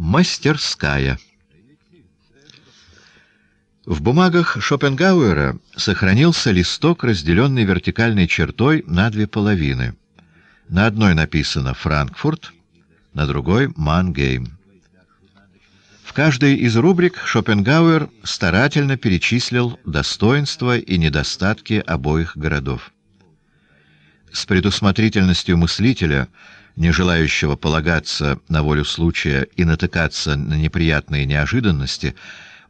Мастерская. В бумагах Шопенгауэра сохранился листок, разделенный вертикальной чертой на две половины. На одной написано «Франкфурт», на другой «Мангейм». В каждой из рубрик Шопенгауэр старательно перечислил достоинства и недостатки обоих городов. С предусмотрительностью мыслителя – не желающего полагаться на волю случая и натыкаться на неприятные неожиданности,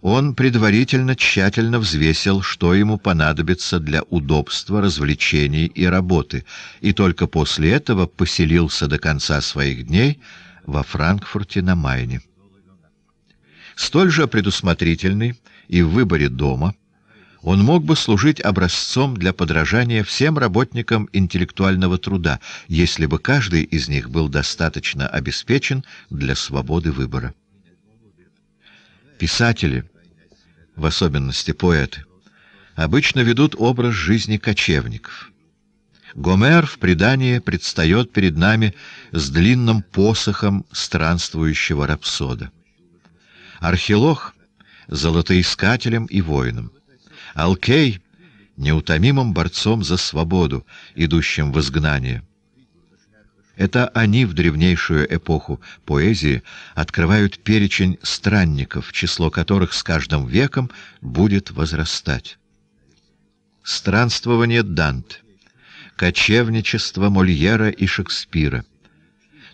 он предварительно тщательно взвесил, что ему понадобится для удобства, развлечений и работы, и только после этого поселился до конца своих дней во Франкфурте на Майне. Столь же предусмотрительный и в выборе дома он мог бы служить образцом для подражания всем работникам интеллектуального труда, если бы каждый из них был достаточно обеспечен для свободы выбора. Писатели, в особенности поэты, обычно ведут образ жизни кочевников. Гомер в предании предстает перед нами с длинным посохом странствующего рапсода. Архилох — золотоискателем и воином. Алкей — неутомимым борцом за свободу, идущим в изгнание. Это они в древнейшую эпоху поэзии открывают перечень странников, число которых с каждым веком будет возрастать. Странствование Дант, кочевничество Мольера и Шекспира,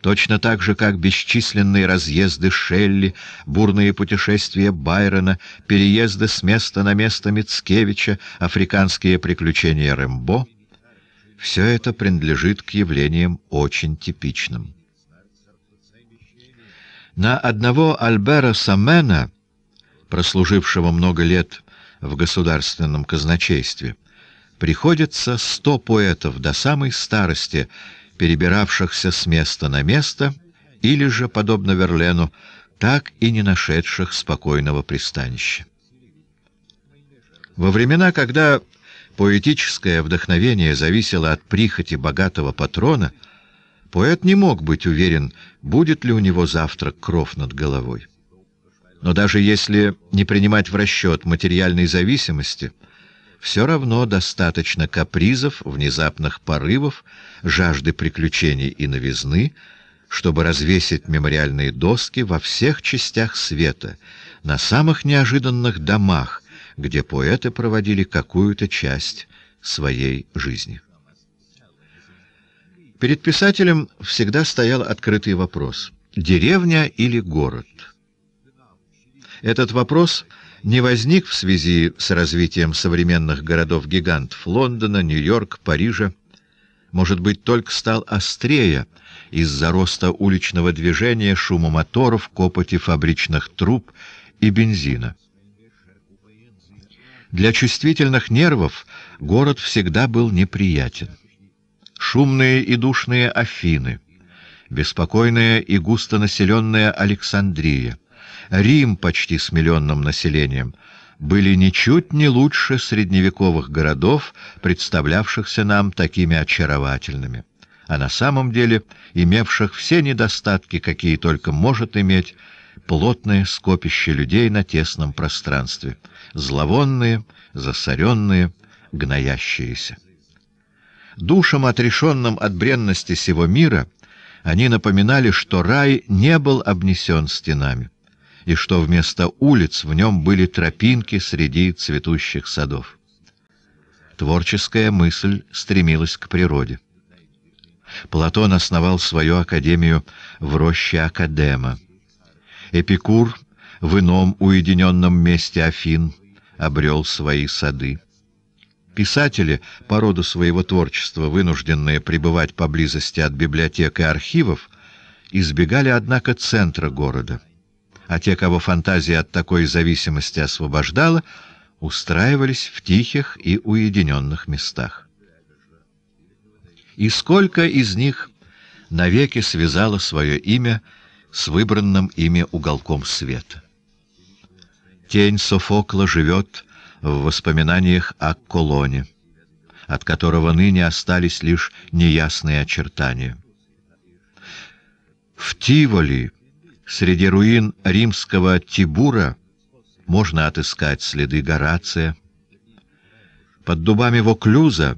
Точно так же, как бесчисленные разъезды Шелли, бурные путешествия Байрона, переезды с места на место Мицкевича, африканские приключения Рэмбо, все это принадлежит к явлениям очень типичным. На одного Альбера Самена, прослужившего много лет в государственном казначействе, приходится сто поэтов до самой старости, перебиравшихся с места на место, или же, подобно Верлену, так и не нашедших спокойного пристанища. Во времена, когда поэтическое вдохновение зависело от прихоти богатого патрона, поэт не мог быть уверен, будет ли у него завтра кров над головой. Но даже если не принимать в расчет материальной зависимости — все равно достаточно капризов, внезапных порывов, жажды приключений и новизны, чтобы развесить мемориальные доски во всех частях света, на самых неожиданных домах, где поэты проводили какую-то часть своей жизни. Перед писателем всегда стоял открытый вопрос — деревня или город? Этот вопрос — не возник в связи с развитием современных городов-гигантов Лондона, нью йорк Парижа, может быть, только стал острее из-за роста уличного движения, шума моторов, копоти фабричных труб и бензина. Для чувствительных нервов город всегда был неприятен. Шумные и душные Афины, беспокойная и густонаселенная Александрия — Рим почти с миллионным населением были ничуть не лучше средневековых городов, представлявшихся нам такими очаровательными, а на самом деле имевших все недостатки, какие только может иметь плотное скопище людей на тесном пространстве, зловонные, засоренные, гноящиеся. Душам, отрешенным от бренности сего мира, они напоминали, что рай не был обнесен стенами и что вместо улиц в нем были тропинки среди цветущих садов. Творческая мысль стремилась к природе. Платон основал свою академию в роще Академа. Эпикур в ином уединенном месте Афин обрел свои сады. Писатели, по роду своего творчества вынужденные пребывать поблизости от библиотек и архивов, избегали, однако, центра города — а те, кого фантазия от такой зависимости освобождала, устраивались в тихих и уединенных местах. И сколько из них навеки связало свое имя с выбранным ими уголком света. Тень Софокла живет в воспоминаниях о колоне, от которого ныне остались лишь неясные очертания. В Тиволи Среди руин римского Тибура можно отыскать следы Горация. Под дубами Воклюза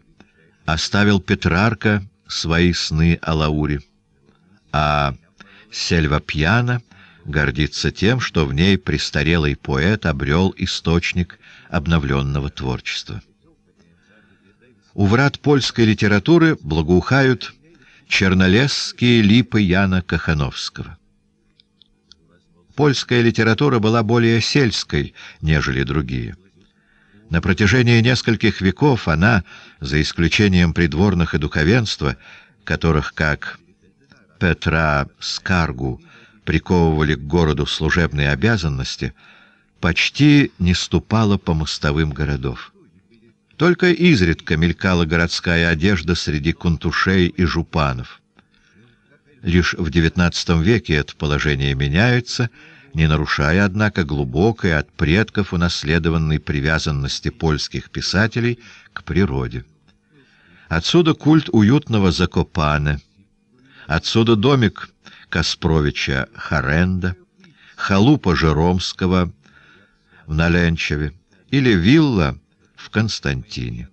оставил Петрарка свои сны о Лауре. А Сельва Пьяна гордится тем, что в ней престарелый поэт обрел источник обновленного творчества. У врат польской литературы благоухают чернолесские липы Яна Кахановского польская литература была более сельской, нежели другие. На протяжении нескольких веков она, за исключением придворных и духовенства, которых, как Петра Скаргу, приковывали к городу служебные обязанности, почти не ступала по мостовым городов. Только изредка мелькала городская одежда среди кунтушей и жупанов. Лишь в XIX веке это положение меняется, не нарушая, однако, глубокой от предков унаследованной привязанности польских писателей к природе. Отсюда культ уютного Закопана, отсюда домик Каспровича Харенда, халупа Жеромского в Наленчеве или вилла в Константине.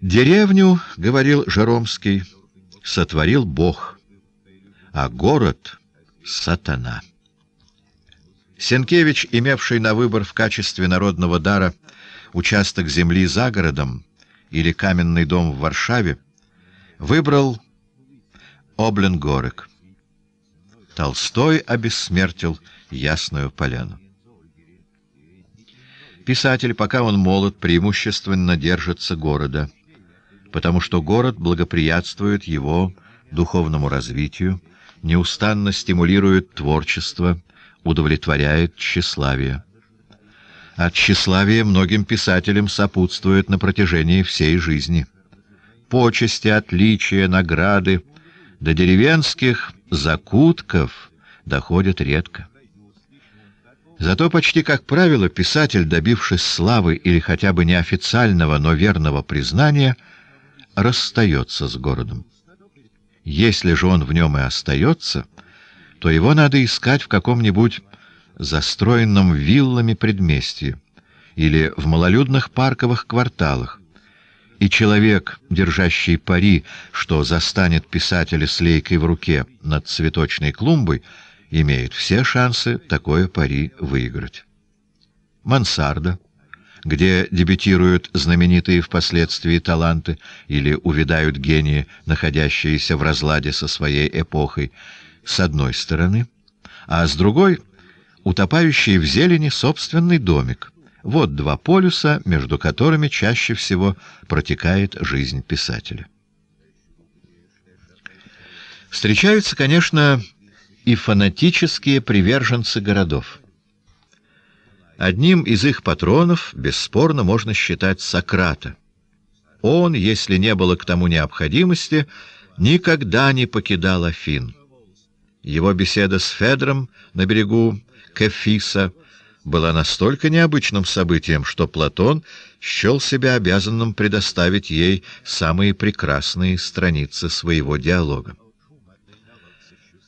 «Деревню, — говорил Жеромский, — сотворил Бог, а город — сатана. Сенкевич, имевший на выбор в качестве народного дара участок земли за городом или каменный дом в Варшаве, выбрал Обленгорек. Толстой обессмертил Ясную Поляну. Писатель, пока он молод, преимущественно держится города — потому что город благоприятствует его духовному развитию, неустанно стимулирует творчество, удовлетворяет тщеславие. От тщеславия многим писателям сопутствует на протяжении всей жизни. Почести, отличия, награды до деревенских закутков доходят редко. Зато почти как правило писатель, добившись славы или хотя бы неофициального, но верного признания, расстается с городом. Если же он в нем и остается, то его надо искать в каком-нибудь застроенном виллами предместье или в малолюдных парковых кварталах, и человек, держащий пари, что застанет писателя с лейкой в руке над цветочной клумбой, имеет все шансы такое пари выиграть. Мансарда, где дебютируют знаменитые впоследствии таланты или увядают гении, находящиеся в разладе со своей эпохой, с одной стороны, а с другой — утопающий в зелени собственный домик. Вот два полюса, между которыми чаще всего протекает жизнь писателя. Встречаются, конечно, и фанатические приверженцы городов. Одним из их патронов бесспорно можно считать Сократа. Он, если не было к тому необходимости, никогда не покидал Афин. Его беседа с Федром на берегу Кефиса была настолько необычным событием, что Платон счел себя обязанным предоставить ей самые прекрасные страницы своего диалога.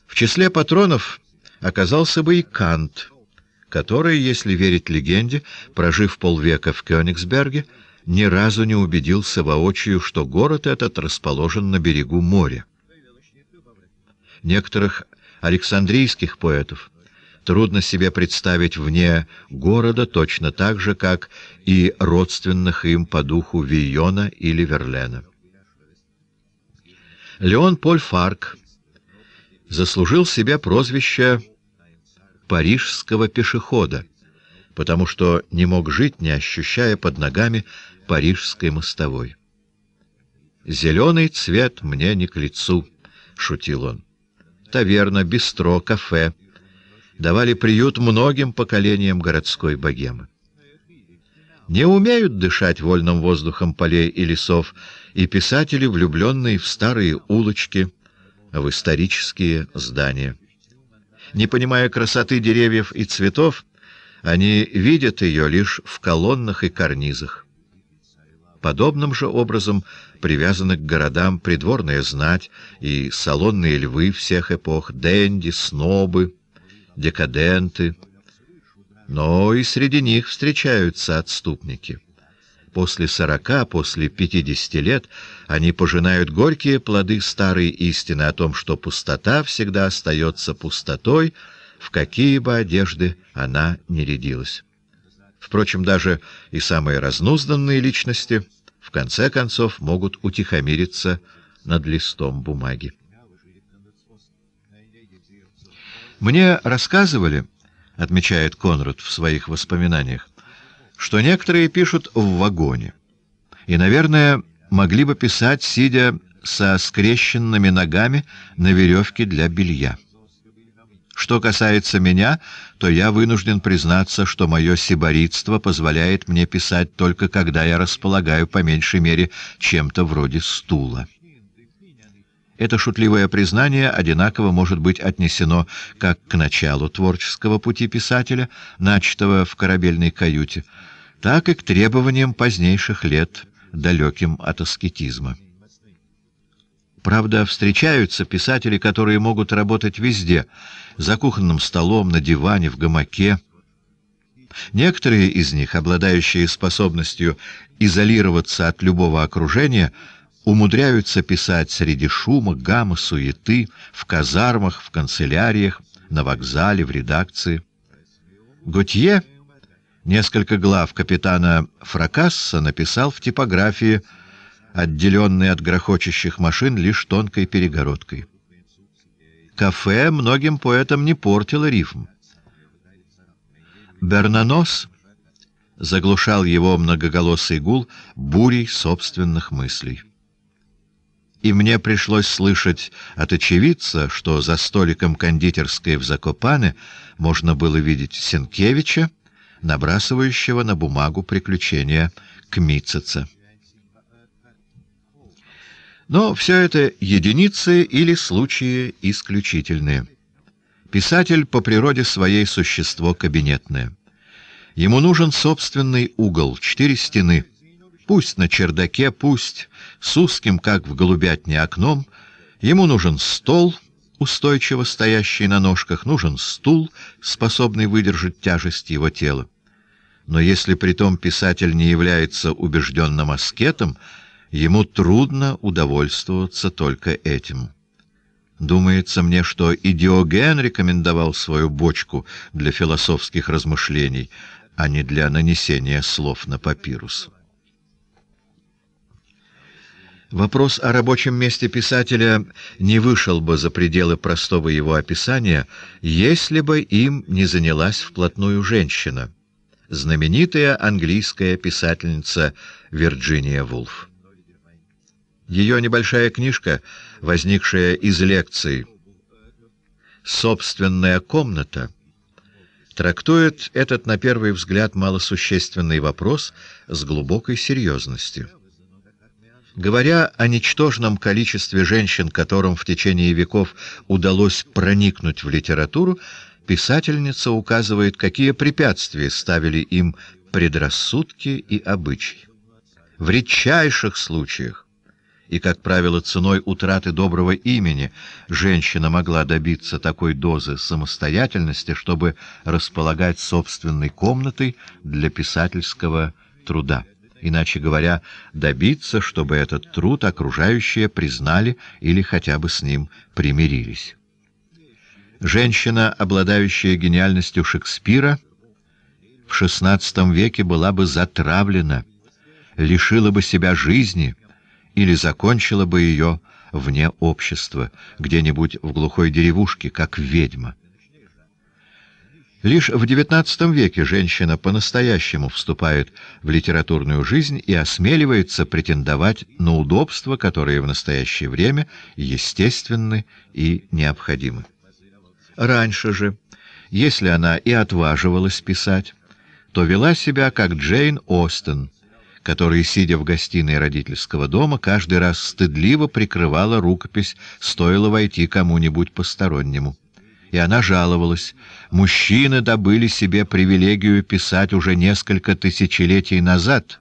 В числе патронов оказался бы и Кант, который, если верить легенде, прожив полвека в Кёнигсберге, ни разу не убедился воочию, что город этот расположен на берегу моря. Некоторых александрийских поэтов трудно себе представить вне города точно так же, как и родственных им по духу Вийона или Верлена. Леон Поль Фарк заслужил себе прозвище «Поль парижского пешехода, потому что не мог жить, не ощущая под ногами парижской мостовой. «Зеленый цвет мне не к лицу», — шутил он. «Таверна, бистро, кафе давали приют многим поколениям городской богемы. Не умеют дышать вольным воздухом полей и лесов и писатели, влюбленные в старые улочки, в исторические здания. Не понимая красоты деревьев и цветов, они видят ее лишь в колоннах и карнизах. Подобным же образом привязаны к городам придворная знать и салонные львы всех эпох, денди, снобы, декаденты. Но и среди них встречаются отступники после сорока, после пятидесяти лет они пожинают горькие плоды старой истины о том, что пустота всегда остается пустотой, в какие бы одежды она ни рядилась. Впрочем, даже и самые разнузданные личности в конце концов могут утихомириться над листом бумаги. «Мне рассказывали, — отмечает Конрад в своих воспоминаниях, что некоторые пишут в вагоне. И, наверное, могли бы писать, сидя со скрещенными ногами на веревке для белья. Что касается меня, то я вынужден признаться, что мое сиборитство позволяет мне писать только когда я располагаю по меньшей мере чем-то вроде стула. Это шутливое признание одинаково может быть отнесено как к началу творческого пути писателя, начатого в корабельной каюте, так и к требованиям позднейших лет, далеким от аскетизма. Правда, встречаются писатели, которые могут работать везде, за кухонным столом, на диване, в гамаке. Некоторые из них, обладающие способностью изолироваться от любого окружения, умудряются писать среди шума, гамма, суеты, в казармах, в канцеляриях, на вокзале, в редакции. Готье Несколько глав капитана Фракасса написал в типографии, отделенной от грохочущих машин лишь тонкой перегородкой. Кафе многим поэтам не портило рифм. Бернанос заглушал его многоголосый гул бурей собственных мыслей. И мне пришлось слышать от очевидца, что за столиком кондитерской в Закопане можно было видеть Сенкевича, набрасывающего на бумагу приключения Кмитцица. Но все это единицы или случаи исключительные. Писатель по природе своей существо кабинетное. Ему нужен собственный угол, четыре стены. Пусть на чердаке, пусть с узким, как в голубятне, окном. Ему нужен стол — устойчиво стоящий на ножках, нужен стул, способный выдержать тяжесть его тела. Но если притом писатель не является убежденным аскетом, ему трудно удовольствоваться только этим. Думается мне, что и Диоген рекомендовал свою бочку для философских размышлений, а не для нанесения слов на папирус. Вопрос о рабочем месте писателя не вышел бы за пределы простого его описания, если бы им не занялась вплотную женщина, знаменитая английская писательница Вирджиния Вулф. Ее небольшая книжка, возникшая из лекций «Собственная комната», трактует этот, на первый взгляд, малосущественный вопрос с глубокой серьезностью. Говоря о ничтожном количестве женщин, которым в течение веков удалось проникнуть в литературу, писательница указывает, какие препятствия ставили им предрассудки и обычаи. В редчайших случаях, и, как правило, ценой утраты доброго имени, женщина могла добиться такой дозы самостоятельности, чтобы располагать собственной комнатой для писательского труда иначе говоря, добиться, чтобы этот труд окружающие признали или хотя бы с ним примирились. Женщина, обладающая гениальностью Шекспира, в XVI веке была бы затравлена, лишила бы себя жизни или закончила бы ее вне общества, где-нибудь в глухой деревушке, как ведьма. Лишь в XIX веке женщина по-настоящему вступает в литературную жизнь и осмеливается претендовать на удобства, которые в настоящее время естественны и необходимы. Раньше же, если она и отваживалась писать, то вела себя как Джейн Остен, которая, сидя в гостиной родительского дома, каждый раз стыдливо прикрывала рукопись, стоило войти кому-нибудь постороннему. И она жаловалась, мужчины добыли себе привилегию писать уже несколько тысячелетий назад,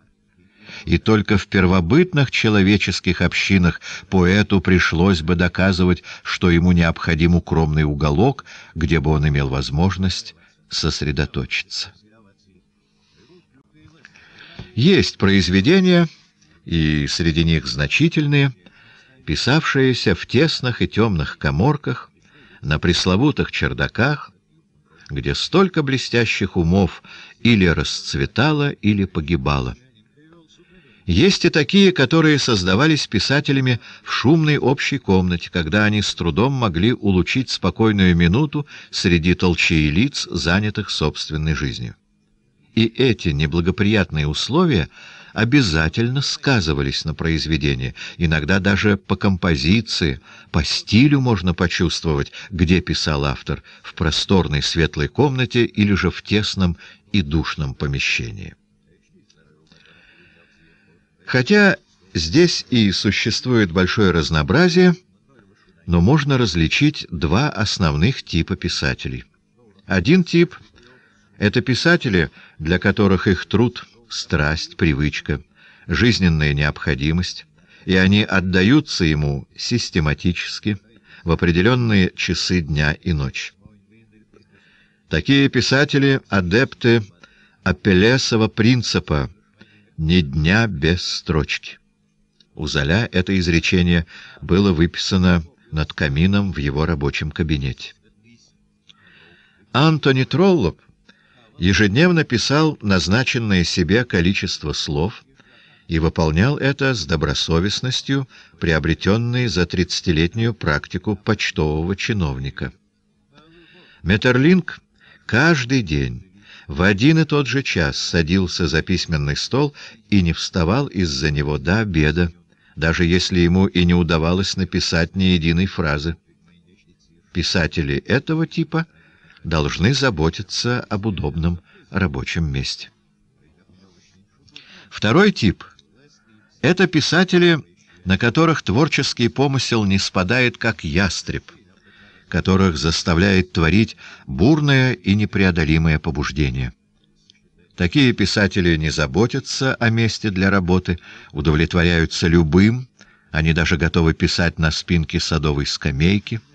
и только в первобытных человеческих общинах поэту пришлось бы доказывать, что ему необходим укромный уголок, где бы он имел возможность сосредоточиться. Есть произведения, и среди них значительные, писавшиеся в тесных и темных коморках, на пресловутых чердаках, где столько блестящих умов или расцветало, или погибало. Есть и такие, которые создавались писателями в шумной общей комнате, когда они с трудом могли улучить спокойную минуту среди толчей лиц, занятых собственной жизнью. И эти неблагоприятные условия — обязательно сказывались на произведении, иногда даже по композиции, по стилю можно почувствовать, где писал автор, в просторной светлой комнате или же в тесном и душном помещении. Хотя здесь и существует большое разнообразие, но можно различить два основных типа писателей. Один тип — это писатели, для которых их труд — страсть, привычка, жизненная необходимость, и они отдаются ему систематически в определенные часы дня и ночи. Такие писатели — адепты Апеллесова принципа «ни дня без строчки». У Золя это изречение было выписано над камином в его рабочем кабинете. Антони Троллоп ежедневно писал назначенное себе количество слов и выполнял это с добросовестностью, приобретенной за 30-летнюю практику почтового чиновника. Метерлинг каждый день в один и тот же час садился за письменный стол и не вставал из-за него до обеда, даже если ему и не удавалось написать ни единой фразы. Писатели этого типа — должны заботиться об удобном рабочем месте. Второй тип — это писатели, на которых творческий помысел не спадает, как ястреб, которых заставляет творить бурное и непреодолимое побуждение. Такие писатели не заботятся о месте для работы, удовлетворяются любым, они даже готовы писать на спинке садовой скамейки —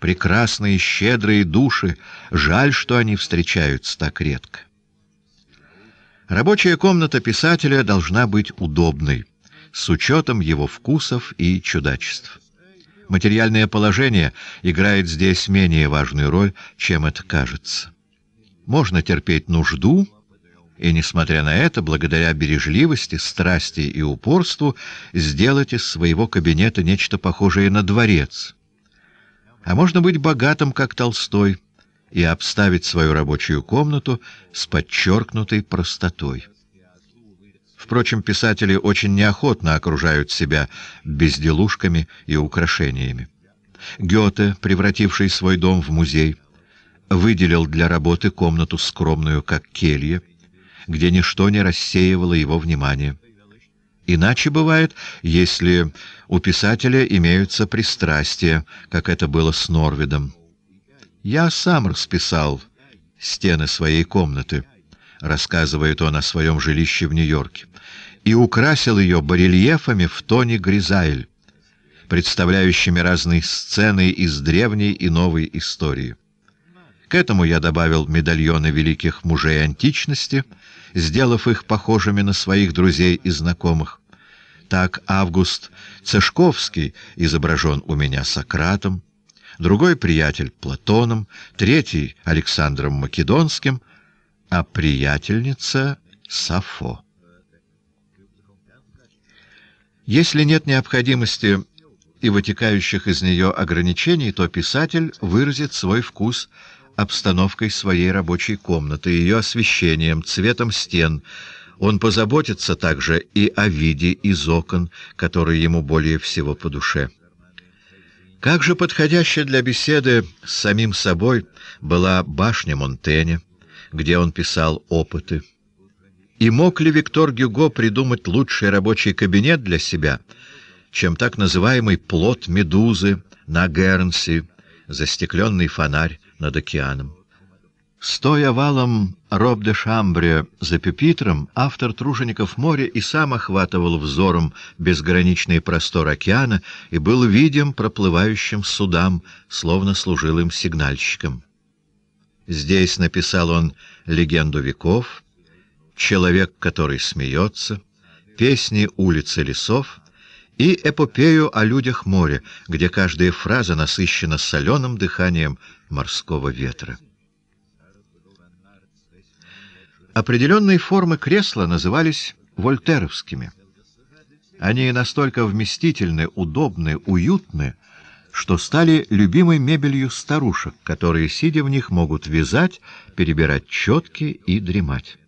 прекрасные, щедрые души. Жаль, что они встречаются так редко. Рабочая комната писателя должна быть удобной, с учетом его вкусов и чудачеств. Материальное положение играет здесь менее важную роль, чем это кажется. Можно терпеть нужду, и, несмотря на это, благодаря бережливости, страсти и упорству, сделать из своего кабинета нечто похожее на дворец — а можно быть богатым, как Толстой, и обставить свою рабочую комнату с подчеркнутой простотой. Впрочем, писатели очень неохотно окружают себя безделушками и украшениями. Гёте, превративший свой дом в музей, выделил для работы комнату скромную, как келье, где ничто не рассеивало его внимания. Иначе бывает, если у писателя имеются пристрастия, как это было с Норвидом. «Я сам расписал стены своей комнаты», — рассказывает он о своем жилище в Нью-Йорке, «и украсил ее барельефами в тоне Гризайль, представляющими разные сцены из древней и новой истории. К этому я добавил медальоны великих мужей античности — сделав их похожими на своих друзей и знакомых. Так Август Цешковский изображен у меня Сократом, другой приятель Платоном, третий Александром Македонским, а приятельница Сафо. Если нет необходимости и вытекающих из нее ограничений, то писатель выразит свой вкус обстановкой своей рабочей комнаты, ее освещением, цветом стен. Он позаботится также и о виде из окон, которые ему более всего по душе. Как же подходящая для беседы с самим собой была башня Монтене, где он писал опыты. И мог ли Виктор Гюго придумать лучший рабочий кабинет для себя, чем так называемый плод медузы на Гернси, застекленный фонарь, над океаном. Стоя валом Роб де Шамбре за пюпитром, автор «Тружеников моря» и сам охватывал взором безграничный простор океана и был видим проплывающим судам, словно служил им сигнальщиком. Здесь написал он «Легенду веков», «Человек, который смеется», «Песни улицы лесов» и эпопею о людях моря, где каждая фраза насыщена соленым дыханием морского ветра. Определенные формы кресла назывались вольтеровскими. Они настолько вместительны, удобны, уютны, что стали любимой мебелью старушек, которые, сидя в них, могут вязать, перебирать четки и дремать.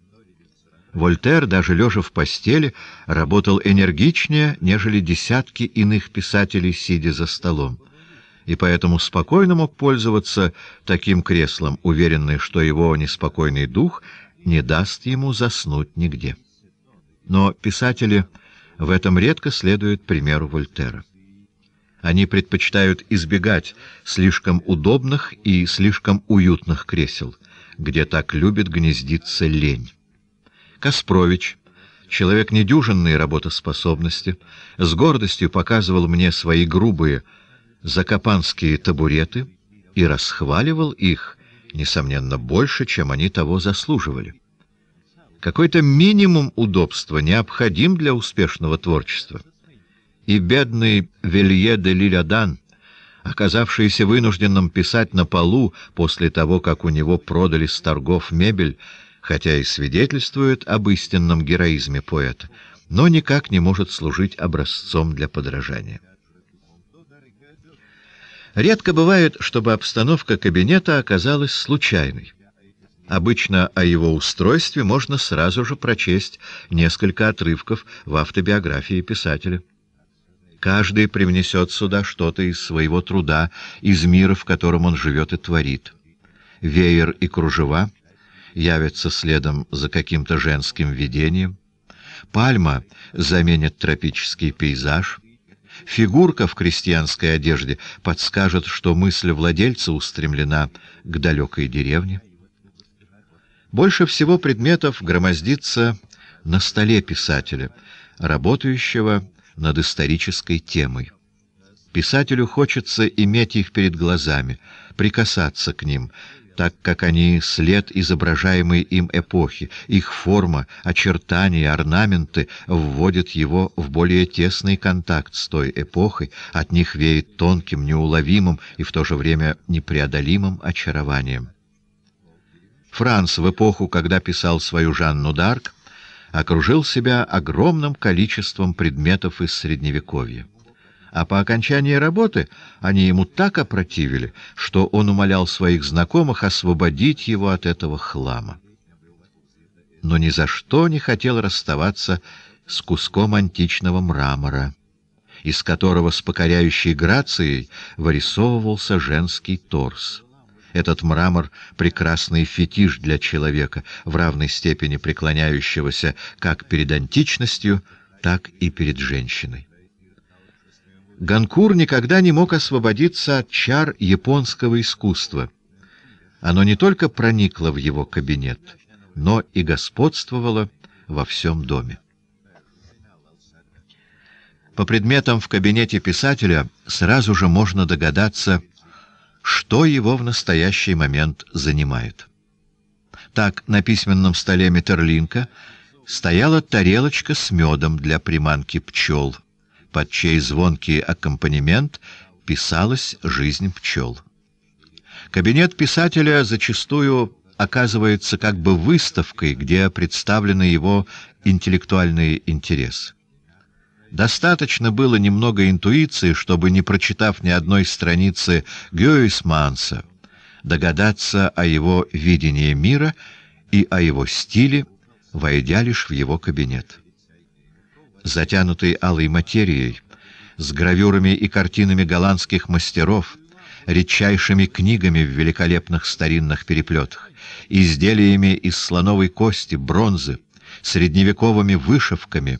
Вольтер, даже лежа в постели, работал энергичнее, нежели десятки иных писателей, сидя за столом и поэтому спокойно мог пользоваться таким креслом, уверенный, что его неспокойный дух не даст ему заснуть нигде. Но писатели в этом редко следуют примеру Вольтера. Они предпочитают избегать слишком удобных и слишком уютных кресел, где так любит гнездиться лень. Каспрович, человек недюжинной работоспособности, с гордостью показывал мне свои грубые, закопанские табуреты и расхваливал их, несомненно, больше, чем они того заслуживали. Какой-то минимум удобства необходим для успешного творчества. И бедный Велье де Лилядан, оказавшийся вынужденным писать на полу после того, как у него продали с торгов мебель, хотя и свидетельствует об истинном героизме поэта, но никак не может служить образцом для подражания. Редко бывает, чтобы обстановка кабинета оказалась случайной. Обычно о его устройстве можно сразу же прочесть несколько отрывков в автобиографии писателя. Каждый привнесет сюда что-то из своего труда, из мира, в котором он живет и творит. Веер и кружева явятся следом за каким-то женским видением. Пальма заменит тропический пейзаж — Фигурка в крестьянской одежде подскажет, что мысль владельца устремлена к далекой деревне. Больше всего предметов громоздится на столе писателя, работающего над исторической темой. Писателю хочется иметь их перед глазами, прикасаться к ним, так как они — след изображаемой им эпохи, их форма, очертания, орнаменты вводят его в более тесный контакт с той эпохой, от них веет тонким, неуловимым и в то же время непреодолимым очарованием. Франц в эпоху, когда писал свою Жанну д'Арк, окружил себя огромным количеством предметов из Средневековья. А по окончании работы они ему так опротивили, что он умолял своих знакомых освободить его от этого хлама. Но ни за что не хотел расставаться с куском античного мрамора, из которого с покоряющей грацией вырисовывался женский торс. Этот мрамор — прекрасный фетиш для человека, в равной степени преклоняющегося как перед античностью, так и перед женщиной. Ганкур никогда не мог освободиться от чар японского искусства. Оно не только проникло в его кабинет, но и господствовало во всем доме. По предметам в кабинете писателя сразу же можно догадаться, что его в настоящий момент занимает. Так на письменном столе Метерлинка стояла тарелочка с медом для приманки пчел — под чей звонкий аккомпанемент писалась жизнь пчел. Кабинет писателя зачастую оказывается как бы выставкой, где представлены его интеллектуальные интересы. Достаточно было немного интуиции, чтобы, не прочитав ни одной страницы Гёйсманса, догадаться о его видении мира и о его стиле, войдя лишь в его кабинет затянутый алой материей, с гравюрами и картинами голландских мастеров, редчайшими книгами в великолепных старинных переплетах, изделиями из слоновой кости, бронзы, средневековыми вышивками.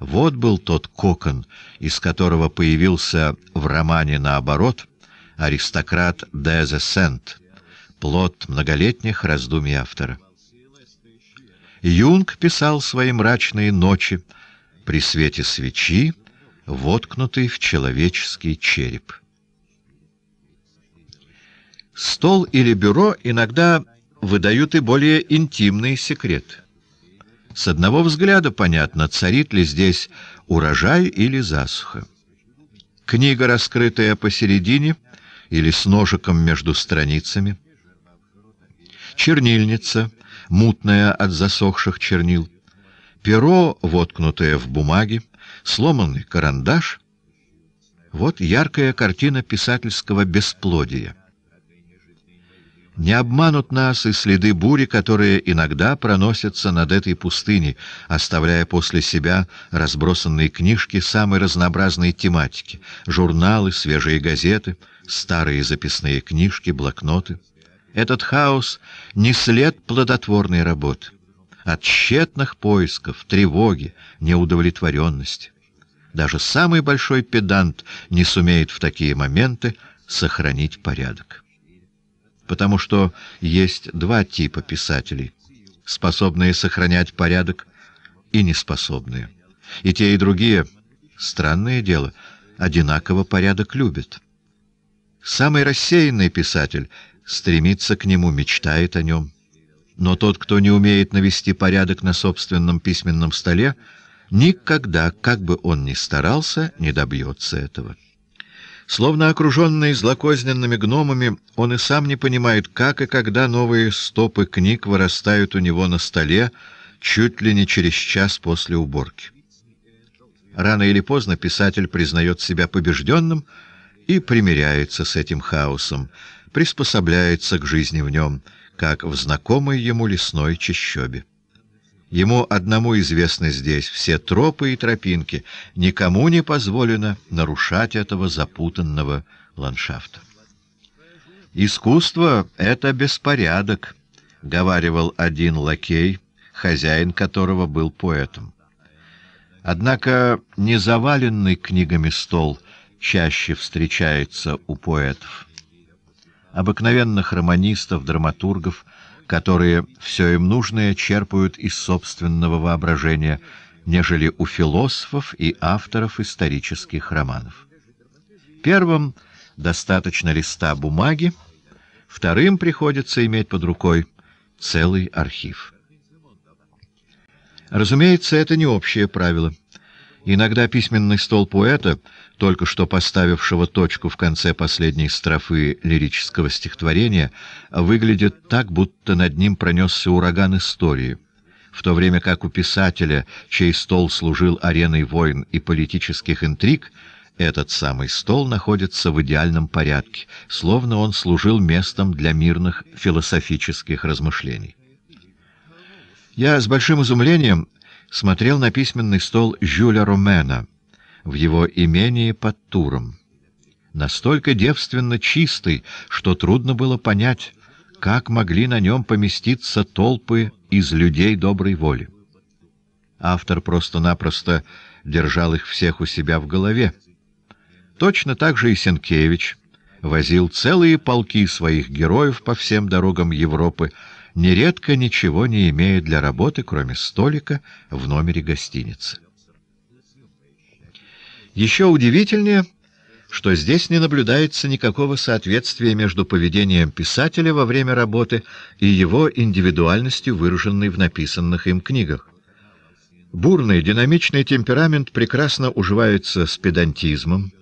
Вот был тот кокон, из которого появился в романе «Наоборот» аристократ Дезе Сент, плод многолетних раздумий автора. Юнг писал свои мрачные ночи при свете свечи, воткнутый в человеческий череп. Стол или бюро иногда выдают и более интимный секрет. С одного взгляда понятно, царит ли здесь урожай или засуха. Книга, раскрытая посередине или с ножиком между страницами. Чернильница, мутная от засохших чернил перо, воткнутое в бумаге, сломанный карандаш. Вот яркая картина писательского бесплодия. Не обманут нас и следы бури, которые иногда проносятся над этой пустыней, оставляя после себя разбросанные книжки самой разнообразной тематики — журналы, свежие газеты, старые записные книжки, блокноты. Этот хаос — не след плодотворной работы от тщетных поисков, тревоги, неудовлетворенности. Даже самый большой педант не сумеет в такие моменты сохранить порядок. Потому что есть два типа писателей, способные сохранять порядок и неспособные. И те, и другие, странное дело, одинаково порядок любят. Самый рассеянный писатель стремится к нему, мечтает о нем. Но тот, кто не умеет навести порядок на собственном письменном столе, никогда, как бы он ни старался, не добьется этого. Словно окруженный злокозненными гномами, он и сам не понимает, как и когда новые стопы книг вырастают у него на столе чуть ли не через час после уборки. Рано или поздно писатель признает себя побежденным и примиряется с этим хаосом, приспособляется к жизни в нем — как в знакомой ему лесной чащобе. Ему одному известны здесь все тропы и тропинки, никому не позволено нарушать этого запутанного ландшафта. «Искусство — это беспорядок», — говаривал один лакей, хозяин которого был поэтом. Однако не заваленный книгами стол чаще встречается у поэтов обыкновенных романистов, драматургов, которые все им нужное черпают из собственного воображения, нежели у философов и авторов исторических романов. Первым достаточно листа бумаги, вторым приходится иметь под рукой целый архив. Разумеется, это не общее правило. Иногда письменный стол поэта — только что поставившего точку в конце последней строфы лирического стихотворения, выглядит так, будто над ним пронесся ураган истории, в то время как у писателя, чей стол служил ареной войн и политических интриг, этот самый стол находится в идеальном порядке, словно он служил местом для мирных философических размышлений. Я с большим изумлением смотрел на письменный стол Жюля Ромена — в его имении под Туром, настолько девственно чистый, что трудно было понять, как могли на нем поместиться толпы из людей доброй воли. Автор просто-напросто держал их всех у себя в голове. Точно так же и Сенкевич возил целые полки своих героев по всем дорогам Европы, нередко ничего не имея для работы, кроме столика в номере гостиницы. Еще удивительнее, что здесь не наблюдается никакого соответствия между поведением писателя во время работы и его индивидуальностью, выраженной в написанных им книгах. Бурный, динамичный темперамент прекрасно уживается с педантизмом,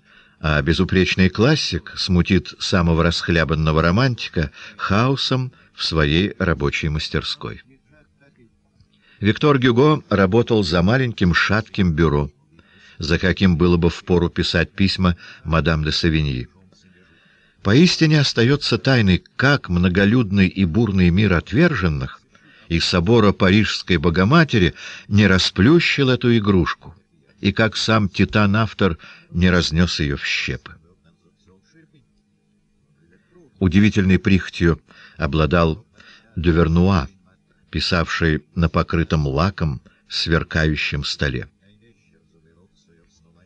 а безупречный классик смутит самого расхлябанного романтика хаосом в своей рабочей мастерской. Виктор Гюго работал за маленьким шатким бюро за каким было бы впору писать письма мадам де Савиньи. Поистине остается тайной, как многолюдный и бурный мир отверженных и собора Парижской Богоматери не расплющил эту игрушку, и как сам Титан-автор не разнес ее в щепы. Удивительной прихотью обладал Дювернуа, писавший на покрытом лаком сверкающем столе.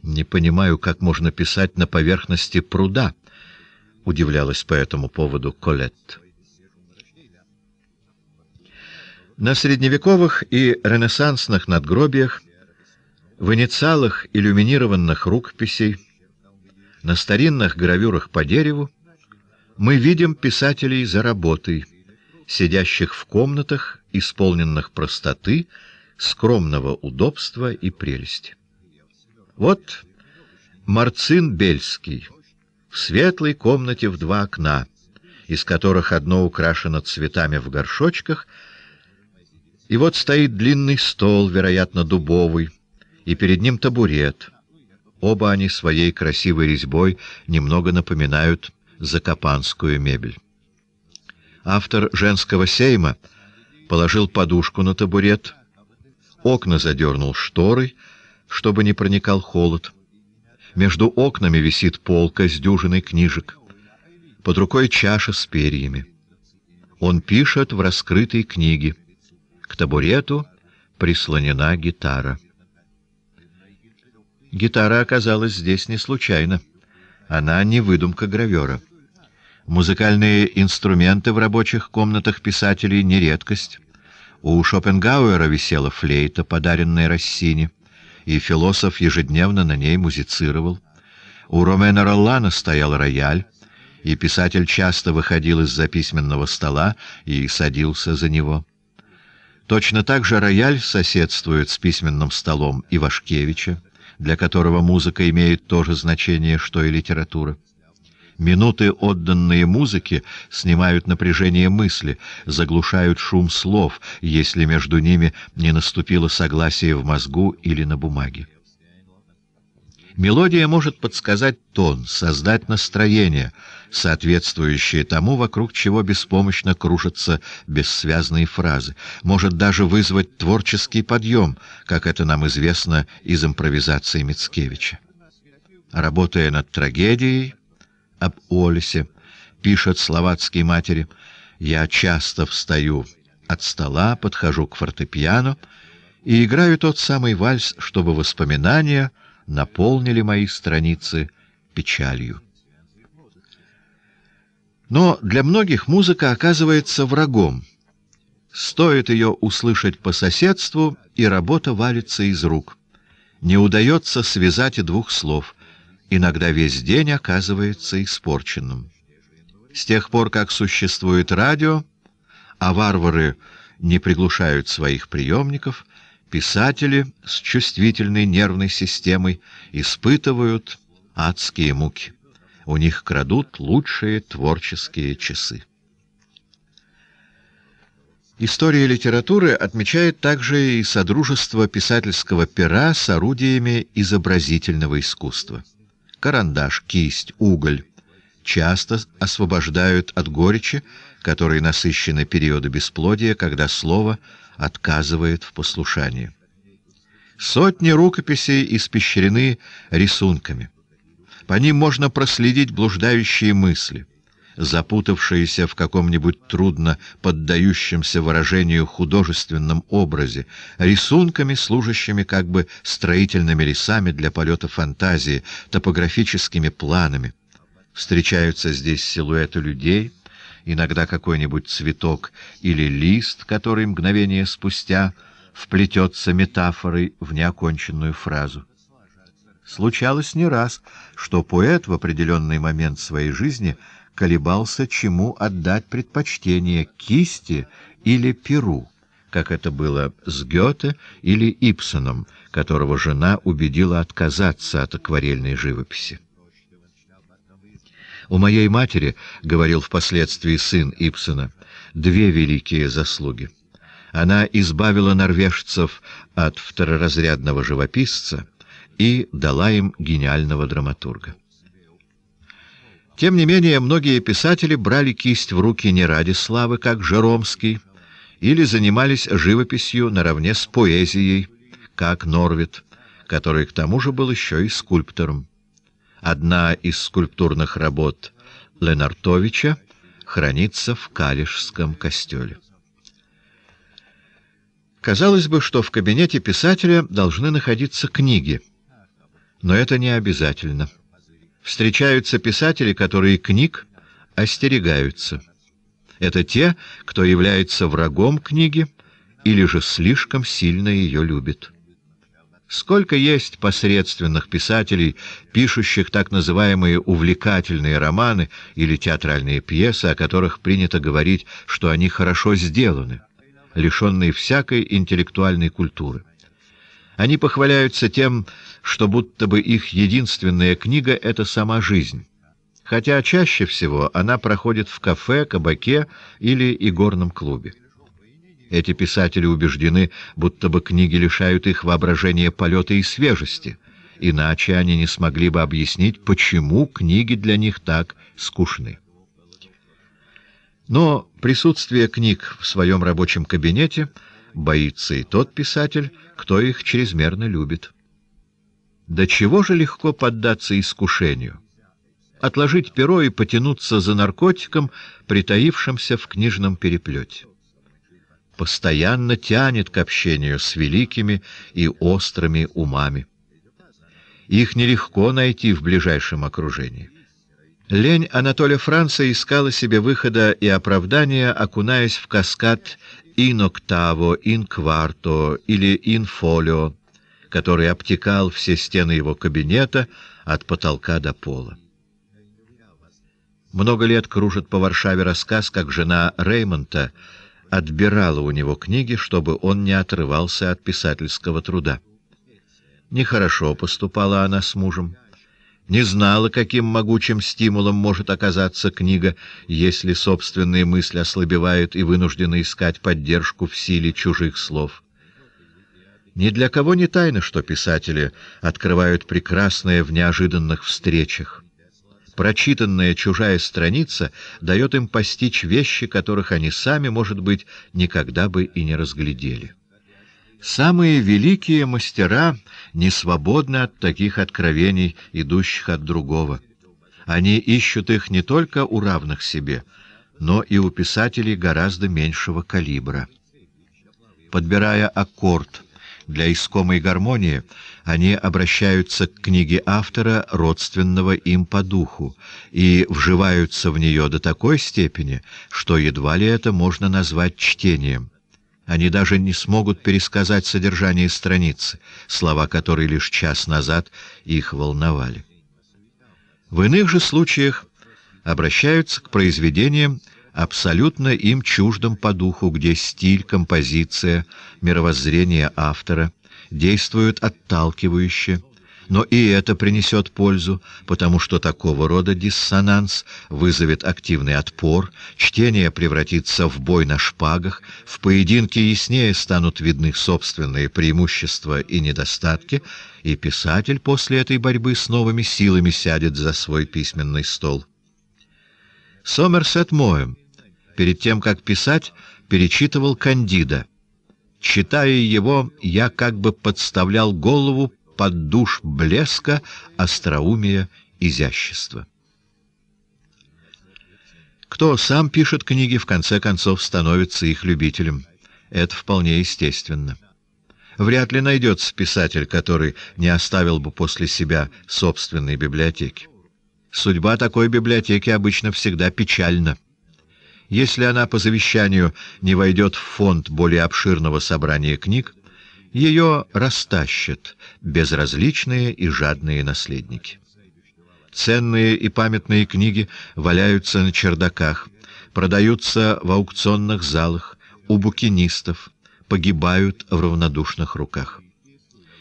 Не понимаю, как можно писать на поверхности пруда, удивлялась по этому поводу Колетт. На средневековых и ренессансных надгробиях, в инициалах иллюминированных рукописей, на старинных гравюрах по дереву мы видим писателей за работой, сидящих в комнатах, исполненных простоты, скромного удобства и прелести. Вот Марцин Бельский в светлой комнате в два окна, из которых одно украшено цветами в горшочках, и вот стоит длинный стол, вероятно, дубовый, и перед ним табурет. Оба они своей красивой резьбой немного напоминают закопанскую мебель. Автор «Женского сейма» положил подушку на табурет, окна задернул шторой, чтобы не проникал холод. Между окнами висит полка с дюжиной книжек. Под рукой чаша с перьями. Он пишет в раскрытой книге. К табурету прислонена гитара. Гитара оказалась здесь не случайно. Она не выдумка гравера. Музыкальные инструменты в рабочих комнатах писателей не редкость. У Шопенгауэра висела флейта, подаренная Рассини и философ ежедневно на ней музицировал. У Ромена Роллана стоял рояль, и писатель часто выходил из-за письменного стола и садился за него. Точно так же рояль соседствует с письменным столом Ивашкевича, для которого музыка имеет то же значение, что и литература. Минуты, отданные музыке, снимают напряжение мысли, заглушают шум слов, если между ними не наступило согласие в мозгу или на бумаге. Мелодия может подсказать тон, создать настроение, соответствующее тому, вокруг чего беспомощно кружатся бессвязные фразы, может даже вызвать творческий подъем, как это нам известно из импровизации Мицкевича. Работая над трагедией, об Олесе, пишет словацкой матери. Я часто встаю от стола, подхожу к фортепиано и играю тот самый вальс, чтобы воспоминания наполнили мои страницы печалью. Но для многих музыка оказывается врагом. Стоит ее услышать по соседству, и работа валится из рук. Не удается связать и двух слов — иногда весь день оказывается испорченным. С тех пор, как существует радио, а варвары не приглушают своих приемников, писатели с чувствительной нервной системой испытывают адские муки. У них крадут лучшие творческие часы. История литературы отмечает также и содружество писательского пера с орудиями изобразительного искусства карандаш, кисть, уголь часто освобождают от горечи, которой насыщены периоды бесплодия, когда слово отказывает в послушании. Сотни рукописей испещрены рисунками. По ним можно проследить блуждающие мысли — запутавшаяся в каком-нибудь трудно поддающемся выражению художественном образе, рисунками, служащими как бы строительными лесами для полета фантазии, топографическими планами. Встречаются здесь силуэты людей, иногда какой-нибудь цветок или лист, который мгновение спустя вплетется метафорой в неоконченную фразу. Случалось не раз, что поэт в определенный момент своей жизни — колебался, чему отдать предпочтение — кисти или перу, как это было с Гёте или Ипсоном, которого жена убедила отказаться от акварельной живописи. «У моей матери, — говорил впоследствии сын Ипсона, — две великие заслуги. Она избавила норвежцев от второразрядного живописца и дала им гениального драматурга. Тем не менее, многие писатели брали кисть в руки не ради славы, как Жеромский, или занимались живописью наравне с поэзией, как Норвит, который к тому же был еще и скульптором. Одна из скульптурных работ Ленартовича хранится в Калишском костеле. Казалось бы, что в кабинете писателя должны находиться книги, но это не обязательно встречаются писатели, которые книг остерегаются. Это те, кто является врагом книги или же слишком сильно ее любит. Сколько есть посредственных писателей, пишущих так называемые увлекательные романы или театральные пьесы, о которых принято говорить, что они хорошо сделаны, лишенные всякой интеллектуальной культуры. Они похваляются тем, что будто бы их единственная книга — это сама жизнь, хотя чаще всего она проходит в кафе, кабаке или игорном клубе. Эти писатели убеждены, будто бы книги лишают их воображения полета и свежести, иначе они не смогли бы объяснить, почему книги для них так скучны. Но присутствие книг в своем рабочем кабинете боится и тот писатель, кто их чрезмерно любит. До чего же легко поддаться искушению? Отложить перо и потянуться за наркотиком, притаившимся в книжном переплете. Постоянно тянет к общению с великими и острыми умами. Их нелегко найти в ближайшем окружении. Лень Анатолия Франца искала себе выхода и оправдания, окунаясь в каскад «Иноктаво», «Инкварто» или «Инфолио», который обтекал все стены его кабинета от потолка до пола. Много лет кружит по Варшаве рассказ, как жена Реймонта отбирала у него книги, чтобы он не отрывался от писательского труда. Нехорошо поступала она с мужем. Не знала, каким могучим стимулом может оказаться книга, если собственные мысли ослабевают и вынуждены искать поддержку в силе чужих слов. Ни для кого не тайно, что писатели открывают прекрасное в неожиданных встречах. Прочитанная чужая страница дает им постичь вещи, которых они сами, может быть, никогда бы и не разглядели. Самые великие мастера не свободны от таких откровений, идущих от другого. Они ищут их не только у равных себе, но и у писателей гораздо меньшего калибра. Подбирая аккорд — для искомой гармонии они обращаются к книге автора, родственного им по духу, и вживаются в нее до такой степени, что едва ли это можно назвать чтением. Они даже не смогут пересказать содержание страницы, слова которой лишь час назад их волновали. В иных же случаях обращаются к произведениям, абсолютно им чуждом по духу, где стиль, композиция, мировоззрение автора действуют отталкивающе, но и это принесет пользу, потому что такого рода диссонанс вызовет активный отпор, чтение превратится в бой на шпагах, в поединке яснее станут видны собственные преимущества и недостатки, и писатель после этой борьбы с новыми силами сядет за свой письменный стол. Сомерсет Моэм перед тем, как писать, перечитывал «Кандида». Читая его, я как бы подставлял голову под душ блеска, остроумия, изящества. Кто сам пишет книги, в конце концов становится их любителем. Это вполне естественно. Вряд ли найдется писатель, который не оставил бы после себя собственной библиотеки. Судьба такой библиотеки обычно всегда печальна. Если она по завещанию не войдет в фонд более обширного собрания книг, ее растащат безразличные и жадные наследники. Ценные и памятные книги валяются на чердаках, продаются в аукционных залах, у букинистов, погибают в равнодушных руках.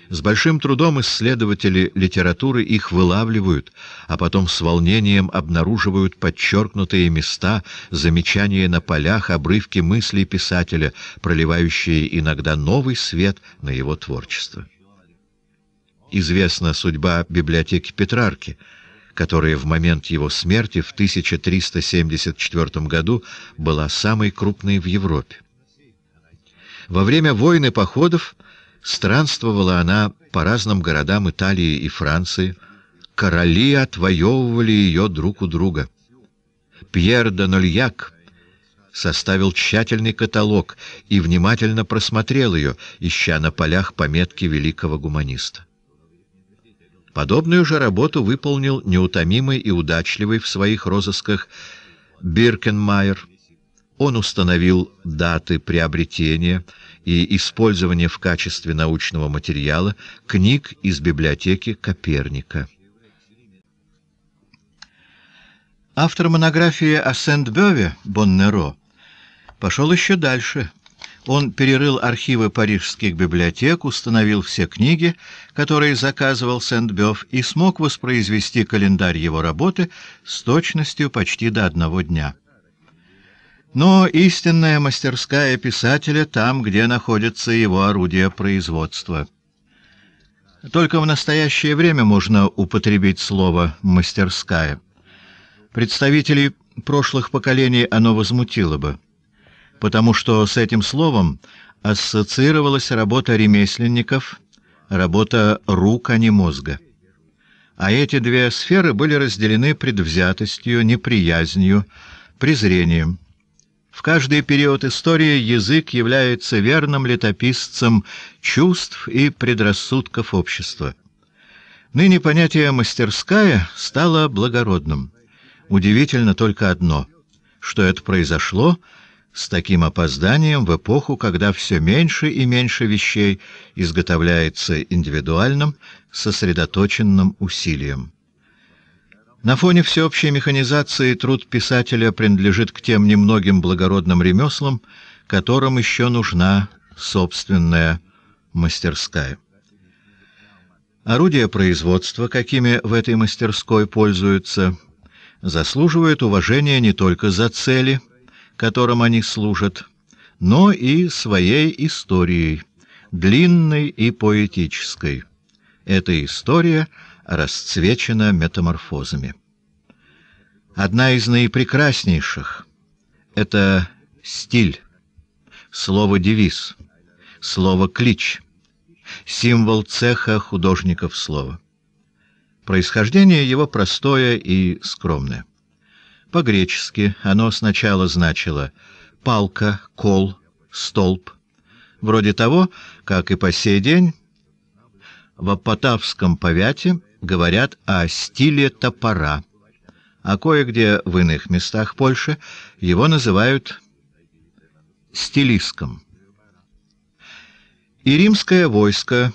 С большим трудом исследователи литературы их вылавливают, а потом с волнением обнаруживают подчеркнутые места, замечания на полях, обрывки мыслей писателя, проливающие иногда новый свет на его творчество. Известна судьба библиотеки Петрарки, которая в момент его смерти в 1374 году была самой крупной в Европе. Во время войны походов Странствовала она по разным городам Италии и Франции. Короли отвоевывали ее друг у друга. Пьер де составил тщательный каталог и внимательно просмотрел ее, ища на полях пометки великого гуманиста. Подобную же работу выполнил неутомимый и удачливый в своих розысках Биркенмайер. Он установил даты приобретения — и использование в качестве научного материала книг из библиотеки Коперника. Автор монографии о Сент-Бёве, Боннеро, пошел еще дальше. Он перерыл архивы парижских библиотек, установил все книги, которые заказывал Сент-Бёв, и смог воспроизвести календарь его работы с точностью почти до одного дня. Но истинная мастерская писателя там, где находится его орудие производства. Только в настоящее время можно употребить слово «мастерская». Представителей прошлых поколений оно возмутило бы, потому что с этим словом ассоциировалась работа ремесленников, работа рук, а не мозга. А эти две сферы были разделены предвзятостью, неприязнью, презрением. В каждый период истории язык является верным летописцем чувств и предрассудков общества. Ныне понятие «мастерская» стало благородным. Удивительно только одно, что это произошло с таким опозданием в эпоху, когда все меньше и меньше вещей изготовляется индивидуальным, сосредоточенным усилием. На фоне всеобщей механизации труд писателя принадлежит к тем немногим благородным ремеслам, которым еще нужна собственная мастерская. Орудия производства, какими в этой мастерской пользуются, заслуживают уважения не только за цели, которым они служат, но и своей историей, длинной и поэтической. Эта история — расцвечена метаморфозами. Одна из наипрекраснейших — это стиль, слово-девиз, слово-клич, символ цеха художников слова. Происхождение его простое и скромное. По-гречески оно сначала значило «палка», «кол», «столб», вроде того, как и по сей день в Апатавском повяте говорят о стиле топора, а кое-где в иных местах Польши его называют стилиском. И римское войско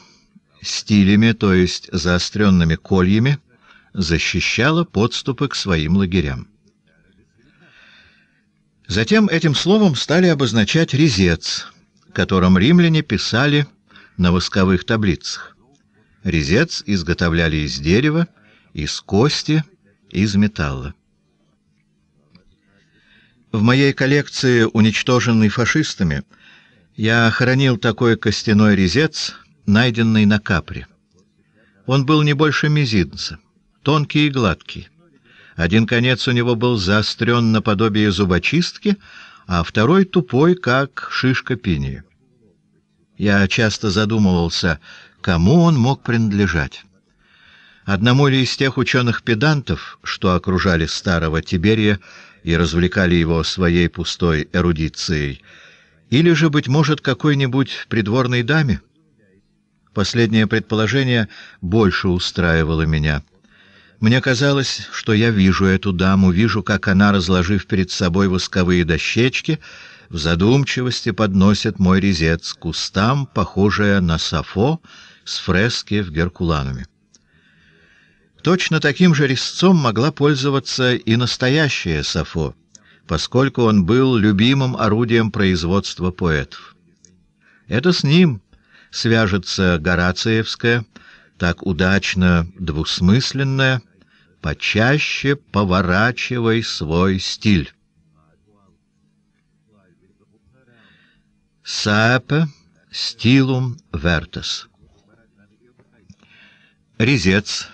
стилями, то есть заостренными кольями, защищало подступы к своим лагерям. Затем этим словом стали обозначать резец, которым римляне писали на восковых таблицах. Резец изготовляли из дерева, из кости, из металла. В моей коллекции, уничтоженной фашистами, я хоронил такой костяной резец, найденный на Капре. Он был не больше мизинца, тонкий и гладкий. Один конец у него был заострен наподобие зубочистки, а второй тупой, как шишка пинии. Я часто задумывался, Кому он мог принадлежать? Одному ли из тех ученых-педантов, что окружали старого Тиберия и развлекали его своей пустой эрудицией, или же, быть может, какой-нибудь придворной даме? Последнее предположение больше устраивало меня. Мне казалось, что я вижу эту даму, вижу, как она, разложив перед собой восковые дощечки, в задумчивости подносит мой резец к кустам, похожая на сафо, с фрески в Геркулануме. Точно таким же резцом могла пользоваться и настоящая Сафо, поскольку он был любимым орудием производства поэтов. Это с ним свяжется Горациевская, так удачно двусмысленная, «Почаще поворачивай свой стиль». Саапе стилум вертес резец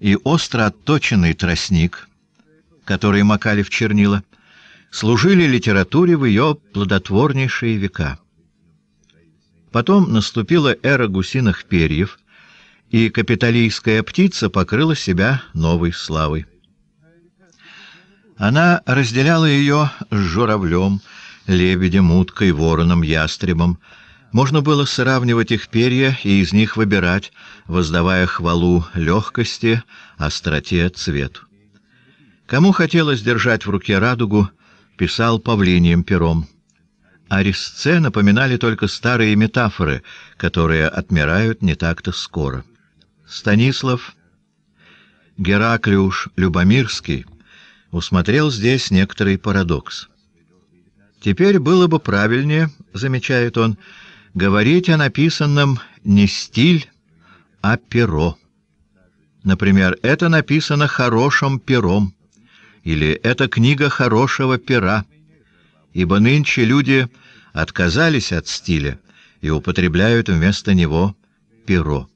и остро отточенный тростник, которые макали в чернила, служили литературе в ее плодотворнейшие века. Потом наступила эра гусиных перьев, и капиталийская птица покрыла себя новой славой. Она разделяла ее с журавлем, лебедем, уткой, вороном, ястребом, можно было сравнивать их перья и из них выбирать, воздавая хвалу легкости, остроте, цвету. Кому хотелось держать в руке радугу, писал павлиньим пером. А резце напоминали только старые метафоры, которые отмирают не так-то скоро. Станислав Гераклиуш Любомирский усмотрел здесь некоторый парадокс. Теперь было бы правильнее, замечает он, Говорить о написанном не стиль, а перо. Например, это написано хорошим пером, или это книга хорошего пера, ибо нынче люди отказались от стиля и употребляют вместо него перо.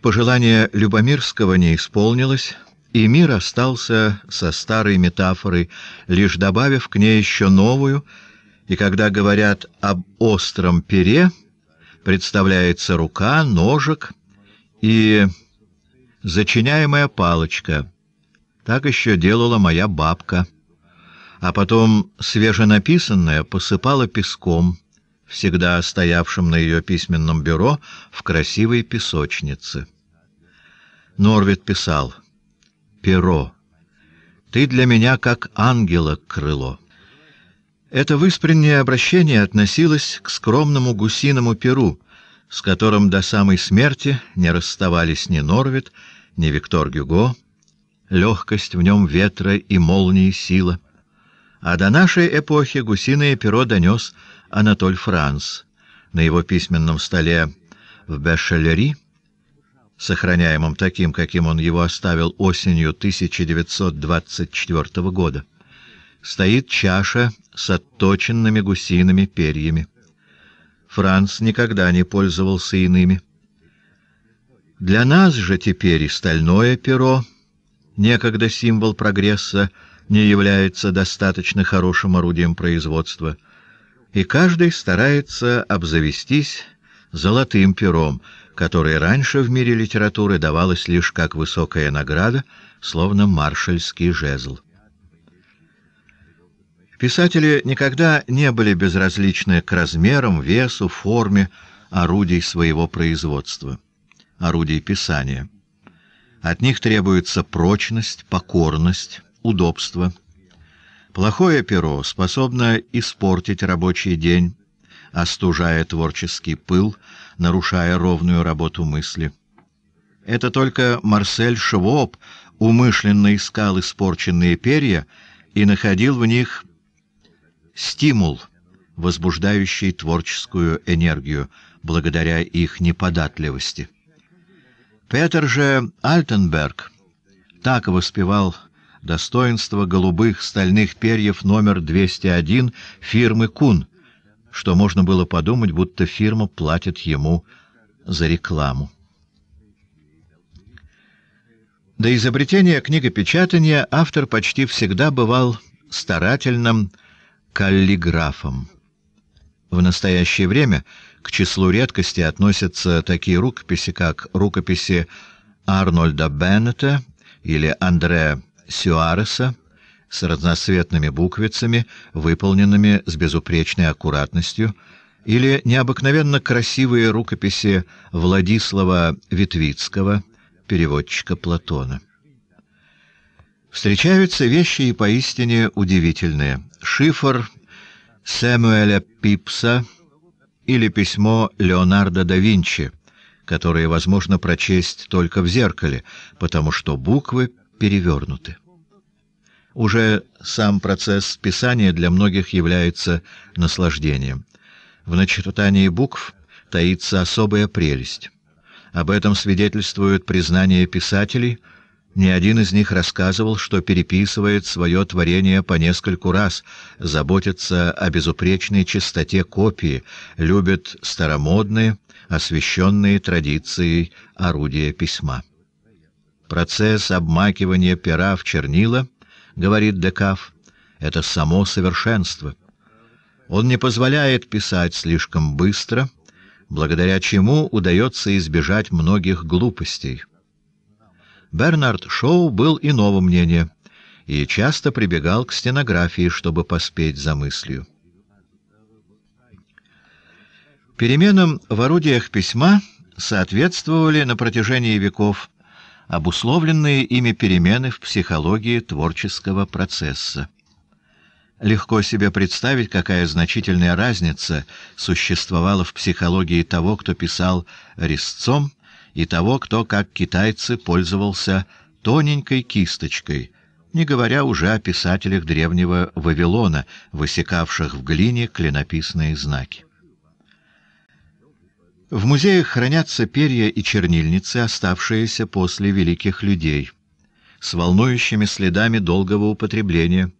Пожелание Любомирского не исполнилось, и мир остался со старой метафорой, лишь добавив к ней еще новую — и когда говорят об остром пере, представляется рука, ножик и зачиняемая палочка. Так еще делала моя бабка. А потом свеженаписанное посыпала песком, всегда стоявшим на ее письменном бюро в красивой песочнице. Норвит писал: "Перо, ты для меня как ангела крыло". Это выспреннее обращение относилось к скромному гусиному перу, с которым до самой смерти не расставались ни Норвит, ни Виктор Гюго. Легкость в нем ветра и молнии сила. А до нашей эпохи гусиное перо донес Анатоль Франц. На его письменном столе в Бешелери, сохраняемом таким, каким он его оставил осенью 1924 года, стоит чаша с отточенными гусиными перьями. Франц никогда не пользовался иными. Для нас же теперь и стальное перо, некогда символ прогресса, не является достаточно хорошим орудием производства, и каждый старается обзавестись золотым пером, которое раньше в мире литературы давалось лишь как высокая награда, словно маршальский жезл. Писатели никогда не были безразличны к размерам, весу, форме орудий своего производства, орудий писания. От них требуется прочность, покорность, удобство. Плохое перо способно испортить рабочий день, остужая творческий пыл, нарушая ровную работу мысли. Это только Марсель Швоб умышленно искал испорченные перья и находил в них стимул, возбуждающий творческую энергию, благодаря их неподатливости. Петер же Альтенберг так воспевал достоинство голубых стальных перьев номер 201 фирмы «Кун», что можно было подумать, будто фирма платит ему за рекламу. До изобретения книгопечатания автор почти всегда бывал старательным, каллиграфом. В настоящее время к числу редкости относятся такие рукописи, как рукописи Арнольда Беннета или Андре Сюареса с разноцветными буквицами, выполненными с безупречной аккуратностью, или необыкновенно красивые рукописи Владислава Витвицкого, переводчика Платона. Встречаются вещи и поистине удивительные, Шифр Сэмюэля Пипса или письмо Леонардо да Винчи, которое возможно прочесть только в зеркале, потому что буквы перевернуты. Уже сам процесс писания для многих является наслаждением. В начертании букв таится особая прелесть. Об этом свидетельствует признание писателей – ни один из них рассказывал, что переписывает свое творение по нескольку раз, заботится о безупречной чистоте копии, любит старомодные, освещенные традицией орудия письма. Процесс обмакивания пера в чернила, говорит Декаф, это само совершенство. Он не позволяет писать слишком быстро, благодаря чему удается избежать многих глупостей. Бернард Шоу был иного мнения и часто прибегал к стенографии, чтобы поспеть за мыслью. Переменам в орудиях письма соответствовали на протяжении веков обусловленные ими перемены в психологии творческого процесса. Легко себе представить, какая значительная разница существовала в психологии того, кто писал резцом, и того, кто, как китайцы, пользовался тоненькой кисточкой, не говоря уже о писателях древнего Вавилона, высекавших в глине клинописные знаки. В музеях хранятся перья и чернильницы, оставшиеся после великих людей, с волнующими следами долгого употребления,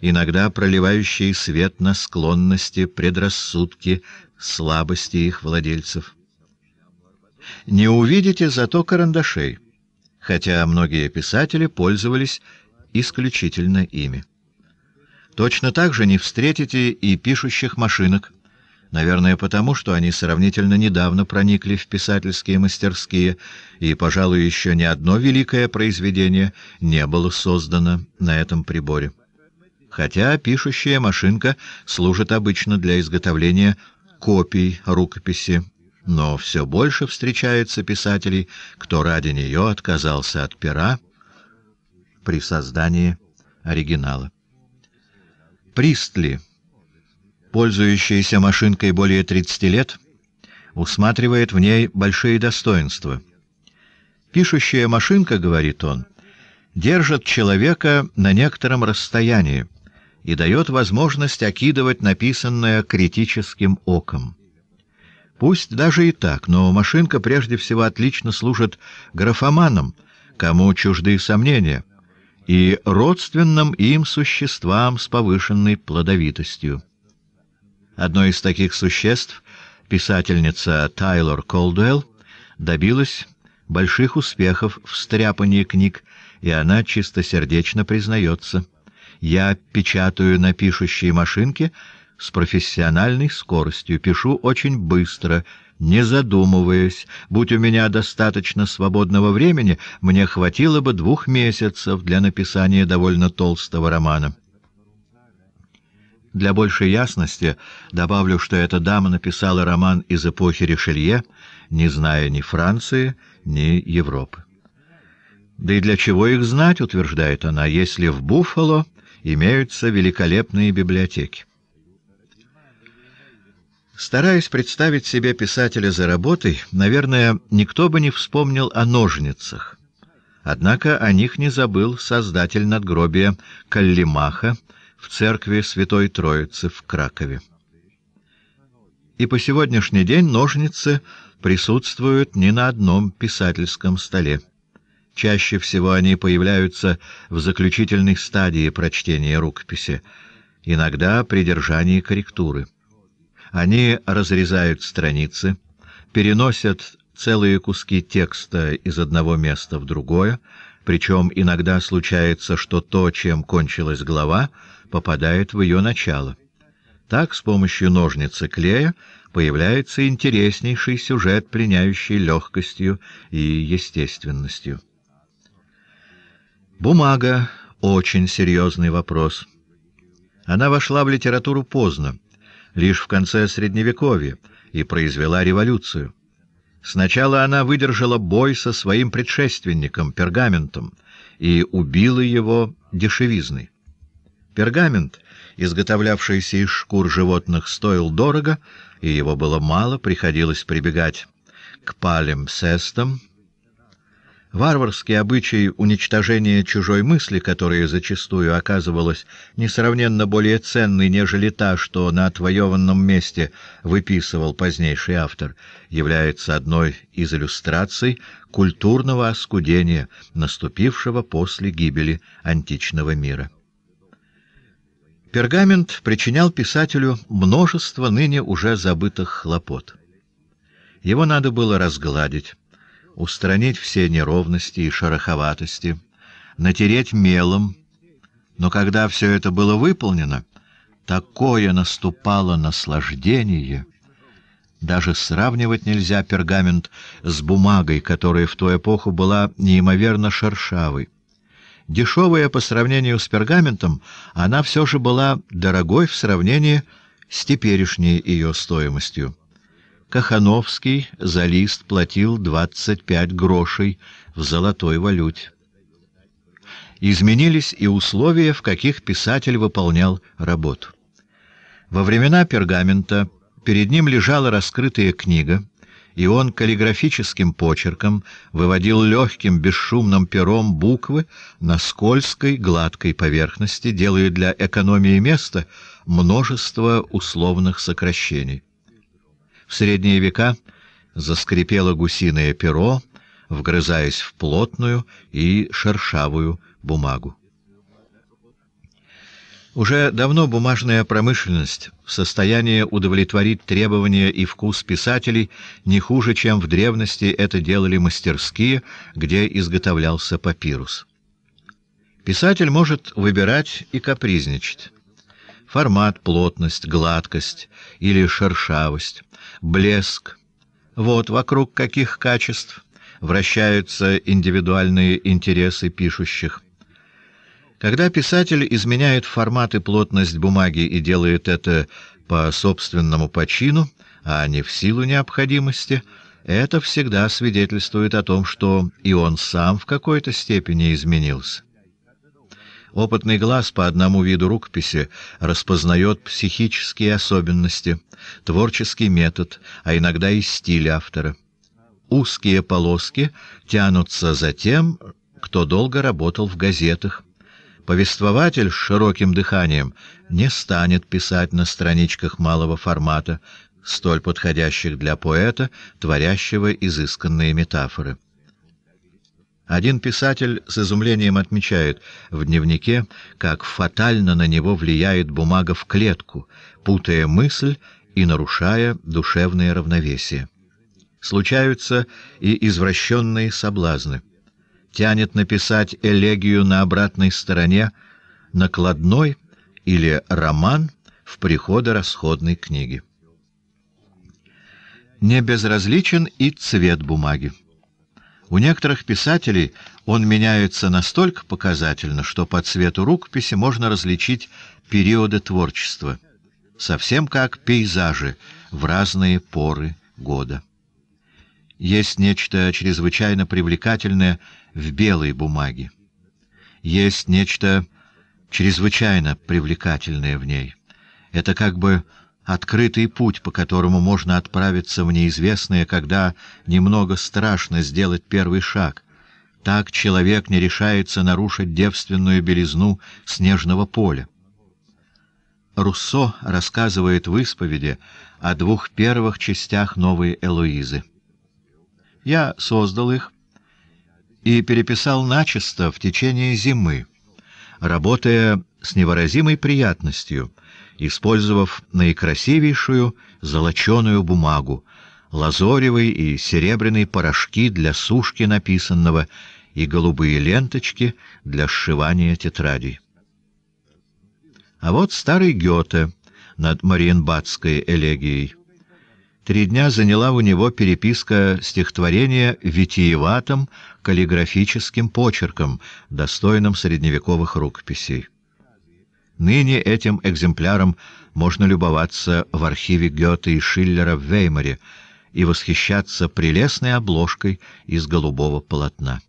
иногда проливающие свет на склонности, предрассудки, слабости их владельцев не увидите зато карандашей, хотя многие писатели пользовались исключительно ими. Точно так же не встретите и пишущих машинок, наверное, потому что они сравнительно недавно проникли в писательские мастерские, и, пожалуй, еще ни одно великое произведение не было создано на этом приборе. Хотя пишущая машинка служит обычно для изготовления копий рукописи но все больше встречаются писателей, кто ради нее отказался от пера при создании оригинала. Пристли, пользующийся машинкой более 30 лет, усматривает в ней большие достоинства. Пишущая машинка, говорит он, держит человека на некотором расстоянии и дает возможность окидывать написанное критическим оком. Пусть даже и так, но машинка прежде всего отлично служит графоманам, кому чужды сомнения, и родственным им существам с повышенной плодовитостью. Одно из таких существ, писательница Тайлор Колдуэлл, добилась больших успехов в стряпании книг, и она чистосердечно признается: "Я печатаю на пишущей машинке с профессиональной скоростью, пишу очень быстро, не задумываясь. Будь у меня достаточно свободного времени, мне хватило бы двух месяцев для написания довольно толстого романа. Для большей ясности добавлю, что эта дама написала роман из эпохи Ришелье, не зная ни Франции, ни Европы. Да и для чего их знать, утверждает она, если в Буффало имеются великолепные библиотеки. Стараясь представить себе писателя за работой, наверное, никто бы не вспомнил о ножницах. Однако о них не забыл создатель надгробия Каллимаха в церкви Святой Троицы в Кракове. И по сегодняшний день ножницы присутствуют не на одном писательском столе. Чаще всего они появляются в заключительной стадии прочтения рукописи, иногда при держании корректуры. Они разрезают страницы, переносят целые куски текста из одного места в другое, причем иногда случается, что то, чем кончилась глава, попадает в ее начало. Так с помощью ножницы клея появляется интереснейший сюжет, пленяющий легкостью и естественностью. Бумага очень серьезный вопрос. Она вошла в литературу поздно лишь в конце Средневековья и произвела революцию. Сначала она выдержала бой со своим предшественником, пергаментом, и убила его дешевизной. Пергамент, изготовлявшийся из шкур животных, стоил дорого, и его было мало, приходилось прибегать к сестам. Варварский обычай уничтожения чужой мысли, которая зачастую оказывалась несравненно более ценной, нежели та, что на отвоеванном месте выписывал позднейший автор, является одной из иллюстраций культурного оскудения, наступившего после гибели античного мира. Пергамент причинял писателю множество ныне уже забытых хлопот. Его надо было разгладить, устранить все неровности и шероховатости, натереть мелом. Но когда все это было выполнено, такое наступало наслаждение. Даже сравнивать нельзя пергамент с бумагой, которая в ту эпоху была неимоверно шершавой. Дешевая по сравнению с пергаментом, она все же была дорогой в сравнении с теперешней ее стоимостью. Кахановский за лист платил 25 грошей в золотой валюте. Изменились и условия, в каких писатель выполнял работу. Во времена пергамента перед ним лежала раскрытая книга, и он каллиграфическим почерком выводил легким бесшумным пером буквы на скользкой гладкой поверхности, делая для экономии места множество условных сокращений. В средние века заскрипело гусиное перо, вгрызаясь в плотную и шершавую бумагу. Уже давно бумажная промышленность в состоянии удовлетворить требования и вкус писателей не хуже, чем в древности это делали мастерские, где изготовлялся папирус. Писатель может выбирать и капризничать. Формат, плотность, гладкость или шершавость блеск. Вот вокруг каких качеств вращаются индивидуальные интересы пишущих. Когда писатель изменяет формат и плотность бумаги и делает это по собственному почину, а не в силу необходимости, это всегда свидетельствует о том, что и он сам в какой-то степени изменился. Опытный глаз по одному виду рукописи распознает психические особенности, творческий метод, а иногда и стиль автора. Узкие полоски тянутся за тем, кто долго работал в газетах. Повествователь с широким дыханием не станет писать на страничках малого формата, столь подходящих для поэта, творящего изысканные метафоры. Один писатель с изумлением отмечает в дневнике, как фатально на него влияет бумага в клетку, путая мысль и нарушая душевное равновесие. Случаются и извращенные соблазны. Тянет написать элегию на обратной стороне, накладной или роман в приходорасходной книге. Не безразличен и цвет бумаги. У некоторых писателей он меняется настолько показательно, что по цвету рукописи можно различить периоды творчества, совсем как пейзажи в разные поры года. Есть нечто чрезвычайно привлекательное в белой бумаге. Есть нечто чрезвычайно привлекательное в ней. Это как бы открытый путь, по которому можно отправиться в неизвестное, когда немного страшно сделать первый шаг. Так человек не решается нарушить девственную белизну снежного поля. Руссо рассказывает в исповеди о двух первых частях новой Элоизы. Я создал их и переписал начисто в течение зимы, работая с невыразимой приятностью — использовав наикрасивейшую золоченую бумагу, лазоревый и серебряный порошки для сушки написанного и голубые ленточки для сшивания тетрадей. А вот старый Гёте над Мариенбадской элегией. Три дня заняла у него переписка стихотворения витиеватым каллиграфическим почерком, достойным средневековых рукописей. Ныне этим экземпляром можно любоваться в архиве Гёте и Шиллера в Веймаре и восхищаться прелестной обложкой из голубого полотна.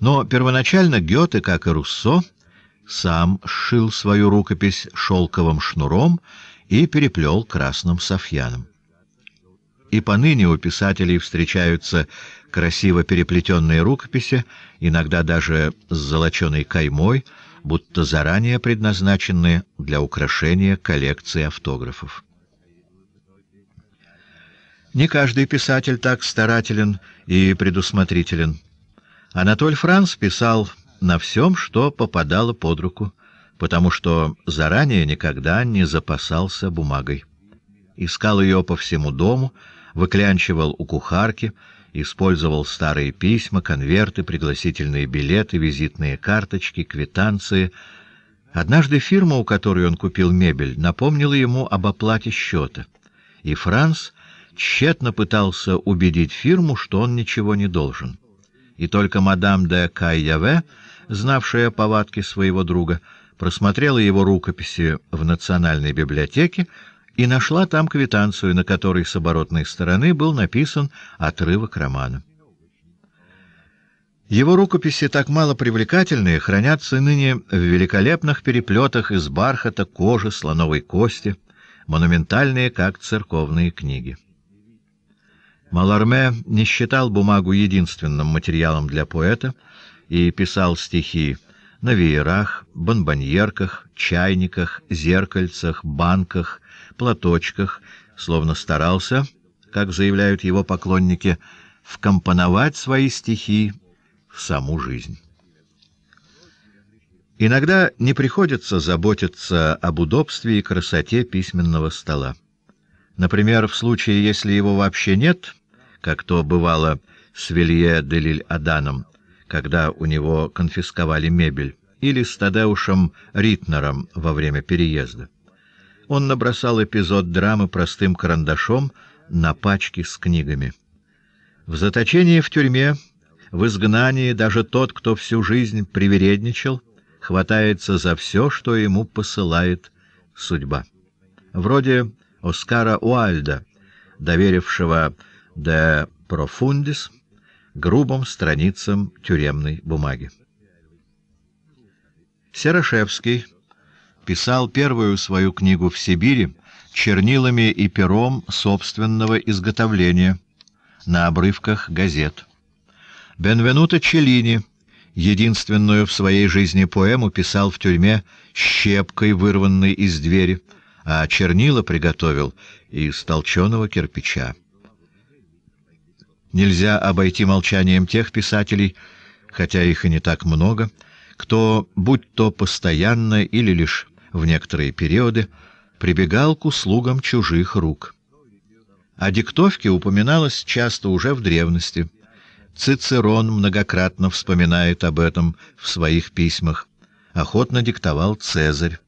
Но первоначально Гёте, как и Руссо, сам сшил свою рукопись шелковым шнуром и переплел красным софьяном. И поныне у писателей встречаются красиво переплетенные рукописи, иногда даже с золоченой каймой — будто заранее предназначены для украшения коллекции автографов. Не каждый писатель так старателен и предусмотрителен. Анатоль Франц писал на всем, что попадало под руку, потому что заранее никогда не запасался бумагой. Искал ее по всему дому, выклянчивал у кухарки — использовал старые письма, конверты, пригласительные билеты, визитные карточки, квитанции. Однажды фирма, у которой он купил мебель, напомнила ему об оплате счета, и Франц тщетно пытался убедить фирму, что он ничего не должен. И только мадам де Кайяве, знавшая повадки своего друга, просмотрела его рукописи в национальной библиотеке и нашла там квитанцию, на которой с оборотной стороны был написан отрывок романа. Его рукописи, так мало привлекательные, хранятся ныне в великолепных переплетах из бархата, кожи, слоновой кости, монументальные, как церковные книги. Маларме не считал бумагу единственным материалом для поэта и писал стихи на веерах, бонбоньерках, чайниках, зеркальцах, банках, платочках, словно старался, как заявляют его поклонники, вкомпоновать свои стихи в саму жизнь. Иногда не приходится заботиться об удобстве и красоте письменного стола. Например, в случае, если его вообще нет, как то бывало с Вилье де Лиль-Аданом, когда у него конфисковали мебель, или с Тадеушем Ритнером во время переезда он набросал эпизод драмы простым карандашом на пачке с книгами. В заточении в тюрьме, в изгнании даже тот, кто всю жизнь привередничал, хватается за все, что ему посылает судьба. Вроде Оскара Уальда, доверившего «De Profundis» грубым страницам тюремной бумаги. Серошевский писал первую свою книгу в Сибири чернилами и пером собственного изготовления на обрывках газет. Бенвенуто Челлини единственную в своей жизни поэму писал в тюрьме щепкой, вырванной из двери, а чернила приготовил из толченого кирпича. Нельзя обойти молчанием тех писателей, хотя их и не так много, кто, будь то постоянно или лишь в некоторые периоды прибегал к услугам чужих рук. О диктовке упоминалось часто уже в древности. Цицерон многократно вспоминает об этом в своих письмах. Охотно диктовал Цезарь.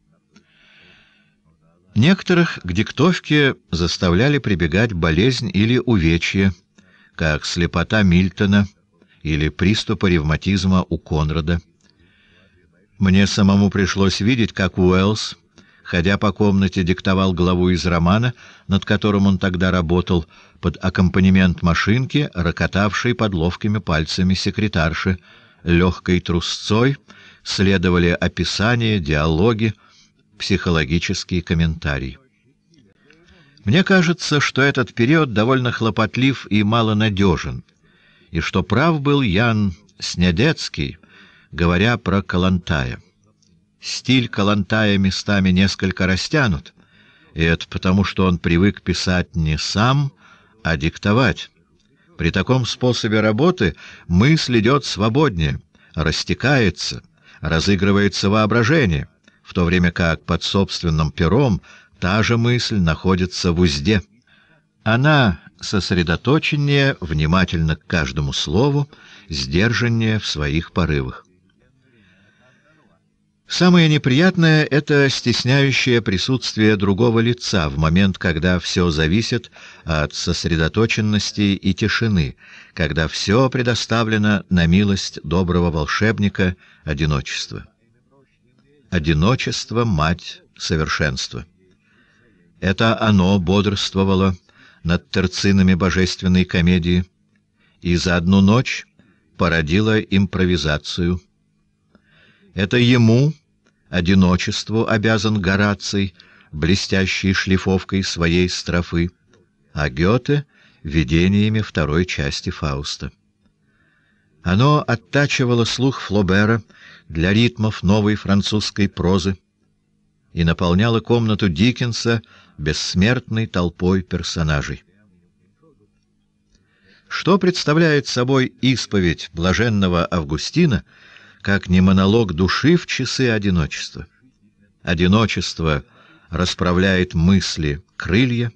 Некоторых к диктовке заставляли прибегать болезнь или увечье, как слепота Мильтона или приступы ревматизма у Конрада. Мне самому пришлось видеть, как Уэллс, ходя по комнате, диктовал главу из романа, над которым он тогда работал, под аккомпанемент машинки, рокотавшей под ловкими пальцами секретарши. Легкой трусцой следовали описания, диалоги, психологические комментарии. Мне кажется, что этот период довольно хлопотлив и малонадежен, и что прав был Ян Снедецкий, говоря про Калантая. Стиль Калантая местами несколько растянут, и это потому, что он привык писать не сам, а диктовать. При таком способе работы мысль идет свободнее, растекается, разыгрывается воображение, в то время как под собственным пером та же мысль находится в узде. Она сосредоточеннее, внимательно к каждому слову, сдержаннее в своих порывах. Самое неприятное — это стесняющее присутствие другого лица в момент, когда все зависит от сосредоточенности и тишины, когда все предоставлено на милость доброго волшебника одиночество. Одиночество — мать совершенства. Это оно бодрствовало над терцинами божественной комедии и за одну ночь породило импровизацию — это ему, одиночеству, обязан Гораций, блестящей шлифовкой своей строфы, а Гёте — видениями второй части Фауста. Оно оттачивало слух Флобера для ритмов новой французской прозы и наполняло комнату Диккенса бессмертной толпой персонажей. Что представляет собой исповедь блаженного Августина — как не монолог души в часы одиночества. Одиночество расправляет мысли крылья,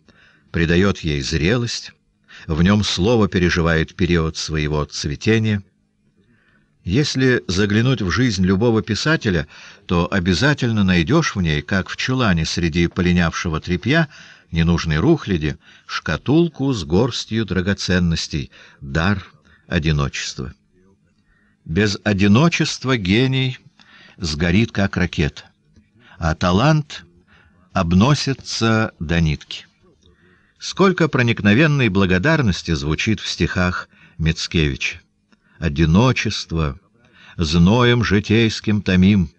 придает ей зрелость, в нем слово переживает период своего цветения. Если заглянуть в жизнь любого писателя, то обязательно найдешь в ней, как в чулане среди полинявшего тряпья, ненужной рухляди, шкатулку с горстью драгоценностей, дар одиночества. Без одиночества гений сгорит, как ракета, а талант обносится до нитки. Сколько проникновенной благодарности звучит в стихах Мицкевича. «Одиночество, зноем житейским томим,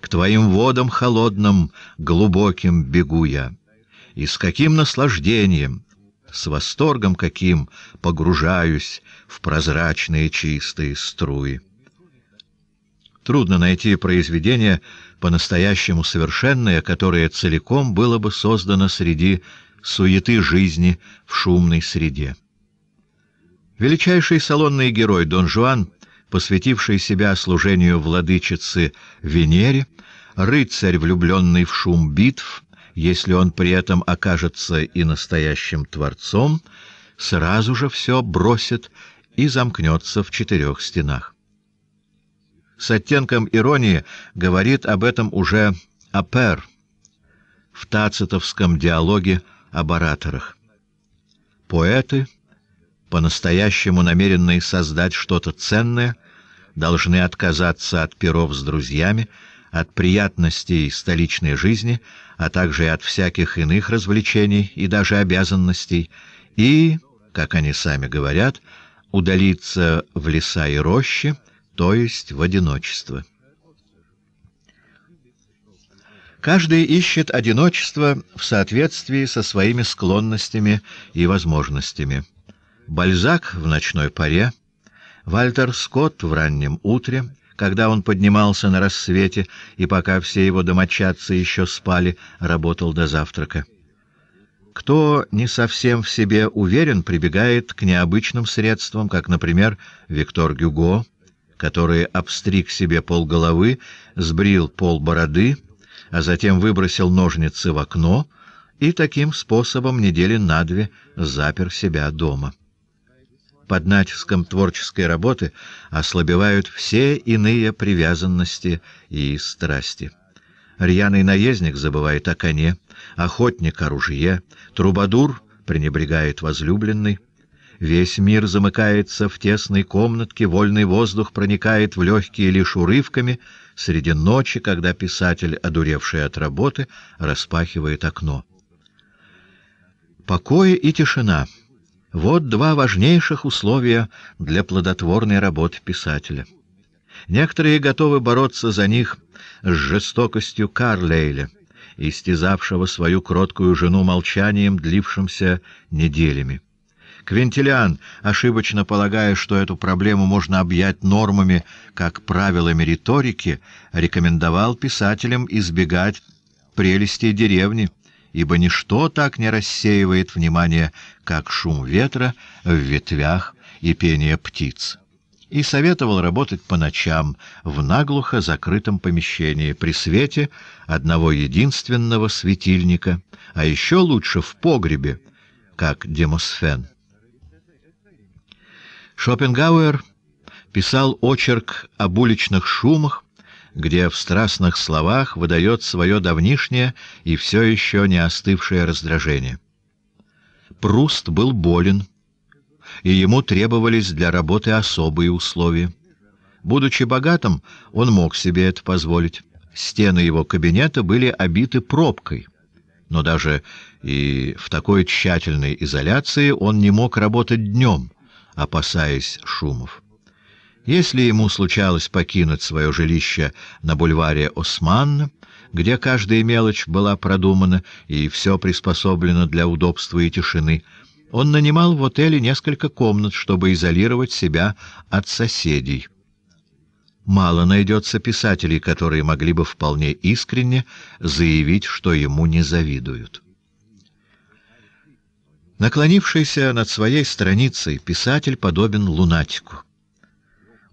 к твоим водам холодным, глубоким бегу я. И с каким наслаждением с восторгом каким погружаюсь в прозрачные чистые струи. Трудно найти произведение по-настоящему совершенное, которое целиком было бы создано среди суеты жизни в шумной среде. Величайший салонный герой Дон Жуан, посвятивший себя служению владычицы Венере, рыцарь, влюбленный в шум битв, если он при этом окажется и настоящим творцом, сразу же все бросит и замкнется в четырех стенах. С оттенком иронии говорит об этом уже Апер в тацитовском диалоге об ораторах. Поэты, по-настоящему намеренные создать что-то ценное, должны отказаться от перов с друзьями, от приятностей столичной жизни, а также и от всяких иных развлечений и даже обязанностей, и, как они сами говорят, удалиться в леса и рощи, то есть в одиночество. Каждый ищет одиночество в соответствии со своими склонностями и возможностями. Бальзак в ночной паре, Вальтер Скотт в раннем утре, когда он поднимался на рассвете и пока все его домочадцы еще спали, работал до завтрака. Кто не совсем в себе уверен, прибегает к необычным средствам, как, например, Виктор Гюго, который обстриг себе полголовы, сбрил пол бороды, а затем выбросил ножницы в окно и таким способом недели на две запер себя дома под натиском творческой работы ослабевают все иные привязанности и страсти. Рьяный наездник забывает о коне, охотник — о трубадур пренебрегает возлюбленный. Весь мир замыкается в тесной комнатке, вольный воздух проникает в легкие лишь урывками, среди ночи, когда писатель, одуревший от работы, распахивает окно. Покой и тишина — вот два важнейших условия для плодотворной работы писателя. Некоторые готовы бороться за них с жестокостью Карлейля, истязавшего свою кроткую жену молчанием, длившимся неделями. Квинтилиан, ошибочно полагая, что эту проблему можно объять нормами, как правилами риторики, рекомендовал писателям избегать прелести деревни, ибо ничто так не рассеивает внимание, как шум ветра в ветвях и пение птиц. И советовал работать по ночам в наглухо закрытом помещении при свете одного единственного светильника, а еще лучше в погребе, как Демосфен. Шопенгауэр писал очерк об уличных шумах, где в страстных словах выдает свое давнишнее и все еще не остывшее раздражение. Пруст был болен, и ему требовались для работы особые условия. Будучи богатым, он мог себе это позволить. Стены его кабинета были обиты пробкой, но даже и в такой тщательной изоляции он не мог работать днем, опасаясь шумов. Если ему случалось покинуть свое жилище на бульваре Осман, где каждая мелочь была продумана и все приспособлено для удобства и тишины, он нанимал в отеле несколько комнат, чтобы изолировать себя от соседей. Мало найдется писателей, которые могли бы вполне искренне заявить, что ему не завидуют. Наклонившийся над своей страницей писатель подобен лунатику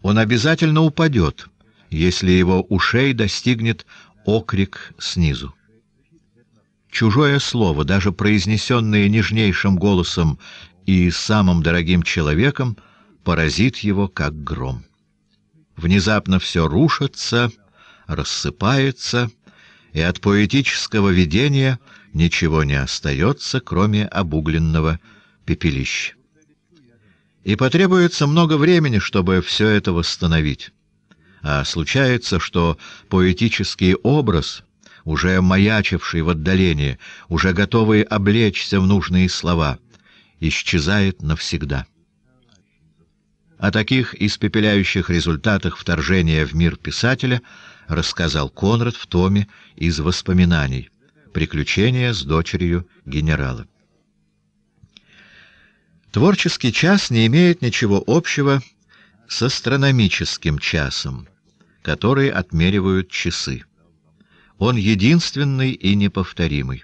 он обязательно упадет, если его ушей достигнет окрик снизу. Чужое слово, даже произнесенное нежнейшим голосом и самым дорогим человеком, поразит его как гром. Внезапно все рушится, рассыпается, и от поэтического видения ничего не остается, кроме обугленного пепелища и потребуется много времени, чтобы все это восстановить. А случается, что поэтический образ, уже маячивший в отдалении, уже готовый облечься в нужные слова, исчезает навсегда. О таких испепеляющих результатах вторжения в мир писателя рассказал Конрад в томе из воспоминаний «Приключения с дочерью генерала». Творческий час не имеет ничего общего с астрономическим часом, который отмеривают часы. Он единственный и неповторимый.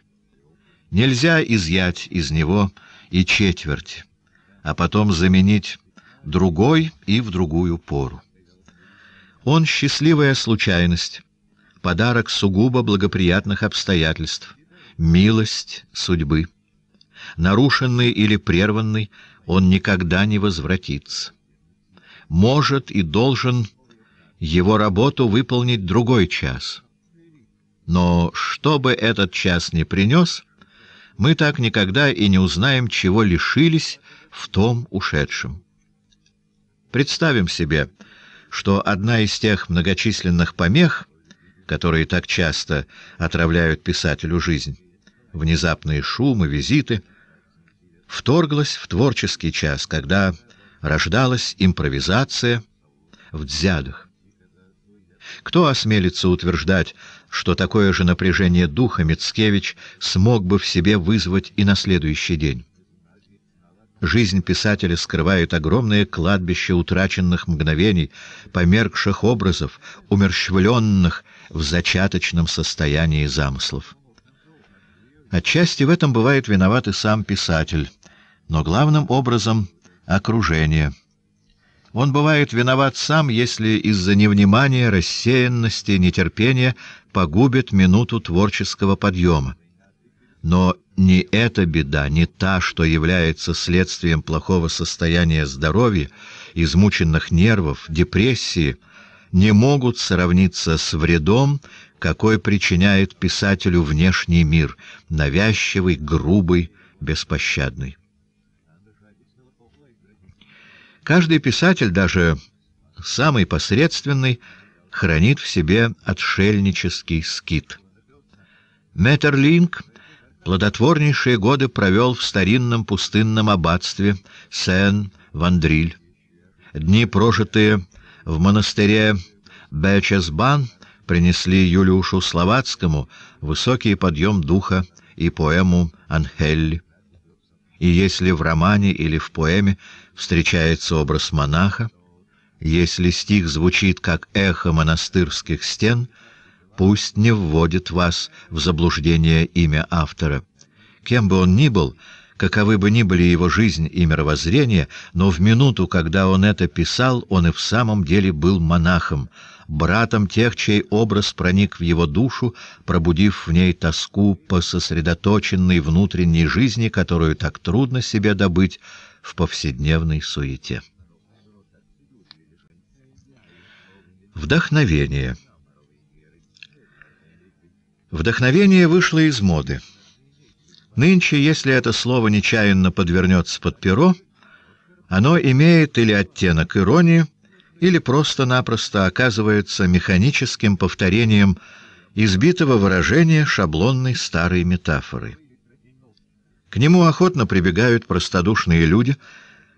Нельзя изъять из него и четверть, а потом заменить другой и в другую пору. Он — счастливая случайность, подарок сугубо благоприятных обстоятельств, милость судьбы нарушенный или прерванный, он никогда не возвратится. Может и должен его работу выполнить другой час. Но что бы этот час ни принес, мы так никогда и не узнаем, чего лишились в том ушедшем. Представим себе, что одна из тех многочисленных помех, которые так часто отравляют писателю жизнь, внезапные шумы, визиты — вторглась в творческий час, когда рождалась импровизация в дзядах. Кто осмелится утверждать, что такое же напряжение духа Мицкевич смог бы в себе вызвать и на следующий день? Жизнь писателя скрывает огромное кладбище утраченных мгновений, померкших образов, умерщвленных в зачаточном состоянии замыслов. Отчасти в этом бывает виноват и сам писатель, но главным образом — окружение. Он бывает виноват сам, если из-за невнимания, рассеянности, нетерпения погубит минуту творческого подъема. Но не эта беда, не та, что является следствием плохого состояния здоровья, измученных нервов, депрессии, не могут сравниться с вредом, какой причиняет писателю внешний мир, навязчивый, грубый, беспощадный. Каждый писатель, даже самый посредственный, хранит в себе отшельнический скит. Меттерлинг плодотворнейшие годы провел в старинном пустынном аббатстве Сен-Вандриль. Дни, прожитые в монастыре Бечесбан, принесли Юлиушу Словацкому высокий подъем духа и поэму «Анхель». И если в романе или в поэме встречается образ монаха, если стих звучит как эхо монастырских стен, пусть не вводит вас в заблуждение имя автора. Кем бы он ни был, каковы бы ни были его жизнь и мировоззрение, но в минуту, когда он это писал, он и в самом деле был монахом — братом тех, чей образ проник в его душу, пробудив в ней тоску по сосредоточенной внутренней жизни, которую так трудно себе добыть в повседневной суете. Вдохновение. Вдохновение вышло из моды. Нынче, если это слово нечаянно подвернется под перо, оно имеет или оттенок иронии, или просто-напросто оказывается механическим повторением избитого выражения шаблонной старой метафоры. К нему охотно прибегают простодушные люди,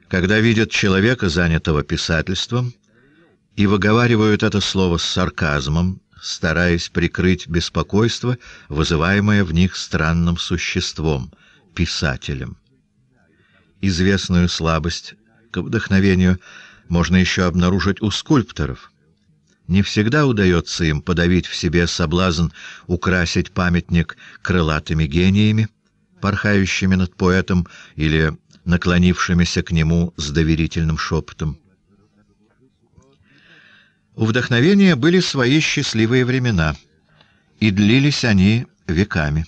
когда видят человека, занятого писательством, и выговаривают это слово с сарказмом, стараясь прикрыть беспокойство, вызываемое в них странным существом — писателем. Известную слабость к вдохновению — можно еще обнаружить у скульпторов. Не всегда удается им подавить в себе соблазн украсить памятник крылатыми гениями, порхающими над поэтом или наклонившимися к нему с доверительным шепотом. У вдохновения были свои счастливые времена, и длились они веками.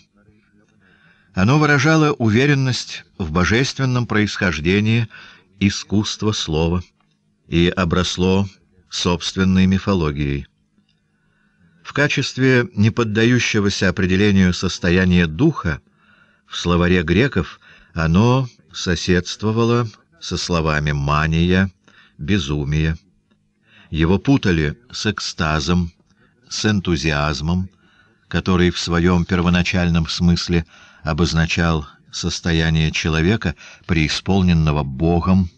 Оно выражало уверенность в божественном происхождении искусства слова — и обросло собственной мифологией. В качестве неподдающегося определению состояния духа в словаре греков оно соседствовало со словами «мания», «безумие». Его путали с экстазом, с энтузиазмом, который в своем первоначальном смысле обозначал состояние человека, преисполненного Богом,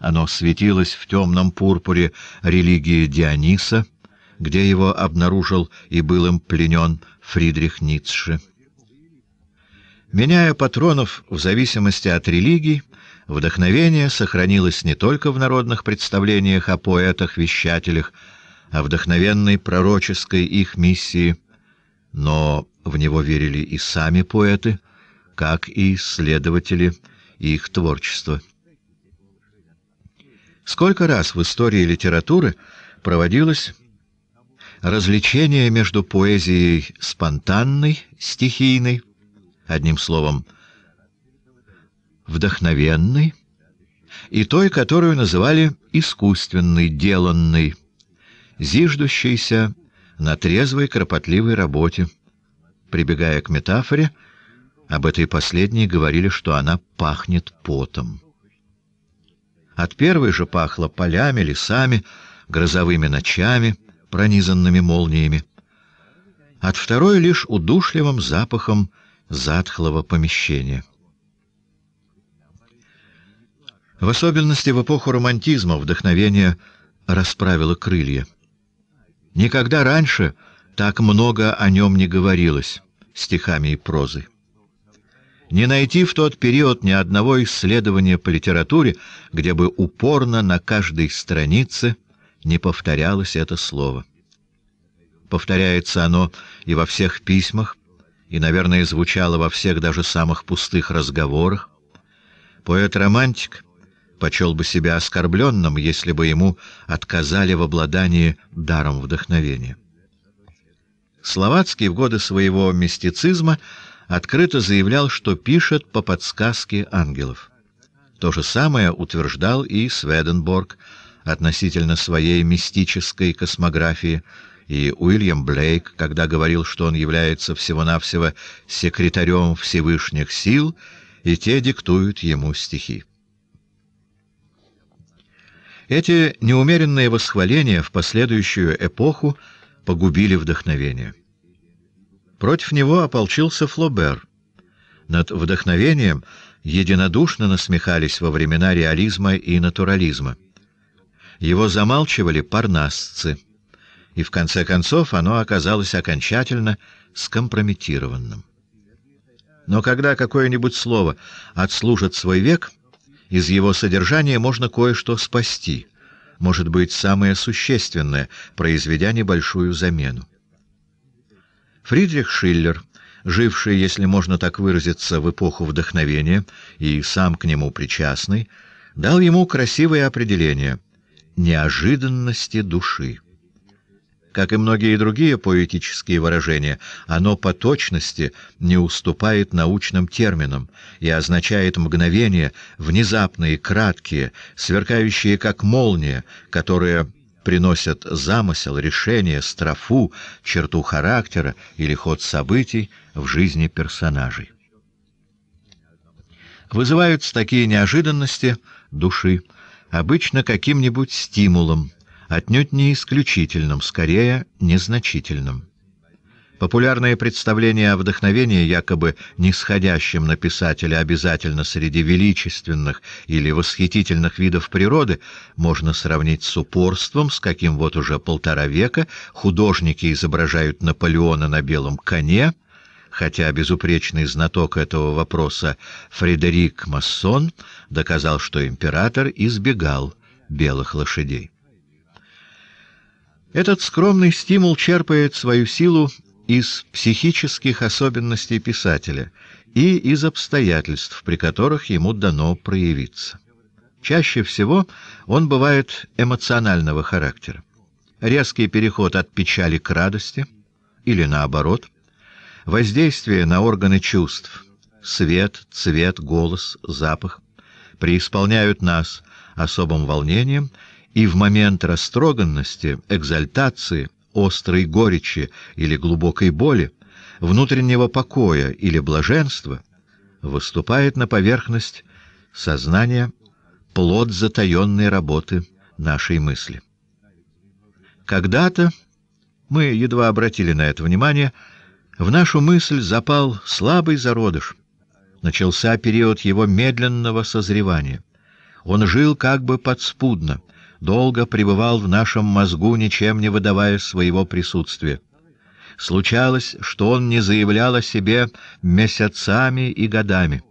оно светилось в темном пурпуре религии Диониса, где его обнаружил и был им пленен Фридрих Ницше. Меняя патронов в зависимости от религии, вдохновение сохранилось не только в народных представлениях о поэтах-вещателях, о вдохновенной пророческой их миссии, но в него верили и сами поэты, как и исследователи их творчества. Сколько раз в истории литературы проводилось различение между поэзией спонтанной, стихийной, одним словом, вдохновенной, и той, которую называли искусственной, деланной, зиждущейся на трезвой, кропотливой работе. Прибегая к метафоре, об этой последней говорили, что она пахнет потом. От первой же пахло полями, лесами, грозовыми ночами, пронизанными молниями. От второй лишь удушливым запахом затхлого помещения. В особенности в эпоху романтизма вдохновение расправило крылья. Никогда раньше так много о нем не говорилось стихами и прозой не найти в тот период ни одного исследования по литературе, где бы упорно на каждой странице не повторялось это слово. Повторяется оно и во всех письмах, и, наверное, звучало во всех даже самых пустых разговорах. Поэт-романтик почел бы себя оскорбленным, если бы ему отказали в обладании даром вдохновения. Словацкий в годы своего мистицизма — открыто заявлял, что пишет по подсказке ангелов. То же самое утверждал и Сведенборг относительно своей мистической космографии, и Уильям Блейк, когда говорил, что он является всего-навсего секретарем Всевышних сил, и те диктуют ему стихи. Эти неумеренные восхваления в последующую эпоху погубили вдохновение. Против него ополчился Флобер. Над вдохновением единодушно насмехались во времена реализма и натурализма. Его замалчивали парнасцы, и в конце концов оно оказалось окончательно скомпрометированным. Но когда какое-нибудь слово отслужит свой век, из его содержания можно кое-что спасти, может быть, самое существенное, произведя небольшую замену. Фридрих Шиллер, живший, если можно так выразиться, в эпоху вдохновения и сам к нему причастный, дал ему красивое определение «неожиданности души». Как и многие другие поэтические выражения, оно по точности не уступает научным терминам и означает мгновения, внезапные, краткие, сверкающие как молния, которые приносят замысел, решение, строфу, черту характера или ход событий в жизни персонажей. Вызываются такие неожиданности души обычно каким-нибудь стимулом, отнюдь не исключительным, скорее незначительным. Популярное представление о вдохновении, якобы нисходящем на писателя обязательно среди величественных или восхитительных видов природы, можно сравнить с упорством, с каким вот уже полтора века художники изображают Наполеона на белом коне, хотя безупречный знаток этого вопроса Фредерик Массон доказал, что император избегал белых лошадей. Этот скромный стимул черпает свою силу из психических особенностей писателя и из обстоятельств, при которых ему дано проявиться. Чаще всего он бывает эмоционального характера. Резкий переход от печали к радости или наоборот, воздействие на органы чувств — свет, цвет, голос, запах — преисполняют нас особым волнением и в момент растроганности, экзальтации — острой горечи или глубокой боли, внутреннего покоя или блаженства, выступает на поверхность сознания плод затаенной работы нашей мысли. Когда-то, мы едва обратили на это внимание, в нашу мысль запал слабый зародыш. Начался период его медленного созревания. Он жил как бы подспудно, долго пребывал в нашем мозгу, ничем не выдавая своего присутствия. Случалось, что он не заявлял о себе месяцами и годами.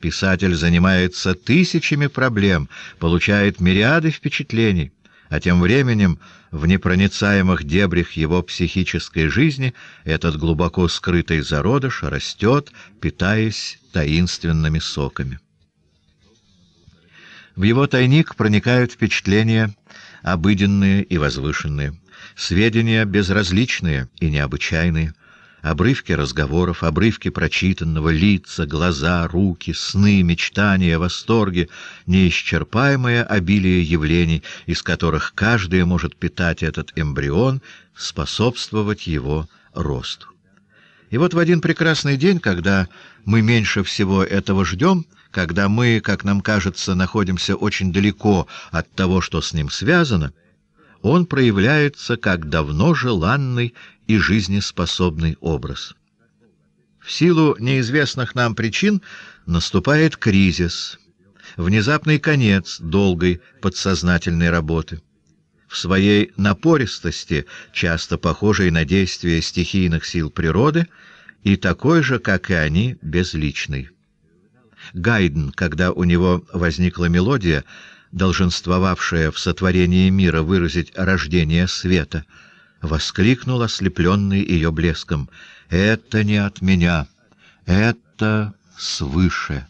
Писатель занимается тысячами проблем, получает мириады впечатлений, а тем временем в непроницаемых дебрях его психической жизни этот глубоко скрытый зародыш растет, питаясь таинственными соками. В его тайник проникают впечатления обыденные и возвышенные, сведения безразличные и необычайные, обрывки разговоров, обрывки прочитанного, лица, глаза, руки, сны, мечтания, восторги, неисчерпаемое обилие явлений, из которых каждое может питать этот эмбрион, способствовать его росту. И вот в один прекрасный день, когда мы меньше всего этого ждем, — когда мы, как нам кажется, находимся очень далеко от того, что с ним связано, он проявляется как давно желанный и жизнеспособный образ. В силу неизвестных нам причин наступает кризис, внезапный конец долгой подсознательной работы. В своей напористости, часто похожей на действия стихийных сил природы, и такой же, как и они, безличный. Гайден, когда у него возникла мелодия, долженствовавшая в сотворении мира выразить рождение света, воскликнул, ослепленный ее блеском: "Это не от меня, это свыше".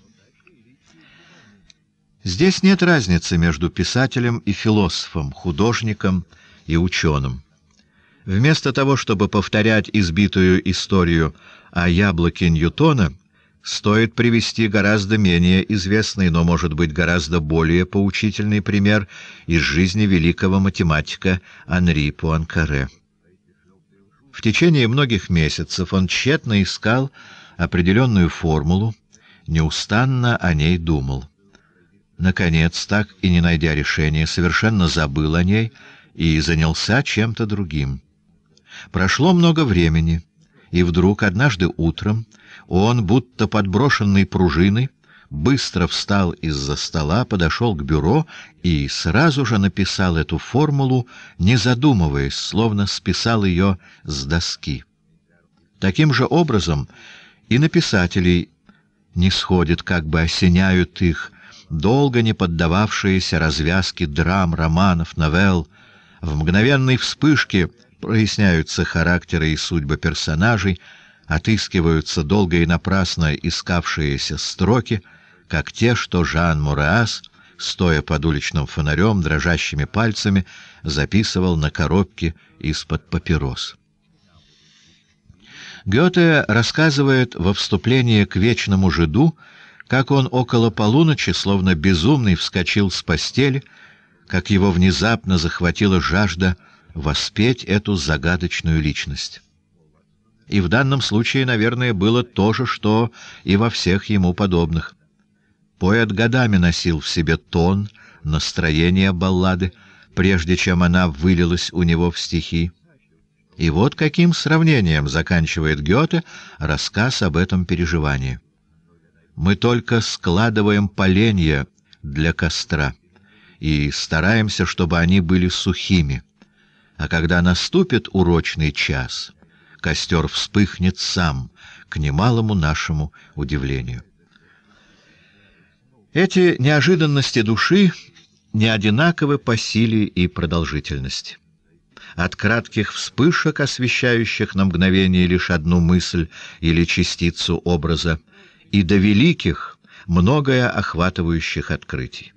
Здесь нет разницы между писателем и философом, художником и ученым. Вместо того, чтобы повторять избитую историю о яблоке Ньютона, Стоит привести гораздо менее известный, но, может быть, гораздо более поучительный пример из жизни великого математика Анри Пуанкаре. В течение многих месяцев он тщетно искал определенную формулу, неустанно о ней думал. Наконец, так и не найдя решения, совершенно забыл о ней и занялся чем-то другим. Прошло много времени, и вдруг однажды утром он, будто подброшенный пружиной, быстро встал из-за стола, подошел к бюро и сразу же написал эту формулу, не задумываясь, словно списал ее с доски. Таким же образом и на писателей не сходит, как бы осеняют их, долго не поддававшиеся развязки драм, романов, новелл. В мгновенной вспышке проясняются характеры и судьбы персонажей — отыскиваются долго и напрасно искавшиеся строки, как те, что Жан Муреас, стоя под уличным фонарем, дрожащими пальцами записывал на коробке из-под папирос. Гёте рассказывает во вступлении к «Вечному жиду», как он около полуночи, словно безумный, вскочил с постели, как его внезапно захватила жажда воспеть эту загадочную личность и в данном случае, наверное, было то же, что и во всех ему подобных. Поэт годами носил в себе тон, настроение баллады, прежде чем она вылилась у него в стихи. И вот каким сравнением заканчивает Гёте рассказ об этом переживании. «Мы только складываем поленья для костра и стараемся, чтобы они были сухими. А когда наступит урочный час...» костер вспыхнет сам, к немалому нашему удивлению. Эти неожиданности души не одинаковы по силе и продолжительности. От кратких вспышек, освещающих на мгновение лишь одну мысль или частицу образа, и до великих, многое охватывающих открытий.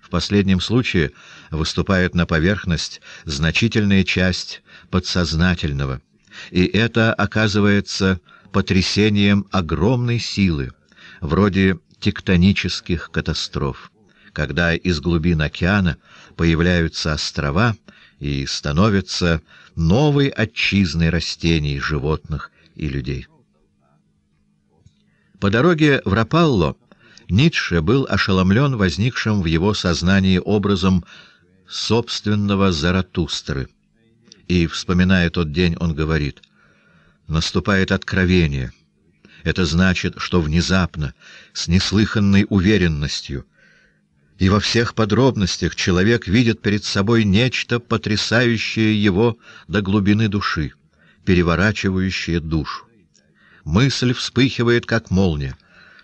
В последнем случае выступает на поверхность значительная часть подсознательного, и это оказывается потрясением огромной силы, вроде тектонических катастроф, когда из глубин океана появляются острова и становятся новой отчизной растений, животных и людей. По дороге в Рапалло Ницше был ошеломлен возникшим в его сознании образом собственного Заратустры — и, вспоминая тот день, он говорит, «Наступает откровение. Это значит, что внезапно, с неслыханной уверенностью, и во всех подробностях человек видит перед собой нечто, потрясающее его до глубины души, переворачивающее душу. Мысль вспыхивает, как молния.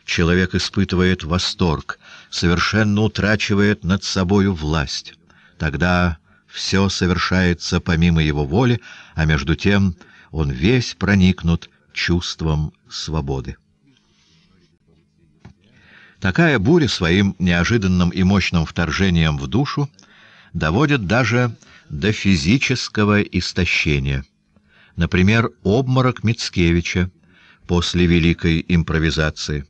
Человек испытывает восторг, совершенно утрачивает над собою власть. Тогда все совершается помимо его воли, а между тем он весь проникнут чувством свободы. Такая буря своим неожиданным и мощным вторжением в душу доводит даже до физического истощения. Например, обморок Мицкевича после великой импровизации.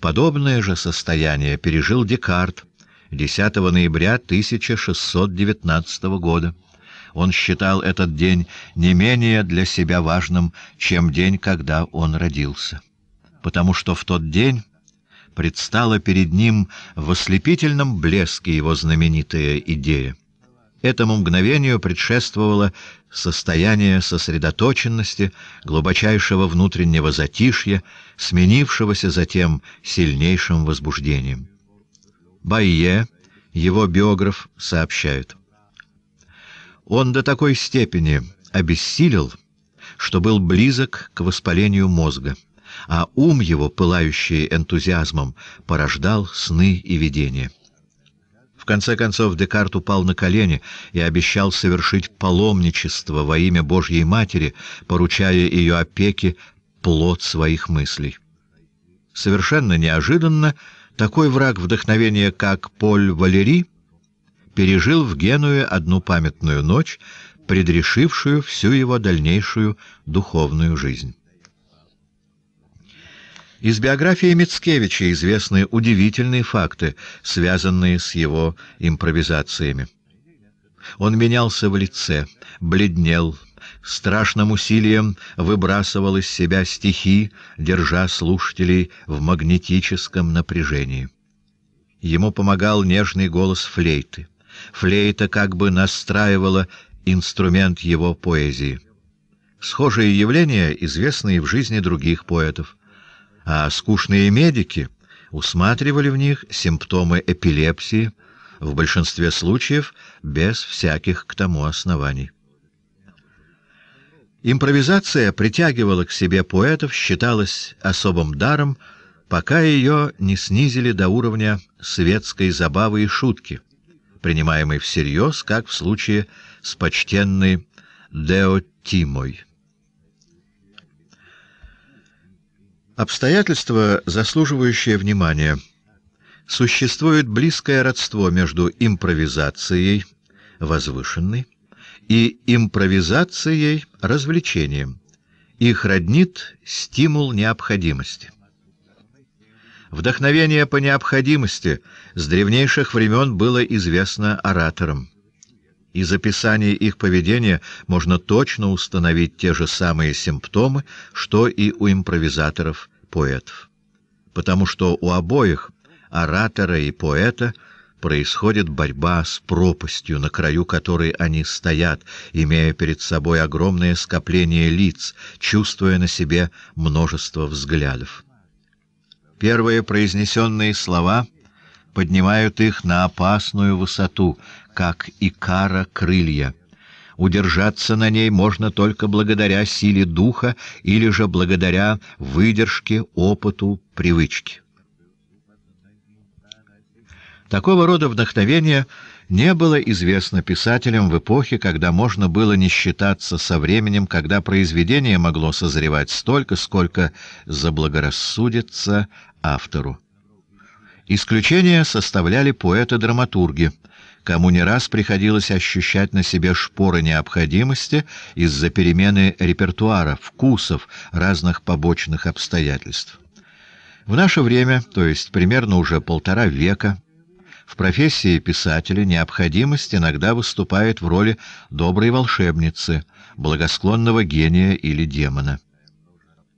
Подобное же состояние пережил Декарт 10 ноября 1619 года. Он считал этот день не менее для себя важным, чем день, когда он родился. Потому что в тот день предстала перед ним в ослепительном блеске его знаменитая идея. Этому мгновению предшествовало состояние сосредоточенности, глубочайшего внутреннего затишья, сменившегося затем сильнейшим возбуждением. Байе, его биограф, сообщают. Он до такой степени обессилел, что был близок к воспалению мозга, а ум его, пылающий энтузиазмом, порождал сны и видения. В конце концов Декарт упал на колени и обещал совершить паломничество во имя Божьей Матери, поручая ее опеке плод своих мыслей. Совершенно неожиданно такой враг вдохновения, как Поль Валери, пережил в Генуе одну памятную ночь, предрешившую всю его дальнейшую духовную жизнь. Из биографии Мицкевича известны удивительные факты, связанные с его импровизациями. Он менялся в лице, бледнел, страшным усилием выбрасывал из себя стихи, держа слушателей в магнетическом напряжении. Ему помогал нежный голос флейты. Флейта как бы настраивала инструмент его поэзии. Схожие явления известны и в жизни других поэтов. А скучные медики усматривали в них симптомы эпилепсии, в большинстве случаев без всяких к тому оснований. Импровизация притягивала к себе поэтов, считалась особым даром, пока ее не снизили до уровня светской забавы и шутки, принимаемой всерьез, как в случае с почтенной Део Тимой. Обстоятельства, заслуживающие внимания. Существует близкое родство между импровизацией, возвышенной, и импровизацией, развлечением. Их роднит стимул необходимости. Вдохновение по необходимости с древнейших времен было известно ораторам. Из описания их поведения можно точно установить те же самые симптомы, что и у импровизаторов-поэтов. Потому что у обоих, оратора и поэта, происходит борьба с пропастью, на краю которой они стоят, имея перед собой огромное скопление лиц, чувствуя на себе множество взглядов. Первые произнесенные слова поднимают их на опасную высоту, как икара крылья. Удержаться на ней можно только благодаря силе духа или же благодаря выдержке, опыту, привычке. Такого рода вдохновения не было известно писателям в эпохе, когда можно было не считаться со временем, когда произведение могло созревать столько, сколько заблагорассудится автору. Исключение составляли поэты-драматурги, кому не раз приходилось ощущать на себе шпоры необходимости из-за перемены репертуара, вкусов, разных побочных обстоятельств. В наше время, то есть примерно уже полтора века, в профессии писателя необходимость иногда выступает в роли доброй волшебницы, благосклонного гения или демона.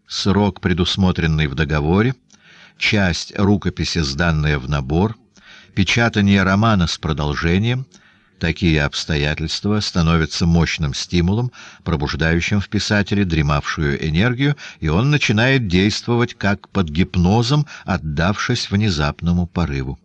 Срок, предусмотренный в договоре, часть рукописи, сданная в набор, печатание романа с продолжением — Такие обстоятельства становятся мощным стимулом, пробуждающим в писателе дремавшую энергию, и он начинает действовать как под гипнозом, отдавшись внезапному порыву.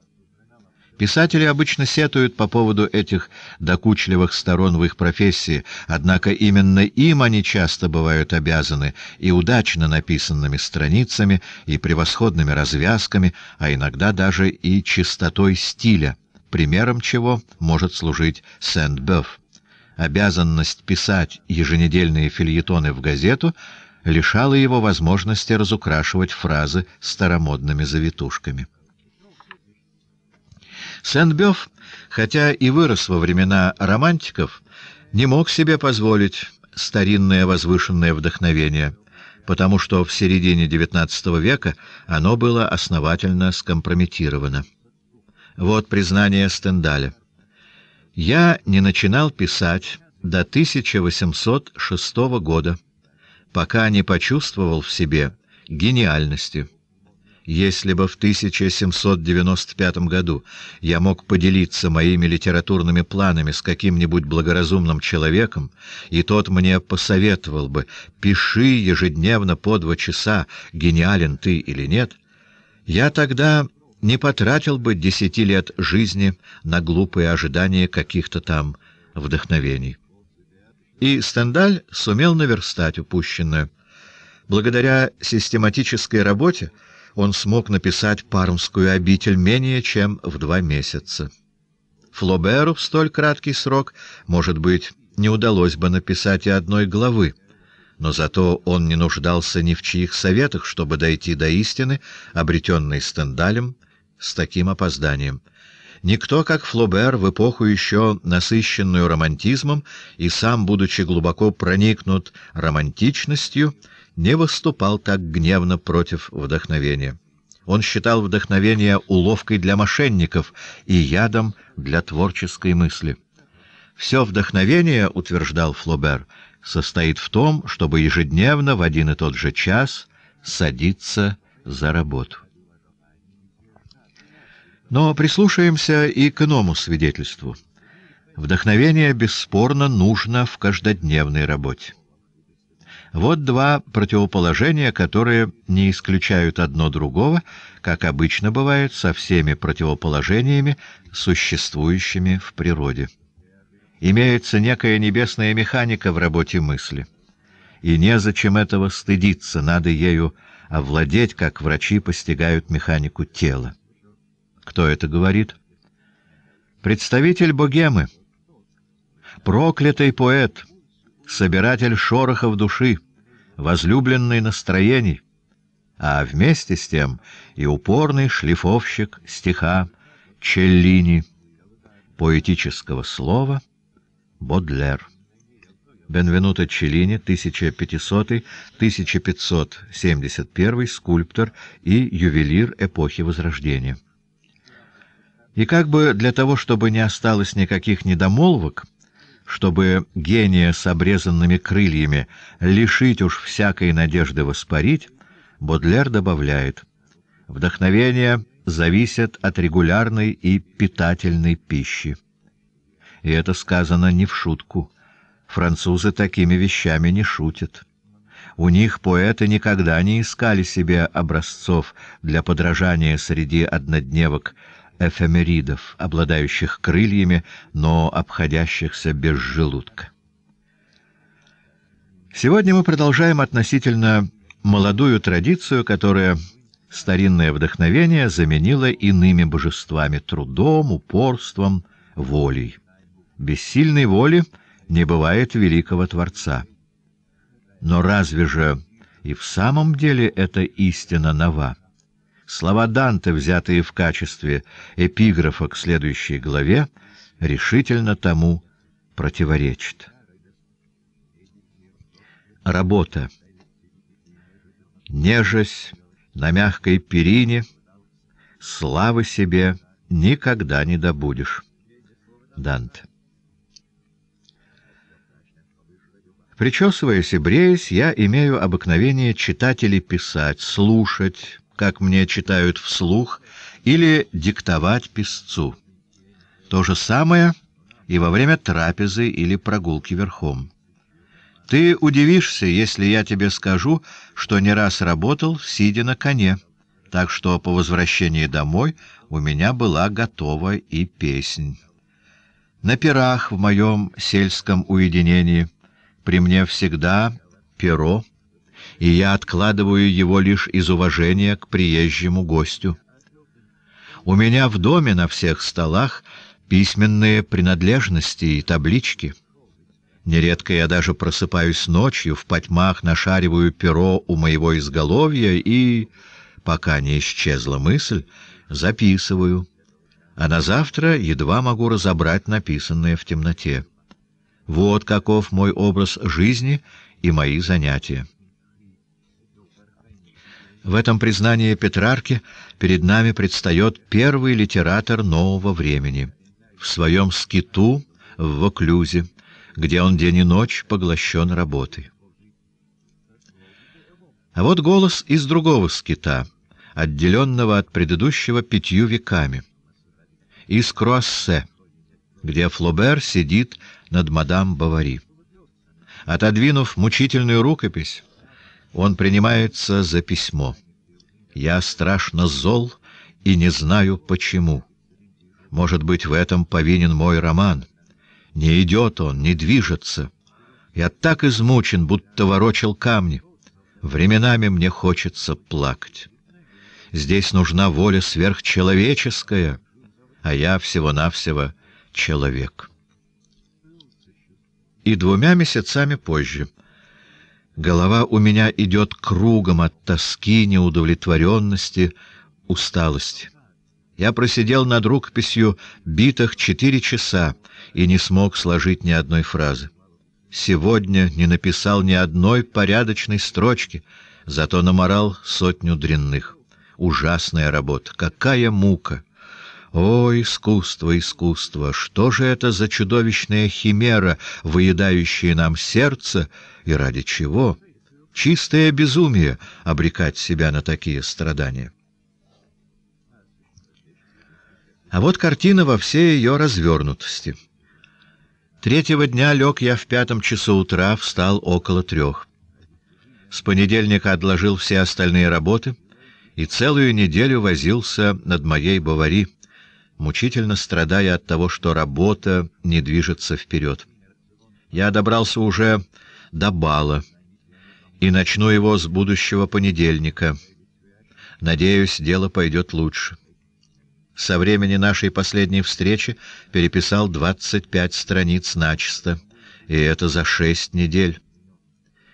Писатели обычно сетуют по поводу этих докучливых сторон в их профессии, однако именно им они часто бывают обязаны и удачно написанными страницами, и превосходными развязками, а иногда даже и чистотой стиля, примером чего может служить Сент-Бёв. Обязанность писать еженедельные фильетоны в газету лишала его возможности разукрашивать фразы старомодными завитушками. Сен-Бёв, хотя и вырос во времена романтиков, не мог себе позволить старинное возвышенное вдохновение, потому что в середине XIX века оно было основательно скомпрометировано. Вот признание Стендаля. «Я не начинал писать до 1806 года, пока не почувствовал в себе гениальности». Если бы в 1795 году я мог поделиться моими литературными планами с каким-нибудь благоразумным человеком, и тот мне посоветовал бы «пиши ежедневно по два часа, гениален ты или нет», я тогда не потратил бы десяти лет жизни на глупые ожидания каких-то там вдохновений. И Стендаль сумел наверстать упущенное. Благодаря систематической работе он смог написать Пармскую обитель менее чем в два месяца. Флоберу в столь краткий срок, может быть, не удалось бы написать и одной главы, но зато он не нуждался ни в чьих советах, чтобы дойти до истины, обретенной Стендалем с таким опозданием. Никто, как Флобер, в эпоху еще насыщенную романтизмом и сам, будучи глубоко проникнут романтичностью, не выступал так гневно против вдохновения. Он считал вдохновение уловкой для мошенников и ядом для творческой мысли. Все вдохновение, утверждал Флобер, состоит в том, чтобы ежедневно в один и тот же час садиться за работу. Но прислушаемся и к иному свидетельству. Вдохновение бесспорно нужно в каждодневной работе. Вот два противоположения, которые не исключают одно другого, как обычно бывает со всеми противоположениями, существующими в природе. Имеется некая небесная механика в работе мысли. И незачем этого стыдиться, надо ею овладеть, как врачи постигают механику тела. Кто это говорит? Представитель богемы. Проклятый поэт — собиратель шорохов души, возлюбленный настроений, а вместе с тем и упорный шлифовщик стиха Челлини, поэтического слова Бодлер. Бенвенуто Челлини, 1500-1571, скульптор и ювелир эпохи Возрождения. И как бы для того, чтобы не осталось никаких недомолвок, чтобы гения с обрезанными крыльями лишить уж всякой надежды воспарить, Бодлер добавляет «Вдохновение зависит от регулярной и питательной пищи». И это сказано не в шутку. Французы такими вещами не шутят. У них поэты никогда не искали себе образцов для подражания среди однодневок, эфемеридов, обладающих крыльями, но обходящихся без желудка. Сегодня мы продолжаем относительно молодую традицию, которая старинное вдохновение заменила иными божествами трудом, упорством, волей. Без сильной воли не бывает великого творца. Но разве же и в самом деле эта истина нова? Слова Данте, взятые в качестве эпиграфа к следующей главе, решительно тому противоречат. Работа. Нежась на мягкой перине, славы себе никогда не добудешь. Данте. Причесываясь и бреясь, я имею обыкновение читать или писать, слушать, как мне читают вслух, или диктовать писцу. То же самое и во время трапезы или прогулки верхом. Ты удивишься, если я тебе скажу, что не раз работал, сидя на коне, так что по возвращении домой у меня была готова и песнь. На пирах в моем сельском уединении при мне всегда перо, и я откладываю его лишь из уважения к приезжему гостю. У меня в доме на всех столах письменные принадлежности и таблички. Нередко я даже просыпаюсь ночью, в потьмах нашариваю перо у моего изголовья и, пока не исчезла мысль, записываю. А на завтра едва могу разобрать написанное в темноте. Вот каков мой образ жизни и мои занятия. В этом признании Петрарки перед нами предстает первый литератор нового времени. В своем скиту в Воклюзе, где он день и ночь поглощен работой. А вот голос из другого скита, отделенного от предыдущего пятью веками. Из Круассе, где Флобер сидит над мадам Бавари. Отодвинув мучительную рукопись, он принимается за письмо. Я страшно зол и не знаю почему. Может быть, в этом повинен мой роман. Не идет он, не движется. Я так измучен, будто ворочил камни. Временами мне хочется плакать. Здесь нужна воля сверхчеловеческая, а я всего-навсего человек. И двумя месяцами позже — Голова у меня идет кругом от тоски, неудовлетворенности, усталости. Я просидел над рукописью битых четыре часа и не смог сложить ни одной фразы. Сегодня не написал ни одной порядочной строчки, зато наморал сотню дрянных. Ужасная работа, какая мука! О, искусство, искусство! Что же это за чудовищная химера, выедающая нам сердце — и ради чего? Чистое безумие обрекать себя на такие страдания. А вот картина во всей ее развернутости. Третьего дня лег я в пятом часу утра, встал около трех. С понедельника отложил все остальные работы и целую неделю возился над моей Бавари, мучительно страдая от того, что работа не движется вперед. Я добрался уже до бала. И начну его с будущего понедельника. Надеюсь, дело пойдет лучше. Со времени нашей последней встречи переписал 25 страниц начисто, и это за шесть недель.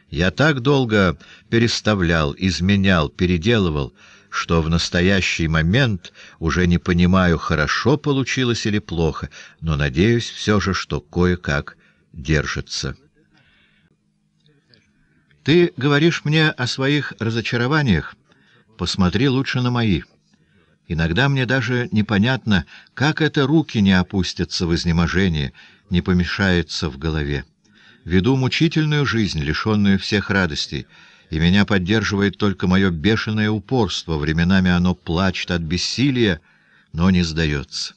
Я так долго переставлял, изменял, переделывал, что в настоящий момент уже не понимаю, хорошо получилось или плохо, но надеюсь все же, что кое-как держится. Ты говоришь мне о своих разочарованиях. Посмотри лучше на мои. Иногда мне даже непонятно, как это руки не опустятся в изнеможении, не помешается в голове. Веду мучительную жизнь, лишенную всех радостей, и меня поддерживает только мое бешеное упорство. Временами оно плачет от бессилия, но не сдается.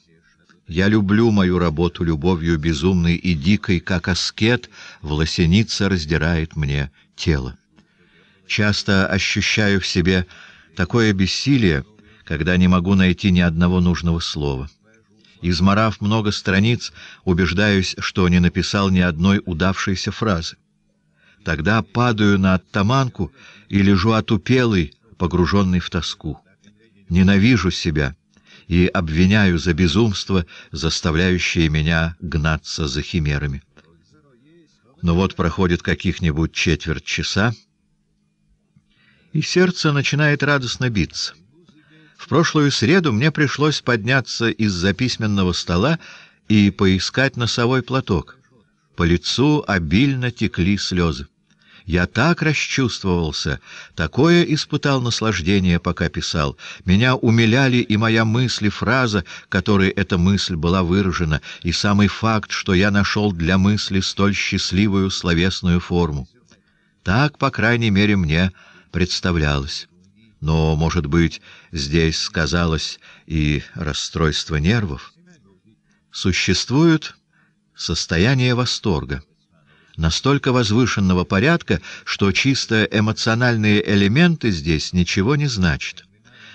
Я люблю мою работу любовью безумной и дикой, как аскет, власеница раздирает мне тела. Часто ощущаю в себе такое бессилие, когда не могу найти ни одного нужного слова. Изморав много страниц, убеждаюсь, что не написал ни одной удавшейся фразы. Тогда падаю на оттаманку и лежу отупелый, погруженный в тоску. Ненавижу себя и обвиняю за безумство, заставляющее меня гнаться за химерами. Но вот проходит каких-нибудь четверть часа, и сердце начинает радостно биться. В прошлую среду мне пришлось подняться из-за письменного стола и поискать носовой платок. По лицу обильно текли слезы. Я так расчувствовался, такое испытал наслаждение, пока писал. Меня умиляли и моя мысль, и фраза, которой эта мысль была выражена, и самый факт, что я нашел для мысли столь счастливую словесную форму. Так, по крайней мере, мне представлялось. Но, может быть, здесь сказалось и расстройство нервов. Существует состояние восторга настолько возвышенного порядка, что чисто эмоциональные элементы здесь ничего не значат.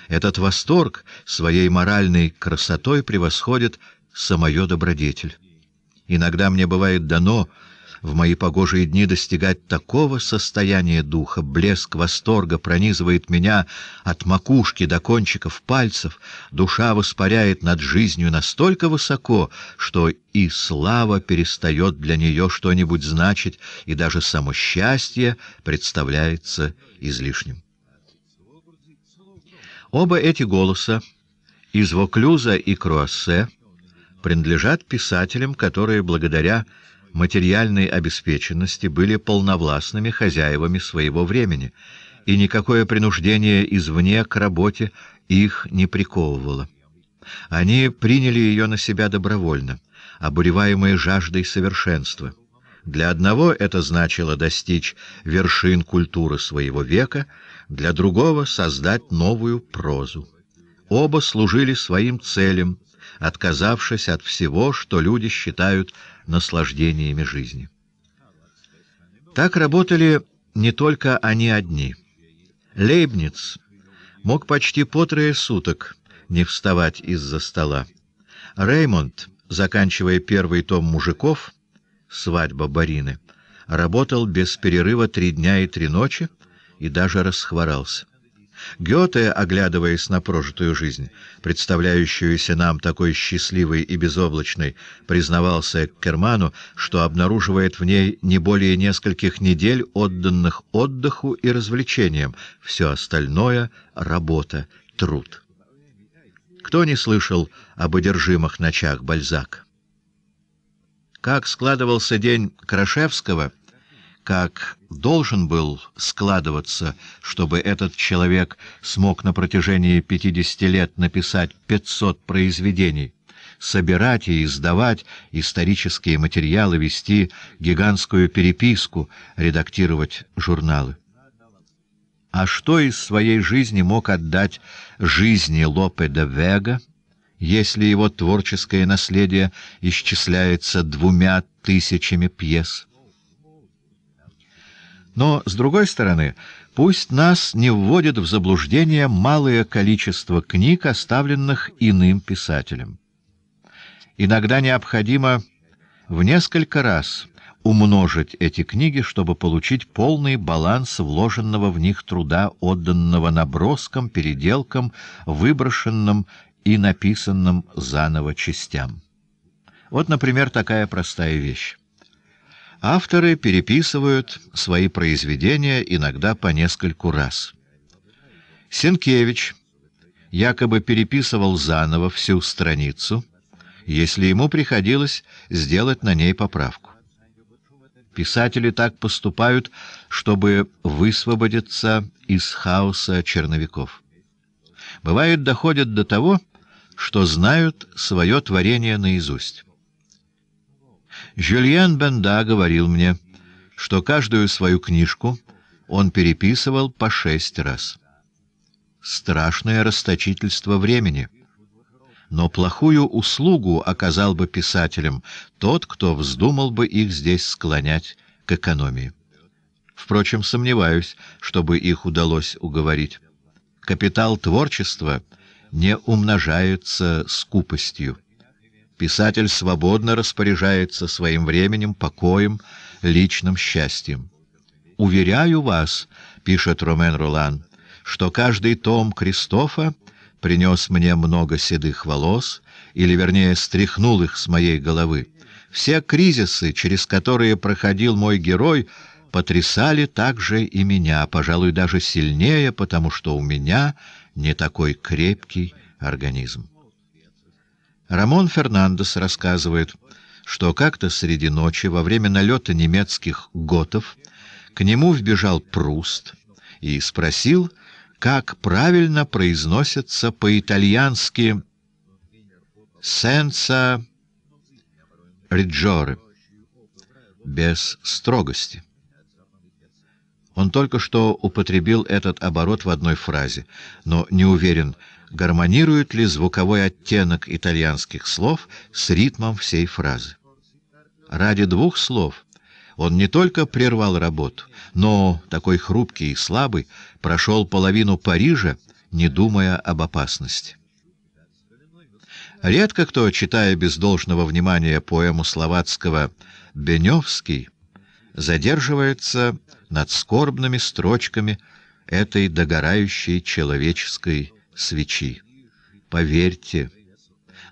Этот восторг своей моральной красотой превосходит самое добродетель. Иногда мне бывает дано в мои погожие дни достигать такого состояния духа. Блеск восторга пронизывает меня от макушки до кончиков пальцев. Душа воспаряет над жизнью настолько высоко, что и слава перестает для нее что-нибудь значить, и даже само счастье представляется излишним. Оба эти голоса, из Воклюза и Круассе, принадлежат писателям, которые благодаря материальной обеспеченности были полновластными хозяевами своего времени, и никакое принуждение извне к работе их не приковывало. Они приняли ее на себя добровольно, обуреваемые жаждой совершенства. Для одного это значило достичь вершин культуры своего века, для другого — создать новую прозу. Оба служили своим целям, отказавшись от всего, что люди считают наслаждениями жизни. Так работали не только они одни. Лейбниц мог почти по трое суток не вставать из-за стола. Реймонд, заканчивая первый том «Мужиков», «Свадьба Барины», работал без перерыва три дня и три ночи и даже расхворался. Гёте, оглядываясь на прожитую жизнь, представляющуюся нам такой счастливой и безоблачной, признавался Керману, что обнаруживает в ней не более нескольких недель, отданных отдыху и развлечениям, все остальное — работа, труд. Кто не слышал об одержимых ночах Бальзак? Как складывался день Крашевского — как должен был складываться, чтобы этот человек смог на протяжении 50 лет написать 500 произведений, собирать и издавать исторические материалы, вести гигантскую переписку, редактировать журналы. А что из своей жизни мог отдать жизни Лопе де Вега, если его творческое наследие исчисляется двумя тысячами пьес? Но, с другой стороны, пусть нас не вводит в заблуждение малое количество книг, оставленных иным писателем. Иногда необходимо в несколько раз умножить эти книги, чтобы получить полный баланс вложенного в них труда, отданного наброскам, переделкам, выброшенным и написанным заново частям. Вот, например, такая простая вещь. Авторы переписывают свои произведения иногда по нескольку раз. Сенкевич якобы переписывал заново всю страницу, если ему приходилось сделать на ней поправку. Писатели так поступают, чтобы высвободиться из хаоса черновиков. Бывает, доходят до того, что знают свое творение наизусть. Жюльен Бенда говорил мне, что каждую свою книжку он переписывал по шесть раз. Страшное расточительство времени. Но плохую услугу оказал бы писателям тот, кто вздумал бы их здесь склонять к экономии. Впрочем, сомневаюсь, чтобы их удалось уговорить. Капитал творчества не умножается скупостью. Писатель свободно распоряжается своим временем, покоем, личным счастьем. «Уверяю вас», — пишет Ромен Рулан, — «что каждый том Кристофа принес мне много седых волос, или, вернее, стряхнул их с моей головы. Все кризисы, через которые проходил мой герой, потрясали также и меня, пожалуй, даже сильнее, потому что у меня не такой крепкий организм. Рамон Фернандес рассказывает, что как-то среди ночи во время налета немецких готов к нему вбежал Пруст и спросил, как правильно произносится по-итальянски «сенса риджоры» — «без строгости». Он только что употребил этот оборот в одной фразе, но не уверен — гармонирует ли звуковой оттенок итальянских слов с ритмом всей фразы. Ради двух слов он не только прервал работу, но, такой хрупкий и слабый, прошел половину Парижа, не думая об опасности. Редко кто, читая без должного внимания поэму словацкого «Беневский», задерживается над скорбными строчками этой догорающей человеческой свечи. Поверьте,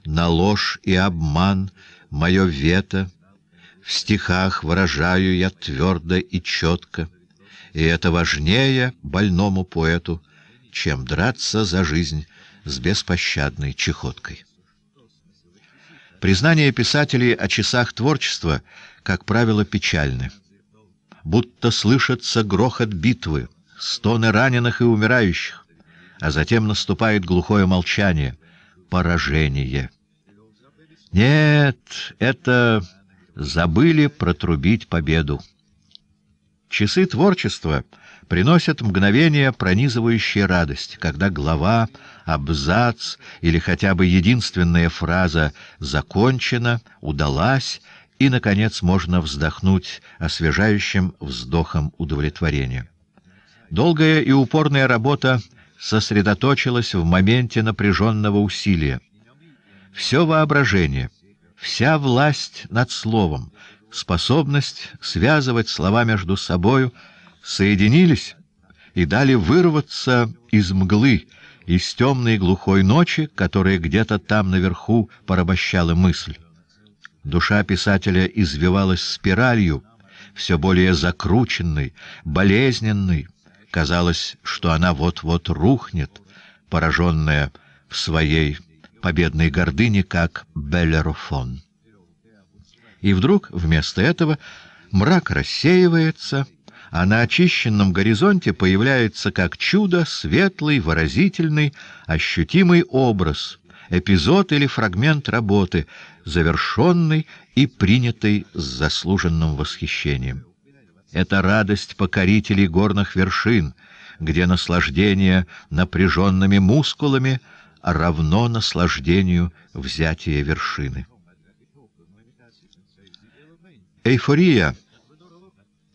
на ложь и обман мое вето, в стихах выражаю я твердо и четко, и это важнее больному поэту, чем драться за жизнь с беспощадной чехоткой. Признание писателей о часах творчества, как правило, печальны. Будто слышится грохот битвы, стоны раненых и умирающих, а затем наступает глухое молчание, поражение. Нет, это забыли протрубить победу. Часы творчества приносят мгновение пронизывающей радость, когда глава, абзац или хотя бы единственная фраза закончена, удалась, и, наконец, можно вздохнуть освежающим вздохом удовлетворения. Долгая и упорная работа сосредоточилось в моменте напряженного усилия. Все воображение, вся власть над словом, способность связывать слова между собою соединились и дали вырваться из мглы, из темной глухой ночи, которая где-то там наверху порабощала мысль. Душа писателя извивалась спиралью, все более закрученной, болезненной, Казалось, что она вот-вот рухнет, пораженная в своей победной гордыне, как Беллерофон. И вдруг, вместо этого, мрак рассеивается, а на очищенном горизонте появляется как чудо светлый, выразительный, ощутимый образ, эпизод или фрагмент работы, завершенный и принятый с заслуженным восхищением. Это радость покорителей горных вершин, где наслаждение напряженными мускулами равно наслаждению взятия вершины. Эйфория,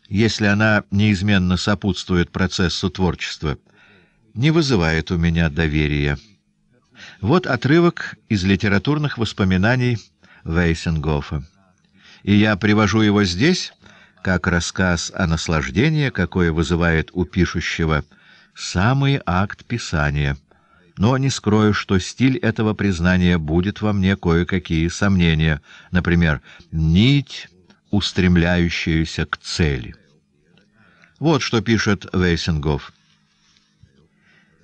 если она неизменно сопутствует процессу творчества, не вызывает у меня доверия. Вот отрывок из литературных воспоминаний Вейсенгофа. И я привожу его здесь, как рассказ о наслаждении, какое вызывает у пишущего самый акт писания. Но не скрою, что стиль этого признания будет во мне кое-какие сомнения, например, нить, устремляющаяся к цели. Вот что пишет Вейсингов.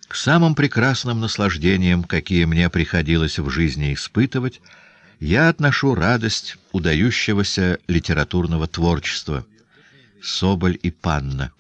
К самым прекрасным наслаждениям, какие мне приходилось в жизни испытывать, я отношу радость удающегося литературного творчества. Соболь и Панна.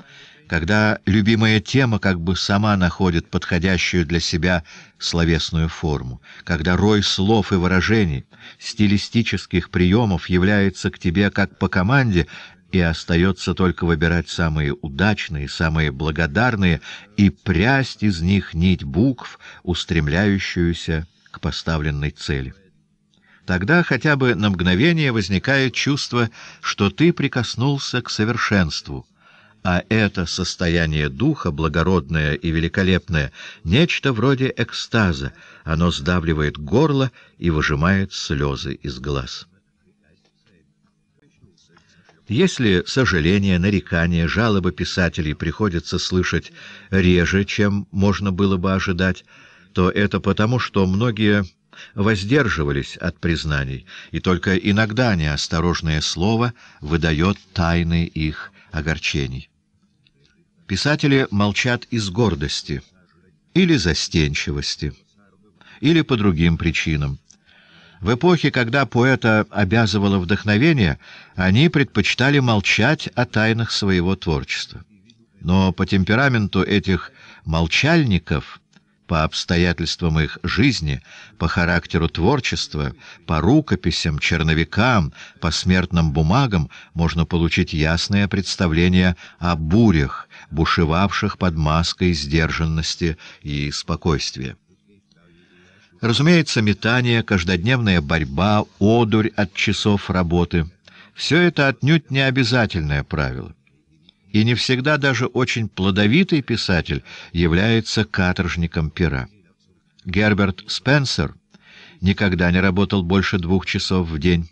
Когда любимая тема как бы сама находит подходящую для себя словесную форму, когда рой слов и выражений, стилистических приемов является к тебе как по команде, и остается только выбирать самые удачные, самые благодарные и прясть из них нить букв, устремляющуюся к поставленной цели. Тогда хотя бы на мгновение возникает чувство, что ты прикоснулся к совершенству. А это состояние духа, благородное и великолепное, нечто вроде экстаза. Оно сдавливает горло и выжимает слезы из глаз. Если сожаления, нарекания, жалобы писателей приходится слышать реже, чем можно было бы ожидать, то это потому, что многие воздерживались от признаний, и только иногда неосторожное слово выдает тайны их огорчений. Писатели молчат из гордости или застенчивости, или по другим причинам. В эпохе, когда поэта обязывало вдохновение, они предпочитали молчать о тайнах своего творчества. Но по темпераменту этих молчальников по обстоятельствам их жизни, по характеру творчества, по рукописям, черновикам, по смертным бумагам можно получить ясное представление о бурях, бушевавших под маской сдержанности и спокойствия. Разумеется, метание, каждодневная борьба, одурь от часов работы — все это отнюдь не обязательное правило и не всегда даже очень плодовитый писатель является каторжником пера. Герберт Спенсер никогда не работал больше двух часов в день.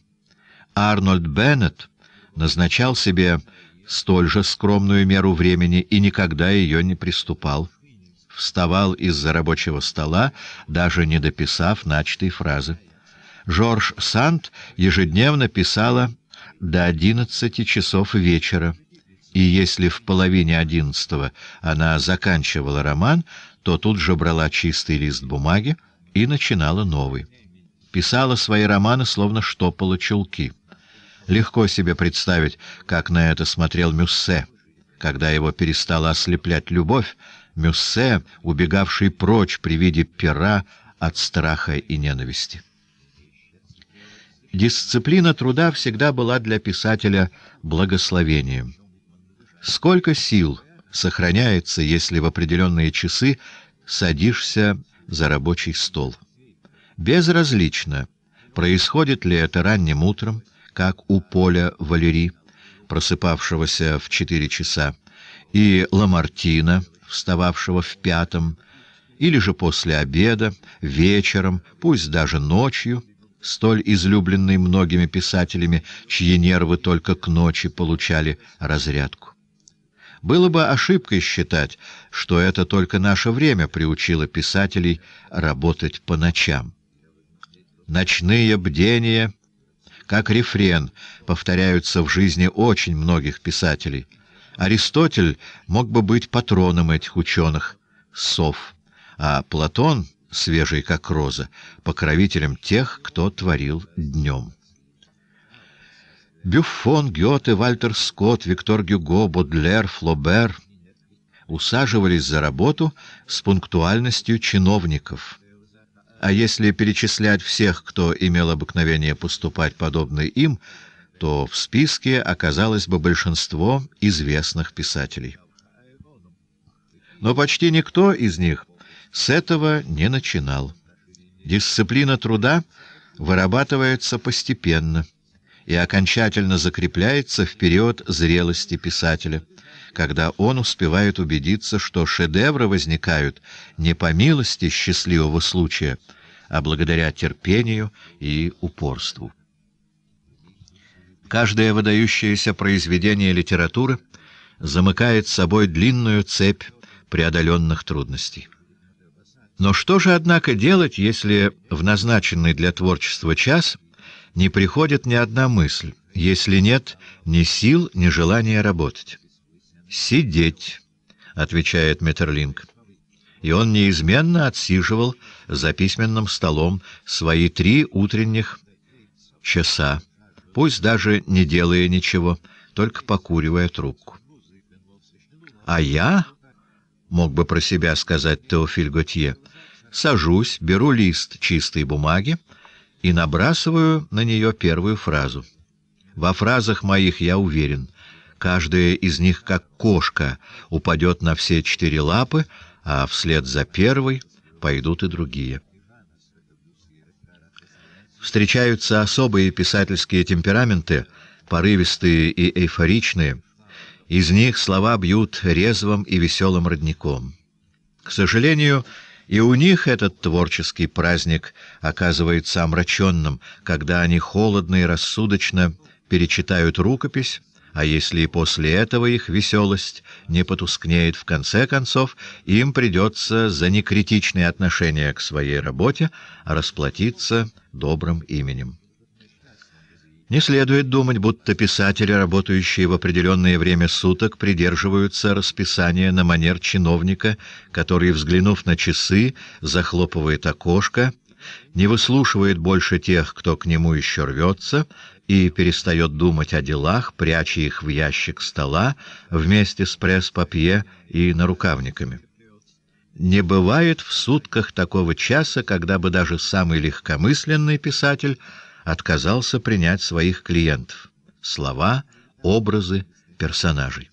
Арнольд Беннет назначал себе столь же скромную меру времени и никогда ее не приступал. Вставал из-за рабочего стола, даже не дописав начатой фразы. Жорж Сант ежедневно писала до 11 часов вечера и если в половине одиннадцатого она заканчивала роман, то тут же брала чистый лист бумаги и начинала новый. Писала свои романы, словно штопала чулки. Легко себе представить, как на это смотрел Мюссе, когда его перестала ослеплять любовь, Мюссе, убегавший прочь при виде пера от страха и ненависти. Дисциплина труда всегда была для писателя благословением. Сколько сил сохраняется, если в определенные часы садишься за рабочий стол? Безразлично, происходит ли это ранним утром, как у Поля Валери, просыпавшегося в четыре часа, и Ламартина, встававшего в пятом, или же после обеда, вечером, пусть даже ночью, столь излюбленный многими писателями, чьи нервы только к ночи получали разрядку. Было бы ошибкой считать, что это только наше время приучило писателей работать по ночам. Ночные бдения, как рефрен, повторяются в жизни очень многих писателей. Аристотель мог бы быть патроном этих ученых, сов, а Платон, свежий как роза, покровителем тех, кто творил днем. Бюффон, Гёте, Вальтер Скотт, Виктор Гюго, Бодлер, Флобер усаживались за работу с пунктуальностью чиновников. А если перечислять всех, кто имел обыкновение поступать подобно им, то в списке оказалось бы большинство известных писателей. Но почти никто из них с этого не начинал. Дисциплина труда вырабатывается постепенно — и окончательно закрепляется в период зрелости писателя, когда он успевает убедиться, что шедевры возникают не по милости счастливого случая, а благодаря терпению и упорству. Каждое выдающееся произведение литературы замыкает собой длинную цепь преодоленных трудностей. Но что же, однако, делать, если в назначенный для творчества час не приходит ни одна мысль, если нет ни сил, ни желания работать. «Сидеть», — отвечает Метерлинг. И он неизменно отсиживал за письменным столом свои три утренних часа, пусть даже не делая ничего, только покуривая трубку. «А я», — мог бы про себя сказать Теофиль Готье, — «сажусь, беру лист чистой бумаги, и набрасываю на нее первую фразу. Во фразах моих я уверен. Каждая из них, как кошка, упадет на все четыре лапы, а вслед за первой пойдут и другие. Встречаются особые писательские темпераменты, порывистые и эйфоричные. Из них слова бьют резвым и веселым родником. К сожалению, и у них этот творческий праздник оказывается омраченным, когда они холодно и рассудочно перечитают рукопись, а если и после этого их веселость не потускнеет, в конце концов им придется за некритичное отношение к своей работе расплатиться добрым именем. Не следует думать, будто писатели, работающие в определенное время суток, придерживаются расписания на манер чиновника, который, взглянув на часы, захлопывает окошко, не выслушивает больше тех, кто к нему еще рвется, и перестает думать о делах, пряча их в ящик стола вместе с пресс-папье и нарукавниками. Не бывает в сутках такого часа, когда бы даже самый легкомысленный писатель отказался принять своих клиентов. Слова, образы, персонажей.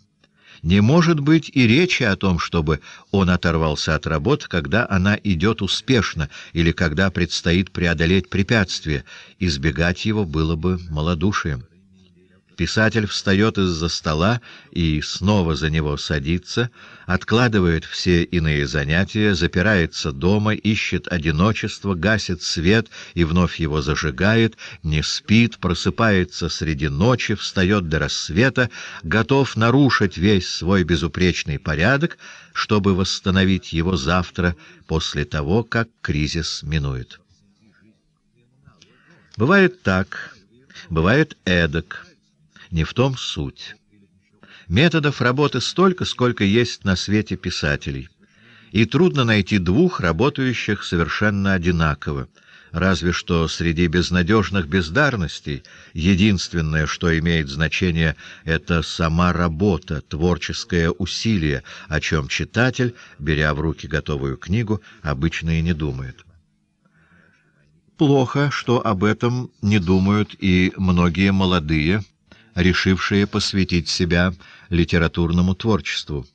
Не может быть и речи о том, чтобы он оторвался от работы, когда она идет успешно или когда предстоит преодолеть препятствие. Избегать его было бы малодушием. Писатель встает из-за стола и снова за него садится, откладывает все иные занятия, запирается дома, ищет одиночество, гасит свет и вновь его зажигает, не спит, просыпается среди ночи, встает до рассвета, готов нарушить весь свой безупречный порядок, чтобы восстановить его завтра, после того, как кризис минует. Бывает так, бывает эдак. Не в том суть. Методов работы столько, сколько есть на свете писателей. И трудно найти двух работающих совершенно одинаково. Разве что среди безнадежных бездарностей единственное, что имеет значение, это сама работа, творческое усилие, о чем читатель, беря в руки готовую книгу, обычно и не думает. Плохо, что об этом не думают и многие молодые, решившие посвятить себя литературному творчеству.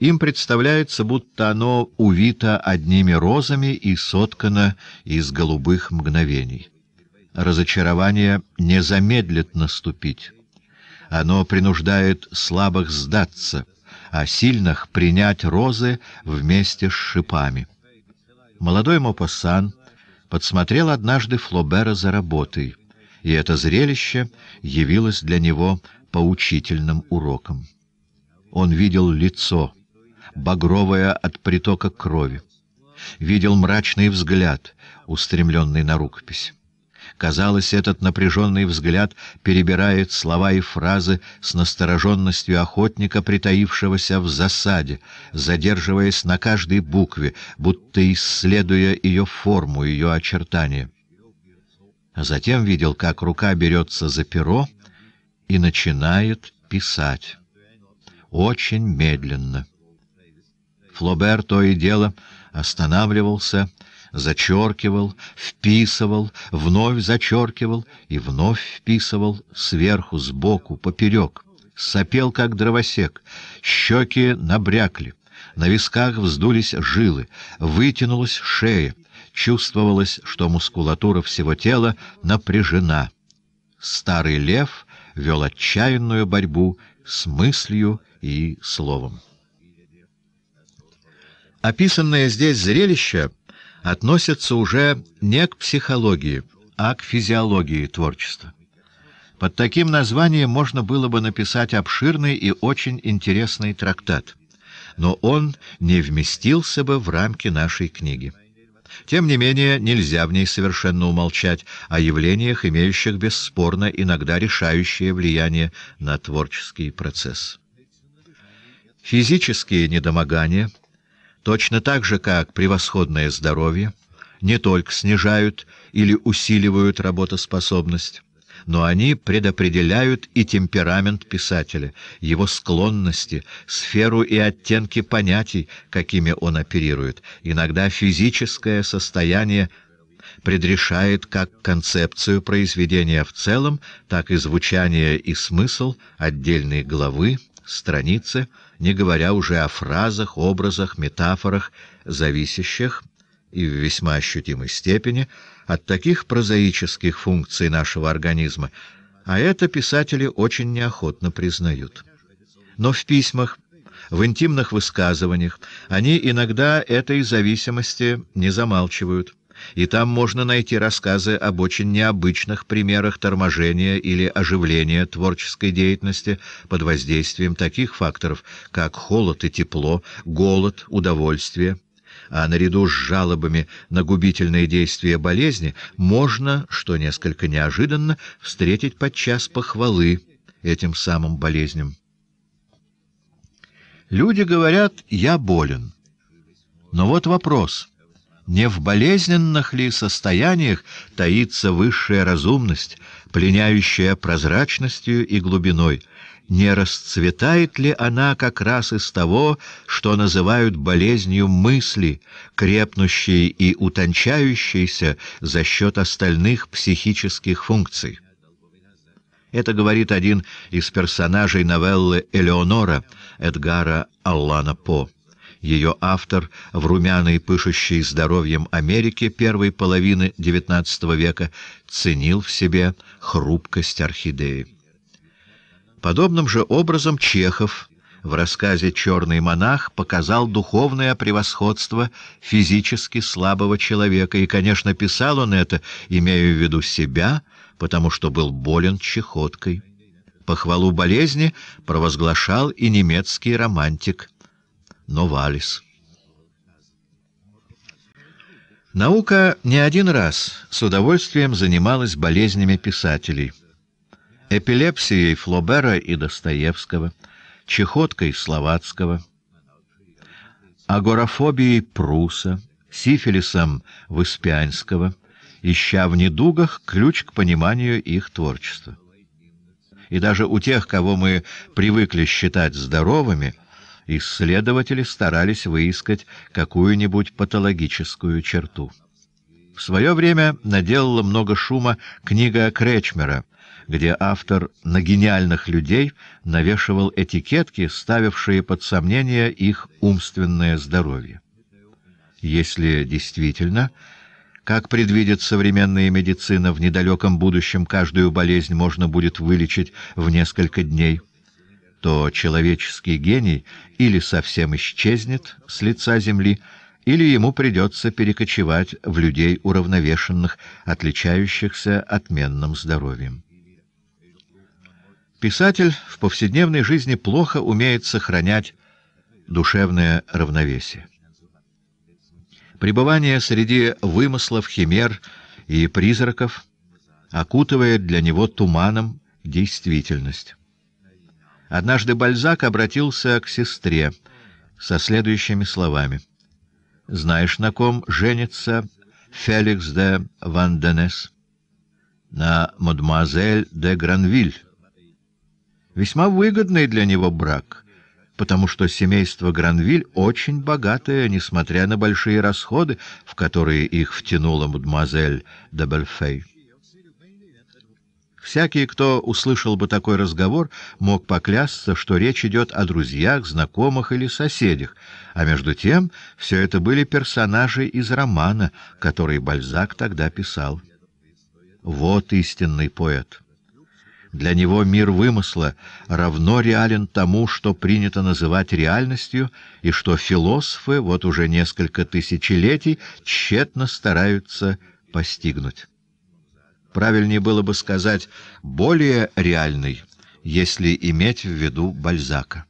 Им представляется, будто оно увито одними розами и соткано из голубых мгновений. Разочарование не замедлит наступить. Оно принуждает слабых сдаться, а сильных принять розы вместе с шипами. Молодой Мопассан подсмотрел однажды Флобера за работой и это зрелище явилось для него поучительным уроком. Он видел лицо, багровое от притока крови, видел мрачный взгляд, устремленный на рукопись. Казалось, этот напряженный взгляд перебирает слова и фразы с настороженностью охотника, притаившегося в засаде, задерживаясь на каждой букве, будто исследуя ее форму, ее очертания. А затем видел, как рука берется за перо и начинает писать. Очень медленно. Флобер то и дело останавливался, зачеркивал, вписывал, вновь зачеркивал и вновь вписывал сверху, сбоку, поперек. Сопел, как дровосек, щеки набрякли, на висках вздулись жилы, вытянулась шея чувствовалось, что мускулатура всего тела напряжена. Старый лев вел отчаянную борьбу с мыслью и словом. Описанное здесь зрелище относится уже не к психологии, а к физиологии творчества. Под таким названием можно было бы написать обширный и очень интересный трактат, но он не вместился бы в рамки нашей книги. Тем не менее, нельзя в ней совершенно умолчать о явлениях, имеющих бесспорно иногда решающее влияние на творческий процесс. Физические недомогания, точно так же как превосходное здоровье, не только снижают или усиливают работоспособность, но они предопределяют и темперамент писателя, его склонности, сферу и оттенки понятий, какими он оперирует. Иногда физическое состояние предрешает как концепцию произведения в целом, так и звучание и смысл отдельной главы, страницы, не говоря уже о фразах, образах, метафорах, зависящих и в весьма ощутимой степени от таких прозаических функций нашего организма, а это писатели очень неохотно признают. Но в письмах, в интимных высказываниях они иногда этой зависимости не замалчивают, и там можно найти рассказы об очень необычных примерах торможения или оживления творческой деятельности под воздействием таких факторов, как холод и тепло, голод, удовольствие – а наряду с жалобами на губительные действия болезни можно, что несколько неожиданно, встретить подчас похвалы этим самым болезням. Люди говорят «я болен». Но вот вопрос. Не в болезненных ли состояниях таится высшая разумность, пленяющая прозрачностью и глубиной — не расцветает ли она как раз из того, что называют болезнью мысли, крепнущей и утончающейся за счет остальных психических функций. Это говорит один из персонажей новеллы Элеонора Эдгара Аллана По. Ее автор в румяной, пышущей здоровьем Америке первой половины XIX века ценил в себе хрупкость орхидеи. Подобным же образом Чехов в рассказе «Черный монах» показал духовное превосходство физически слабого человека, и, конечно, писал он это, имея в виду себя, потому что был болен чехоткой. Похвалу болезни провозглашал и немецкий романтик Новалис. Наука не один раз с удовольствием занималась болезнями писателей эпилепсией Флобера и Достоевского, чехоткой Словацкого, агорафобией Пруса, сифилисом Выспянского, ища в недугах ключ к пониманию их творчества. И даже у тех, кого мы привыкли считать здоровыми, исследователи старались выискать какую-нибудь патологическую черту. В свое время наделала много шума книга Кречмера где автор на гениальных людей навешивал этикетки, ставившие под сомнение их умственное здоровье. Если действительно, как предвидит современная медицина, в недалеком будущем каждую болезнь можно будет вылечить в несколько дней, то человеческий гений или совсем исчезнет с лица земли, или ему придется перекочевать в людей уравновешенных, отличающихся отменным здоровьем. Писатель в повседневной жизни плохо умеет сохранять душевное равновесие. Пребывание среди вымыслов, химер и призраков окутывает для него туманом действительность. Однажды Бальзак обратился к сестре со следующими словами. «Знаешь, на ком женится Феликс де Ванденес?» «На мадемуазель де Гранвиль». Весьма выгодный для него брак, потому что семейство Гранвиль очень богатое, несмотря на большие расходы, в которые их втянула мадемуазель де Бельфей. Всякий, кто услышал бы такой разговор, мог поклясться, что речь идет о друзьях, знакомых или соседях, а между тем все это были персонажи из романа, который Бальзак тогда писал. Вот истинный поэт. Для него мир вымысла равно реален тому, что принято называть реальностью, и что философы вот уже несколько тысячелетий тщетно стараются постигнуть. Правильнее было бы сказать «более реальный», если иметь в виду Бальзака.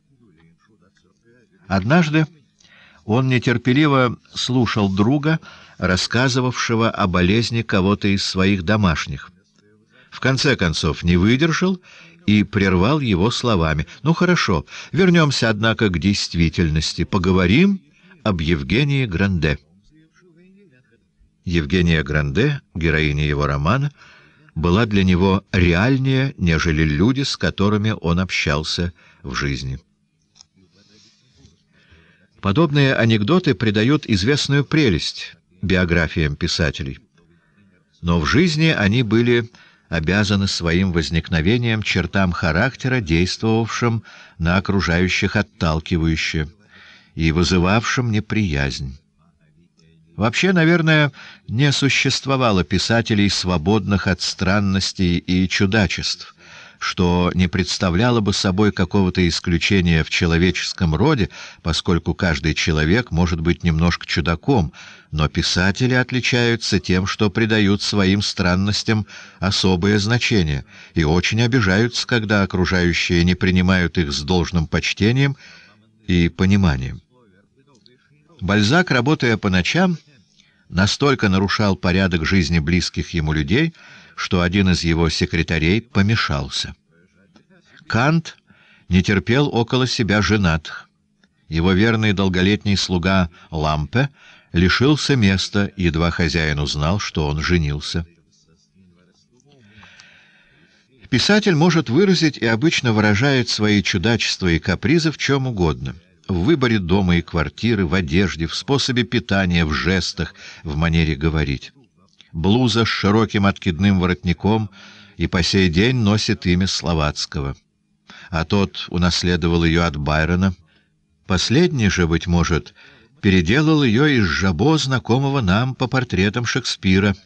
Однажды он нетерпеливо слушал друга, рассказывавшего о болезни кого-то из своих домашних. В конце концов не выдержал и прервал его словами. «Ну хорошо, вернемся, однако, к действительности. Поговорим об Евгении Гранде». Евгения Гранде, героиня его романа, была для него реальнее, нежели люди, с которыми он общался в жизни. Подобные анекдоты придают известную прелесть биографиям писателей. Но в жизни они были обязаны своим возникновением чертам характера, действовавшим на окружающих отталкивающе и вызывавшим неприязнь. Вообще, наверное, не существовало писателей, свободных от странностей и чудачеств, что не представляло бы собой какого-то исключения в человеческом роде, поскольку каждый человек может быть немножко чудаком, но писатели отличаются тем, что придают своим странностям особое значение и очень обижаются, когда окружающие не принимают их с должным почтением и пониманием. Бальзак, работая по ночам, настолько нарушал порядок жизни близких ему людей, что один из его секретарей помешался. Кант не терпел около себя женатых. Его верный долголетний слуга Лампе лишился места, едва хозяин узнал, что он женился. Писатель может выразить и обычно выражает свои чудачества и капризы в чем угодно — в выборе дома и квартиры, в одежде, в способе питания, в жестах, в манере говорить блуза с широким откидным воротником и по сей день носит имя Словацкого. А тот унаследовал ее от Байрона. Последний же, быть может, переделал ее из жабо, знакомого нам по портретам Шекспира.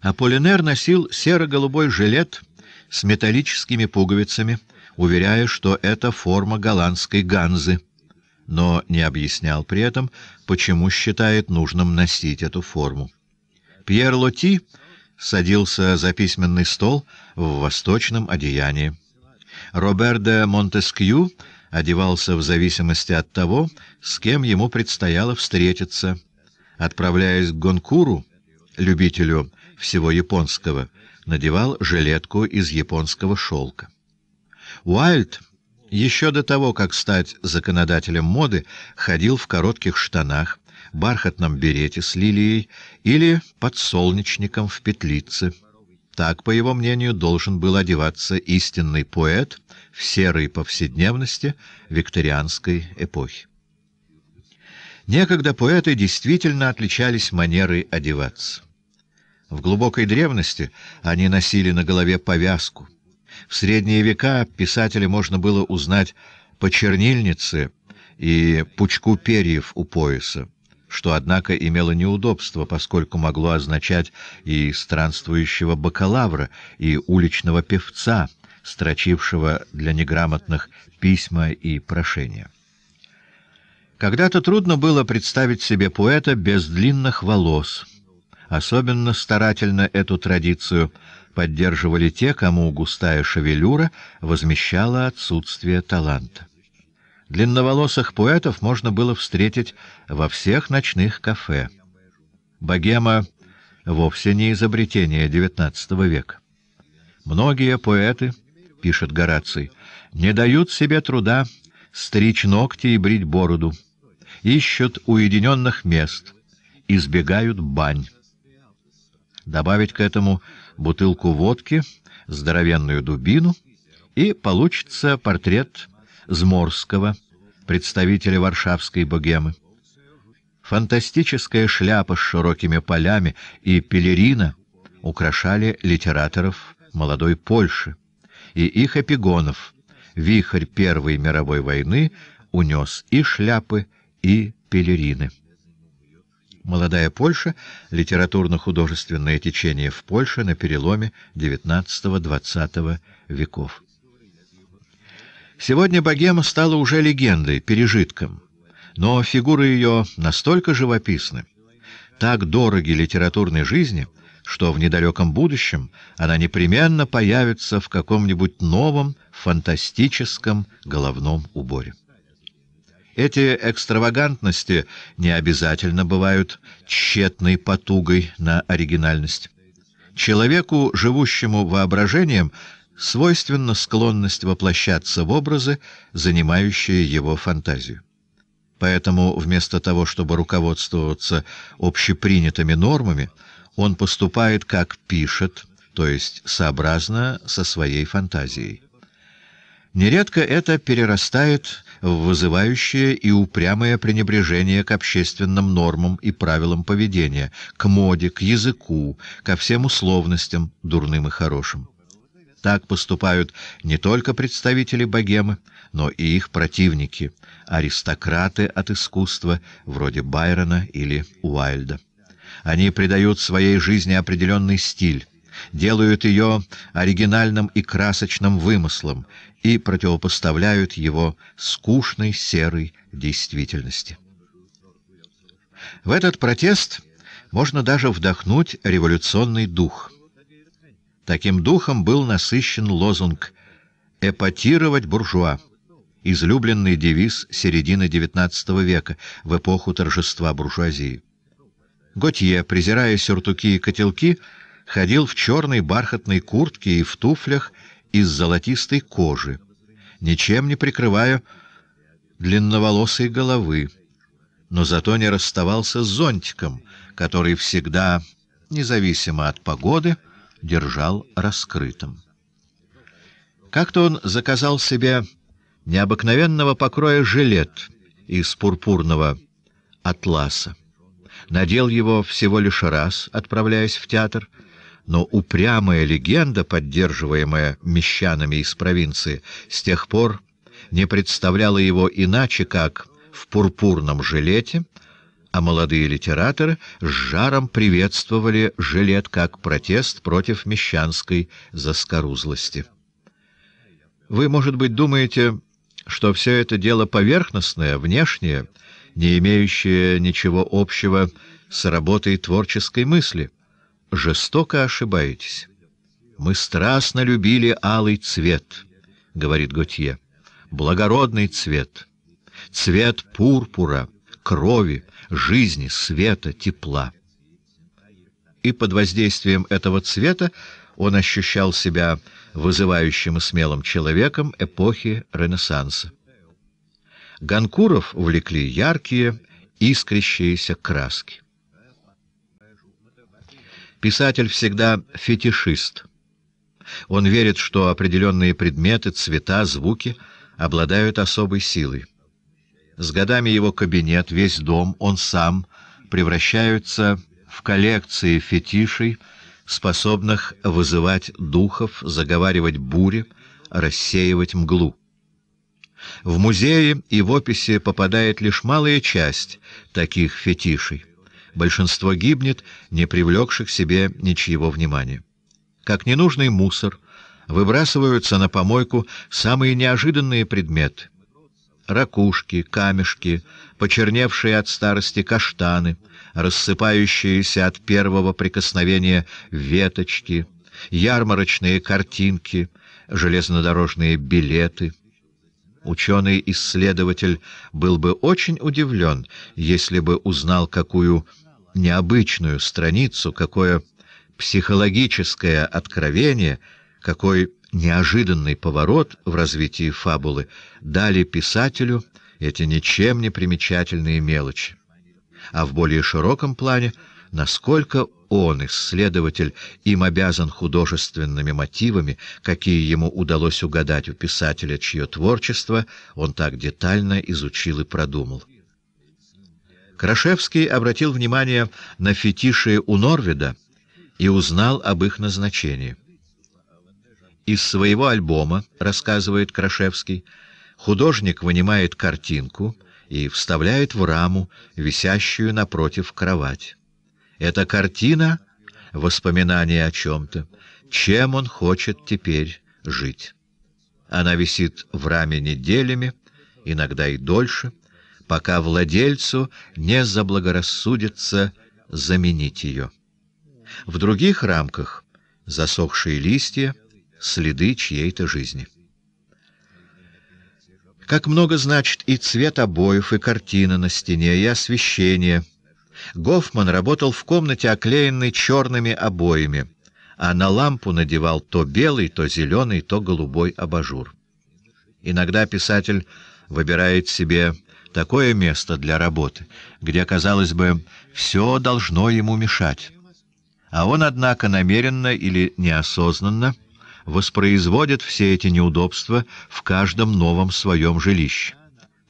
Аполлинер носил серо-голубой жилет с металлическими пуговицами, уверяя, что это форма голландской ганзы, но не объяснял при этом, почему считает нужным носить эту форму. Пьер Лоти садился за письменный стол в восточном одеянии. Робер де Монтескью одевался в зависимости от того, с кем ему предстояло встретиться. Отправляясь к Гонкуру, любителю всего японского, надевал жилетку из японского шелка. Уайльд еще до того, как стать законодателем моды, ходил в коротких штанах, бархатном берете с лилией или подсолнечником в петлице. Так, по его мнению, должен был одеваться истинный поэт в серой повседневности викторианской эпохи. Некогда поэты действительно отличались манерой одеваться. В глубокой древности они носили на голове повязку. В средние века писателя можно было узнать по чернильнице и пучку перьев у пояса что, однако, имело неудобство, поскольку могло означать и странствующего бакалавра, и уличного певца, строчившего для неграмотных письма и прошения. Когда-то трудно было представить себе поэта без длинных волос. Особенно старательно эту традицию поддерживали те, кому густая шевелюра возмещала отсутствие таланта. Длинноволосых поэтов можно было встретить во всех ночных кафе. Богема — вовсе не изобретение XIX века. Многие поэты, — пишет Гораций, — не дают себе труда стричь ногти и брить бороду, ищут уединенных мест, избегают бань. Добавить к этому бутылку водки, здоровенную дубину, и получится портрет Зморского, представителя варшавской богемы. Фантастическая шляпа с широкими полями и пелерина украшали литераторов молодой Польши, и их эпигонов вихрь Первой мировой войны унес и шляпы, и пелерины. Молодая Польша литературно-художественное течение в Польше на переломе XIX-XX веков. Сегодня богема стала уже легендой, пережитком. Но фигуры ее настолько живописны, так дороги литературной жизни, что в недалеком будущем она непременно появится в каком-нибудь новом фантастическом головном уборе. Эти экстравагантности не обязательно бывают тщетной потугой на оригинальность. Человеку, живущему воображением, свойственна склонность воплощаться в образы, занимающие его фантазию. Поэтому вместо того, чтобы руководствоваться общепринятыми нормами, он поступает как пишет, то есть сообразно со своей фантазией. Нередко это перерастает в вызывающее и упрямое пренебрежение к общественным нормам и правилам поведения, к моде, к языку, ко всем условностям, дурным и хорошим. Так поступают не только представители богемы, но и их противники, аристократы от искусства, вроде Байрона или Уайльда. Они придают своей жизни определенный стиль, делают ее оригинальным и красочным вымыслом и противопоставляют его скучной серой действительности. В этот протест можно даже вдохнуть революционный дух – Таким духом был насыщен лозунг «Эпатировать буржуа» — излюбленный девиз середины XIX века, в эпоху торжества буржуазии. Готье, презирая сюртуки и котелки, ходил в черной бархатной куртке и в туфлях из золотистой кожи, ничем не прикрывая длинноволосой головы, но зато не расставался с зонтиком, который всегда, независимо от погоды, — держал раскрытым. Как-то он заказал себе необыкновенного покроя жилет из пурпурного атласа. Надел его всего лишь раз, отправляясь в театр, но упрямая легенда, поддерживаемая мещанами из провинции, с тех пор не представляла его иначе, как в пурпурном жилете — а молодые литераторы с жаром приветствовали жилет как протест против мещанской заскорузлости. Вы, может быть, думаете, что все это дело поверхностное, внешнее, не имеющее ничего общего с работой творческой мысли. Жестоко ошибаетесь. Мы страстно любили алый цвет, говорит Готье, благородный цвет, цвет пурпура, крови, жизни, света, тепла. И под воздействием этого цвета он ощущал себя вызывающим и смелым человеком эпохи Ренессанса. Ганкуров влекли яркие, искрящиеся краски. Писатель всегда фетишист. Он верит, что определенные предметы, цвета, звуки обладают особой силой. С годами его кабинет, весь дом, он сам превращаются в коллекции фетишей, способных вызывать духов, заговаривать бури, рассеивать мглу. В музее и в описи попадает лишь малая часть таких фетишей. Большинство гибнет, не привлекших себе ничьего внимания. Как ненужный мусор выбрасываются на помойку самые неожиданные предметы — ракушки, камешки, почерневшие от старости каштаны, рассыпающиеся от первого прикосновения веточки, ярмарочные картинки, железнодорожные билеты. Ученый-исследователь был бы очень удивлен, если бы узнал, какую необычную страницу, какое психологическое откровение, какой неожиданный поворот в развитии фабулы дали писателю эти ничем не примечательные мелочи. А в более широком плане, насколько он, исследователь, им обязан художественными мотивами, какие ему удалось угадать у писателя, чье творчество он так детально изучил и продумал. Крашевский обратил внимание на фетиши у Норвида и узнал об их назначении. Из своего альбома, рассказывает Крашевский, художник вынимает картинку и вставляет в раму, висящую напротив кровать. Эта картина — воспоминание о чем-то, чем он хочет теперь жить. Она висит в раме неделями, иногда и дольше, пока владельцу не заблагорассудится заменить ее. В других рамках — засохшие листья — следы чьей-то жизни. Как много значит и цвет обоев, и картина на стене, и освещение. Гофман работал в комнате, оклеенной черными обоями, а на лампу надевал то белый, то зеленый, то голубой абажур. Иногда писатель выбирает себе такое место для работы, где, казалось бы, все должно ему мешать. А он, однако, намеренно или неосознанно воспроизводит все эти неудобства в каждом новом своем жилище.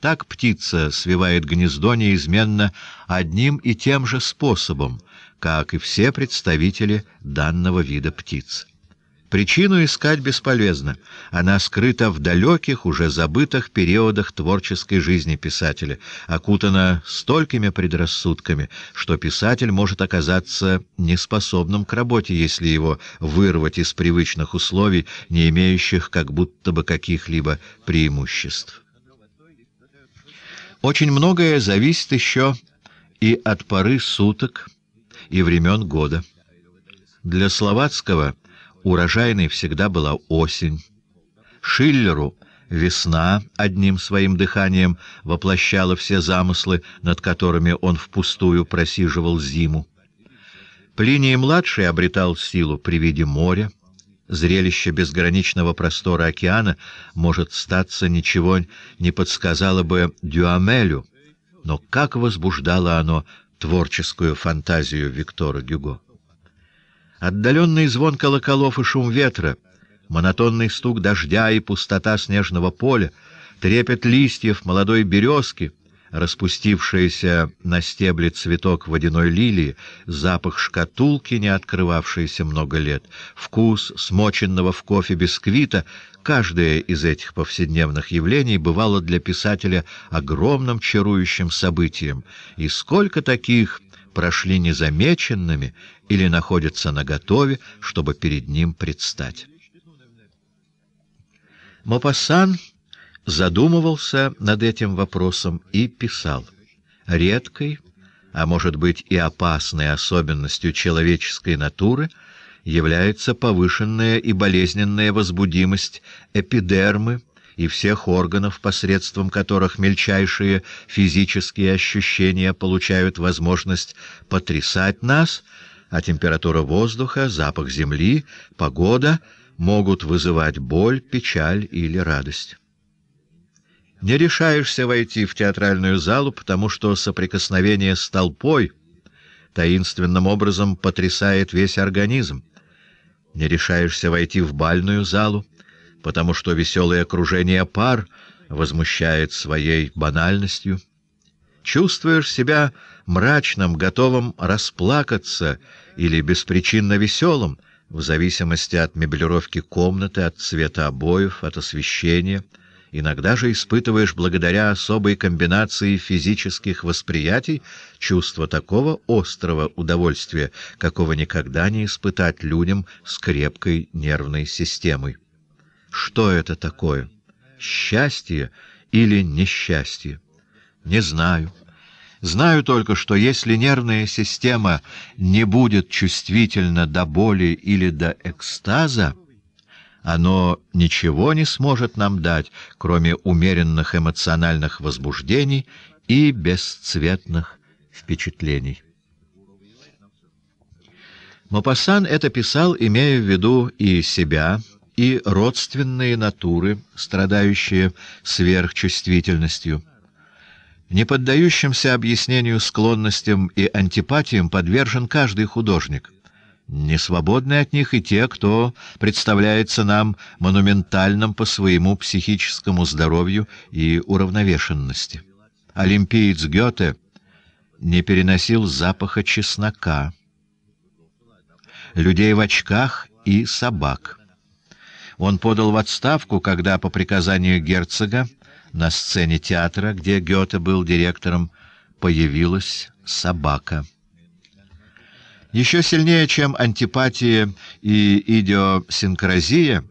Так птица свивает гнездо неизменно одним и тем же способом, как и все представители данного вида птиц. Причину искать бесполезно. Она скрыта в далеких, уже забытых периодах творческой жизни писателя, окутана столькими предрассудками, что писатель может оказаться неспособным к работе, если его вырвать из привычных условий, не имеющих как будто бы каких-либо преимуществ. Очень многое зависит еще и от поры суток и времен года. Для словацкого — урожайной всегда была осень. Шиллеру весна одним своим дыханием воплощала все замыслы, над которыми он впустую просиживал зиму. Плиний-младший обретал силу при виде моря. Зрелище безграничного простора океана, может, статься ничего не подсказало бы Дюамелю, но как возбуждало оно творческую фантазию Виктора Гюго. Отдаленный звон колоколов и шум ветра, монотонный стук дождя и пустота снежного поля, трепет листьев молодой березки, распустившаяся на стебле цветок водяной лилии, запах шкатулки, не открывавшейся много лет, вкус смоченного в кофе бисквита — каждое из этих повседневных явлений бывало для писателя огромным чарующим событием. И сколько таких прошли незамеченными или находятся наготове, чтобы перед ним предстать. Мопассан задумывался над этим вопросом и писал. Редкой, а может быть и опасной особенностью человеческой натуры является повышенная и болезненная возбудимость эпидермы, и всех органов, посредством которых мельчайшие физические ощущения получают возможность потрясать нас, а температура воздуха, запах земли, погода могут вызывать боль, печаль или радость. Не решаешься войти в театральную залу, потому что соприкосновение с толпой таинственным образом потрясает весь организм. Не решаешься войти в бальную залу, потому что веселое окружение пар возмущает своей банальностью. Чувствуешь себя мрачным, готовым расплакаться или беспричинно веселым, в зависимости от меблировки комнаты, от цвета обоев, от освещения. Иногда же испытываешь благодаря особой комбинации физических восприятий чувство такого острого удовольствия, какого никогда не испытать людям с крепкой нервной системой что это такое, счастье или несчастье. Не знаю. Знаю только, что если нервная система не будет чувствительна до боли или до экстаза, оно ничего не сможет нам дать, кроме умеренных эмоциональных возбуждений и бесцветных впечатлений. Мопассан это писал, имея в виду и себя, и родственные натуры, страдающие сверхчувствительностью. Не поддающимся объяснению склонностям и антипатиям подвержен каждый художник. Не свободны от них и те, кто представляется нам монументальным по своему психическому здоровью и уравновешенности. Олимпиец Гёте не переносил запаха чеснока, людей в очках и собак. Он подал в отставку, когда по приказанию герцога на сцене театра, где Гёте был директором, появилась собака. Еще сильнее, чем антипатия и идиосинкразия,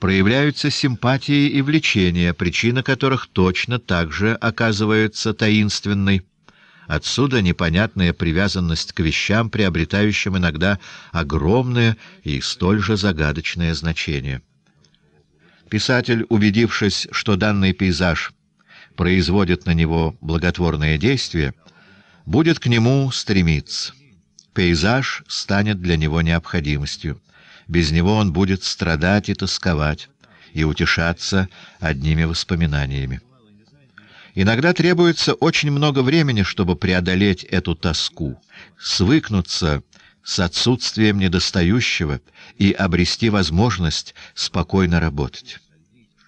проявляются симпатии и влечения, причина которых точно также оказывается таинственной. Отсюда непонятная привязанность к вещам, приобретающим иногда огромное и столь же загадочное значение. Писатель, убедившись, что данный пейзаж производит на него благотворное действие, будет к нему стремиться. Пейзаж станет для него необходимостью. Без него он будет страдать и тосковать, и утешаться одними воспоминаниями. Иногда требуется очень много времени, чтобы преодолеть эту тоску, свыкнуться с отсутствием недостающего и обрести возможность спокойно работать.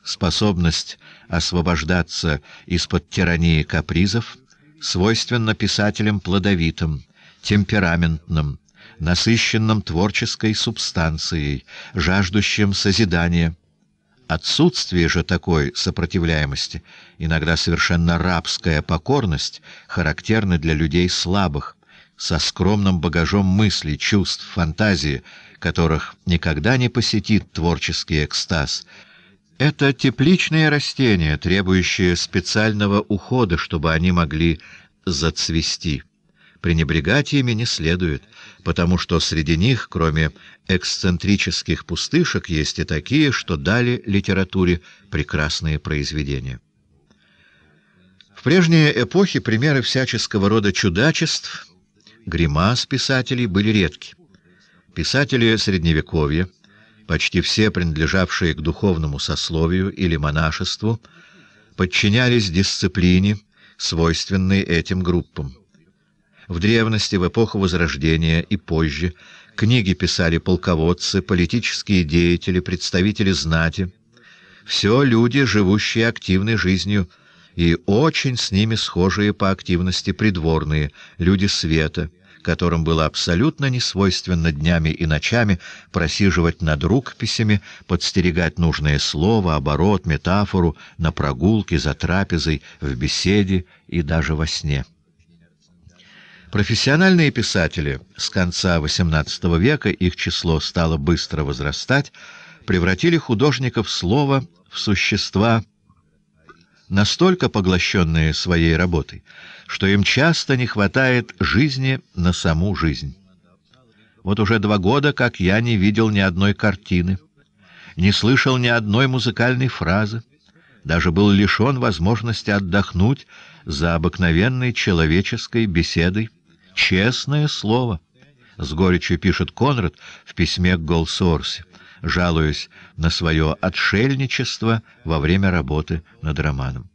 Способность освобождаться из-под тирании капризов свойственна писателям плодовитым, темпераментным, насыщенным творческой субстанцией, жаждущим созидания – Отсутствие же такой сопротивляемости, иногда совершенно рабская покорность, характерны для людей слабых, со скромным багажом мыслей, чувств, фантазии, которых никогда не посетит творческий экстаз. Это тепличные растения, требующие специального ухода, чтобы они могли зацвести пренебрегать ими не следует, потому что среди них, кроме эксцентрических пустышек, есть и такие, что дали литературе прекрасные произведения. В прежние эпохи примеры всяческого рода чудачеств, гримас писателей были редки. Писатели Средневековья, почти все принадлежавшие к духовному сословию или монашеству, подчинялись дисциплине, свойственной этим группам. В древности, в эпоху Возрождения и позже книги писали полководцы, политические деятели, представители знати. Все люди, живущие активной жизнью, и очень с ними схожие по активности придворные, люди света, которым было абсолютно несвойственно днями и ночами просиживать над рукописями, подстерегать нужное слово, оборот, метафору на прогулке, за трапезой, в беседе и даже во сне. Профессиональные писатели с конца XVIII века, их число стало быстро возрастать, превратили художников слова в существа, настолько поглощенные своей работой, что им часто не хватает жизни на саму жизнь. Вот уже два года, как я не видел ни одной картины, не слышал ни одной музыкальной фразы, даже был лишен возможности отдохнуть за обыкновенной человеческой беседой, «Честное слово», — с горечью пишет Конрад в письме к Голсорсе, жалуясь на свое отшельничество во время работы над романом.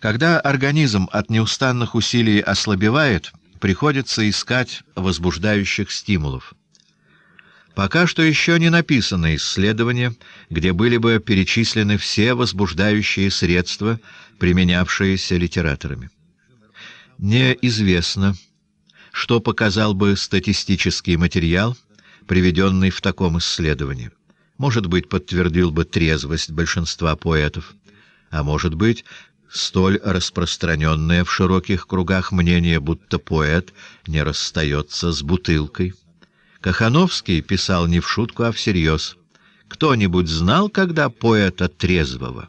Когда организм от неустанных усилий ослабевает, приходится искать возбуждающих стимулов. Пока что еще не написано исследование, где были бы перечислены все возбуждающие средства, применявшиеся литераторами неизвестно, что показал бы статистический материал, приведенный в таком исследовании. Может быть, подтвердил бы трезвость большинства поэтов, а может быть, столь распространенное в широких кругах мнение, будто поэт не расстается с бутылкой. Кахановский писал не в шутку, а всерьез. Кто-нибудь знал, когда поэта трезвого?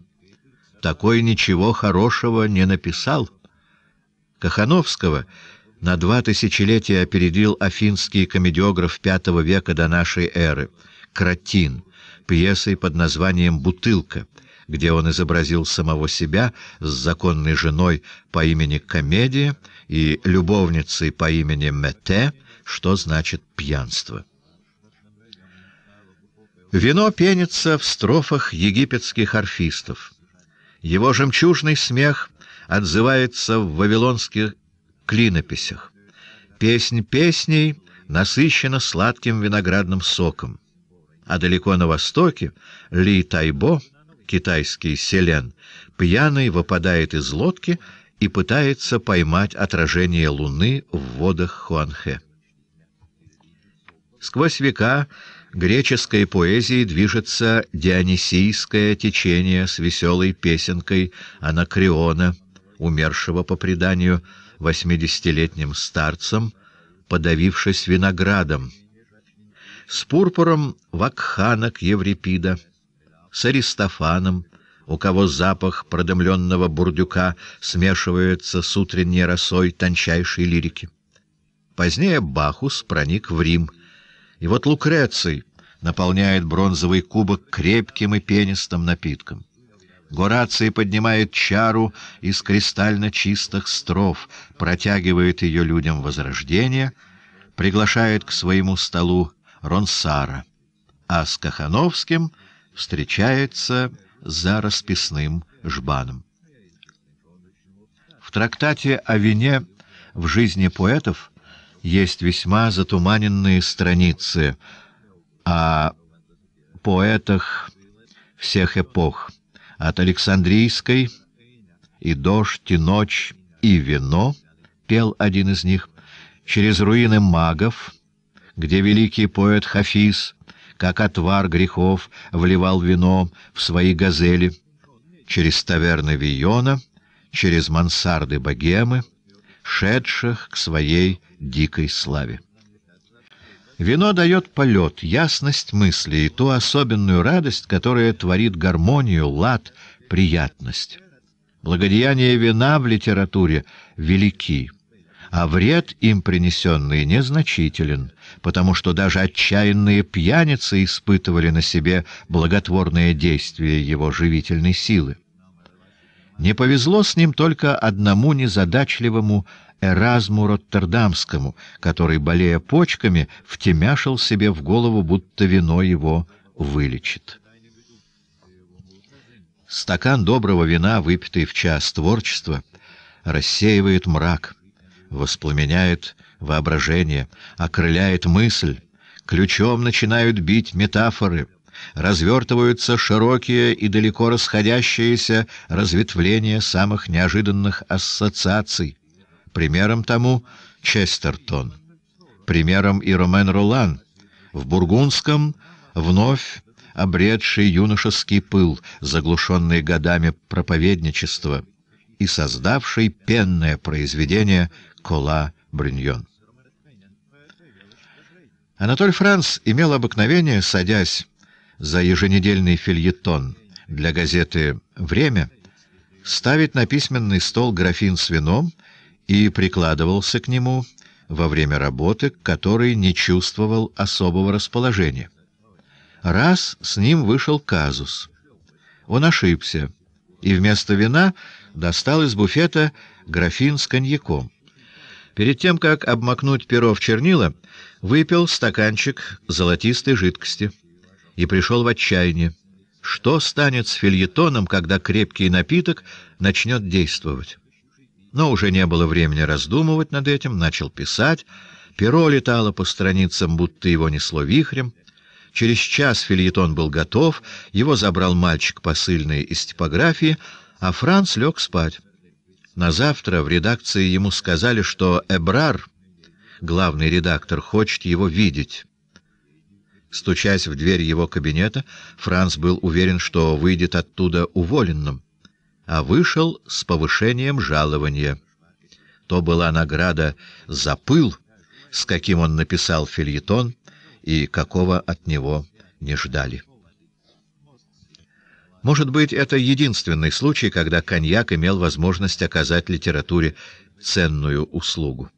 Такой ничего хорошего не написал. Кахановского на два тысячелетия опередил афинский комедиограф V века до нашей эры Кратин пьесой под названием «Бутылка», где он изобразил самого себя с законной женой по имени Комедия и любовницей по имени Мете, что значит «пьянство». Вино пенится в строфах египетских орфистов. Его жемчужный смех отзывается в вавилонских клинописях. Песнь песней насыщена сладким виноградным соком. А далеко на востоке Ли Тайбо, китайский селен, пьяный выпадает из лодки и пытается поймать отражение луны в водах Хуанхэ. Сквозь века греческой поэзии движется дионисийское течение с веселой песенкой Анакреона — умершего по преданию восьмидесятилетним старцем, подавившись виноградом, с пурпуром вакханок Еврипида, с аристофаном, у кого запах продымленного бурдюка смешивается с утренней росой тончайшей лирики. Позднее Бахус проник в Рим, и вот Лукреций наполняет бронзовый кубок крепким и пенистым напитком. Гораций поднимает чару из кристально чистых стров, протягивает ее людям возрождение, приглашает к своему столу Ронсара, а с Кахановским встречается за расписным жбаном. В трактате о вине в жизни поэтов есть весьма затуманенные страницы о поэтах всех эпох — от Александрийской «И дождь, и ночь, и вино» пел один из них, через руины магов, где великий поэт Хафиз, как отвар грехов, вливал вино в свои газели, через таверны Виона, через мансарды богемы, шедших к своей дикой славе. Вино дает полет, ясность мысли и ту особенную радость, которая творит гармонию, лад, приятность. Благодеяния вина в литературе велики, а вред им принесенный незначителен, потому что даже отчаянные пьяницы испытывали на себе благотворное действие его живительной силы. Не повезло с ним только одному незадачливому Эразму Роттердамскому, который, болея почками, втемяшил себе в голову, будто вино его вылечит. Стакан доброго вина, выпитый в час творчества, рассеивает мрак, воспламеняет воображение, окрыляет мысль, ключом начинают бить метафоры, развертываются широкие и далеко расходящиеся разветвления самых неожиданных ассоциаций, Примером тому Честертон. Примером и Ромен Ролан. В бургундском вновь обретший юношеский пыл, заглушенный годами проповедничества, и создавший пенное произведение Кола Бриньон. Анатоль Франц имел обыкновение, садясь за еженедельный фильетон для газеты «Время», ставить на письменный стол графин с вином и прикладывался к нему во время работы, к которой не чувствовал особого расположения. Раз с ним вышел казус. Он ошибся и вместо вина достал из буфета графин с коньяком. Перед тем, как обмакнуть перо в чернила, выпил стаканчик золотистой жидкости и пришел в отчаяние. Что станет с фильетоном, когда крепкий напиток начнет действовать? но уже не было времени раздумывать над этим, начал писать. Перо летало по страницам, будто его несло вихрем. Через час фильетон был готов, его забрал мальчик посыльный из типографии, а Франц лег спать. На завтра в редакции ему сказали, что Эбрар, главный редактор, хочет его видеть. Стучась в дверь его кабинета, Франц был уверен, что выйдет оттуда уволенным а вышел с повышением жалования. То была награда за пыл, с каким он написал фильетон и какого от него не ждали. Может быть, это единственный случай, когда коньяк имел возможность оказать литературе ценную услугу.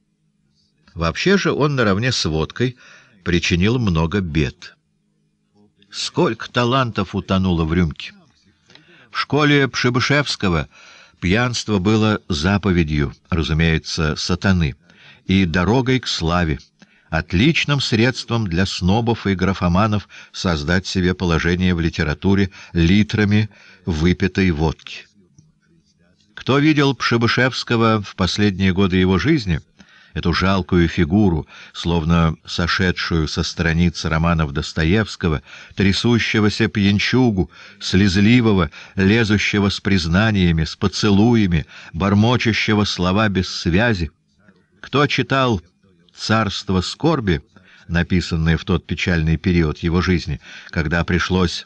Вообще же он наравне с водкой причинил много бед. Сколько талантов утонуло в рюмке! В школе Пшебышевского пьянство было заповедью, разумеется, сатаны, и дорогой к славе, отличным средством для снобов и графоманов создать себе положение в литературе литрами выпитой водки. Кто видел Пшебышевского в последние годы его жизни — эту жалкую фигуру, словно сошедшую со страниц романов Достоевского, трясущегося пьянчугу, слезливого, лезущего с признаниями, с поцелуями, бормочущего слова без связи. Кто читал «Царство скорби», написанное в тот печальный период его жизни, когда пришлось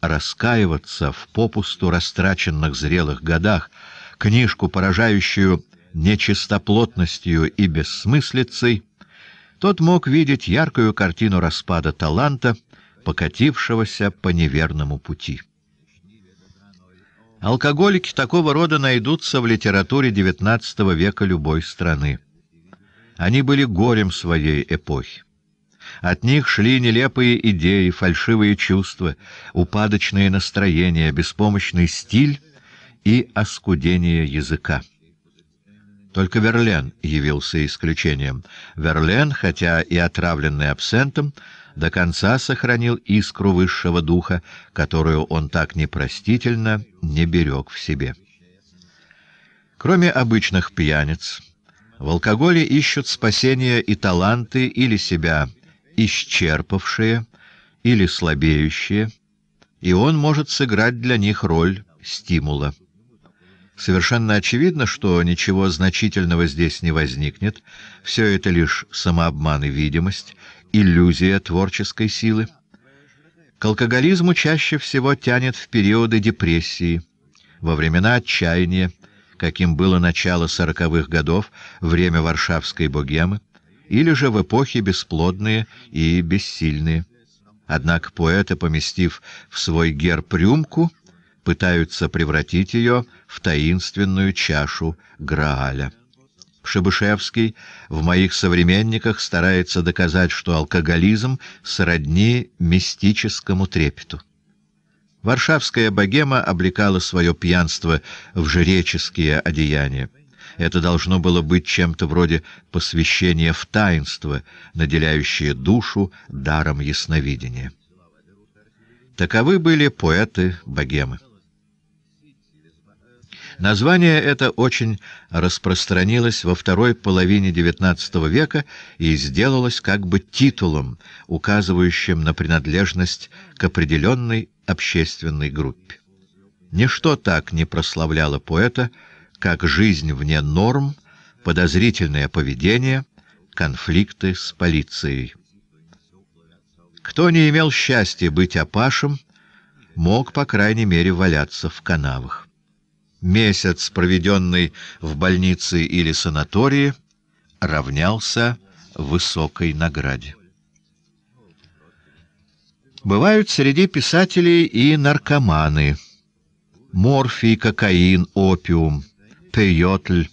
раскаиваться в попусту растраченных зрелых годах, книжку, поражающую нечистоплотностью и бессмыслицей, тот мог видеть яркую картину распада таланта, покатившегося по неверному пути. Алкоголики такого рода найдутся в литературе XIX века любой страны. Они были горем своей эпохи. От них шли нелепые идеи, фальшивые чувства, упадочные настроения, беспомощный стиль и оскудение языка. Только Верлен явился исключением. Верлен, хотя и отравленный абсентом, до конца сохранил искру высшего духа, которую он так непростительно не берег в себе. Кроме обычных пьяниц, в алкоголе ищут спасения и таланты или себя исчерпавшие, или слабеющие, и он может сыграть для них роль стимула. Совершенно очевидно, что ничего значительного здесь не возникнет, все это лишь самообман и видимость, иллюзия творческой силы. К алкоголизму чаще всего тянет в периоды депрессии, во времена отчаяния, каким было начало сороковых годов, время варшавской богемы, или же в эпохи бесплодные и бессильные. Однако поэта, поместив в свой герб рюмку, пытаются превратить ее в таинственную чашу Грааля. Шебышевский в моих современниках старается доказать, что алкоголизм сродни мистическому трепету. Варшавская богема облекала свое пьянство в жреческие одеяния. Это должно было быть чем-то вроде посвящения в таинство, наделяющее душу даром ясновидения. Таковы были поэты богемы. Название это очень распространилось во второй половине XIX века и сделалось как бы титулом, указывающим на принадлежность к определенной общественной группе. Ничто так не прославляло поэта, как жизнь вне норм, подозрительное поведение, конфликты с полицией. Кто не имел счастья быть опашем, мог, по крайней мере, валяться в канавах. Месяц, проведенный в больнице или санатории, равнялся высокой награде. Бывают среди писателей и наркоманы. Морфий, кокаин, опиум, пейотль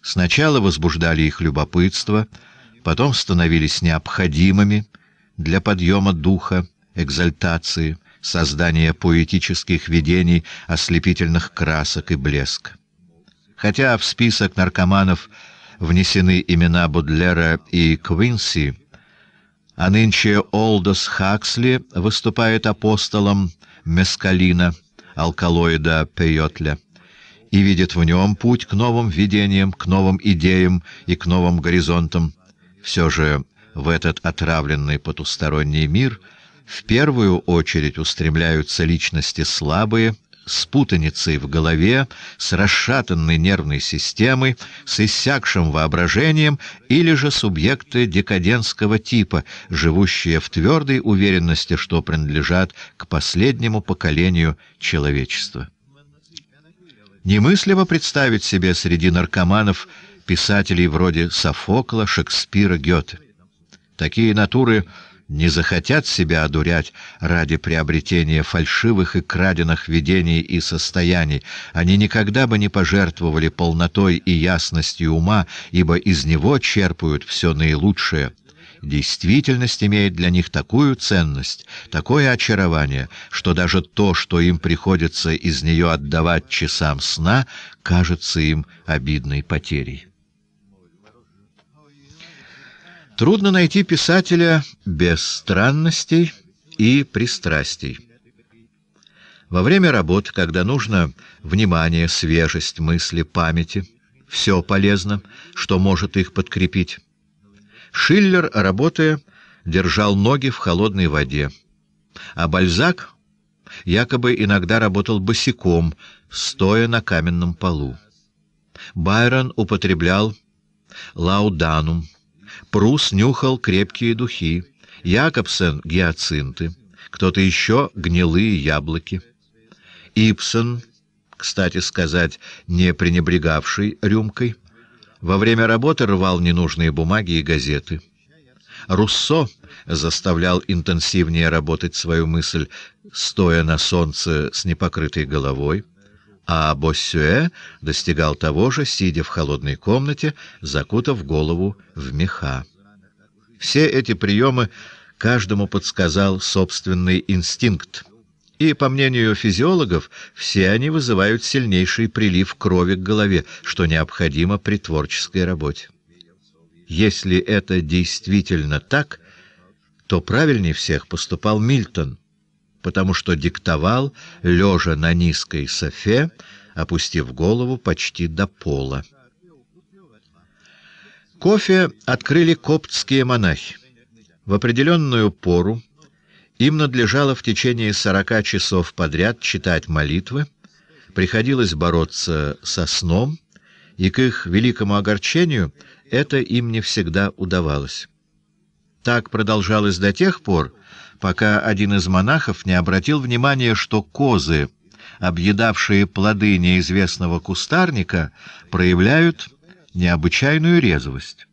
сначала возбуждали их любопытство, потом становились необходимыми для подъема духа, экзальтации создания поэтических видений, ослепительных красок и блеск. Хотя в список наркоманов внесены имена Бодлера и Квинси, а нынче Олдос Хаксли выступает апостолом мескалина, алкалоида пейотля, и видит в нем путь к новым видениям, к новым идеям и к новым горизонтам. Все же в этот отравленный потусторонний мир — в первую очередь устремляются личности слабые, с путаницей в голове, с расшатанной нервной системой, с иссякшим воображением или же субъекты декадентского типа, живущие в твердой уверенности, что принадлежат к последнему поколению человечества. Немыслимо представить себе среди наркоманов писателей вроде Софокла, Шекспира, Гёте. Такие натуры — не захотят себя одурять ради приобретения фальшивых и краденных видений и состояний. Они никогда бы не пожертвовали полнотой и ясностью ума, ибо из него черпают все наилучшее. Действительность имеет для них такую ценность, такое очарование, что даже то, что им приходится из нее отдавать часам сна, кажется им обидной потерей. Трудно найти писателя без странностей и пристрастий. Во время работы, когда нужно внимание, свежесть, мысли, памяти, все полезно, что может их подкрепить. Шиллер, работая, держал ноги в холодной воде, а Бальзак якобы иногда работал босиком, стоя на каменном полу. Байрон употреблял лауданум, Прус нюхал крепкие духи, Якобсен — гиацинты, кто-то еще — гнилые яблоки. Ипсон, кстати сказать, не пренебрегавший рюмкой, во время работы рвал ненужные бумаги и газеты. Руссо заставлял интенсивнее работать свою мысль, стоя на солнце с непокрытой головой а Боссюэ достигал того же, сидя в холодной комнате, закутав голову в меха. Все эти приемы каждому подсказал собственный инстинкт. И, по мнению физиологов, все они вызывают сильнейший прилив крови к голове, что необходимо при творческой работе. Если это действительно так, то правильнее всех поступал Мильтон — потому что диктовал, лежа на низкой софе, опустив голову почти до пола. Кофе открыли коптские монахи. В определенную пору им надлежало в течение сорока часов подряд читать молитвы, приходилось бороться со сном, и к их великому огорчению это им не всегда удавалось. Так продолжалось до тех пор, пока один из монахов не обратил внимания, что козы, объедавшие плоды неизвестного кустарника, проявляют необычайную резвость.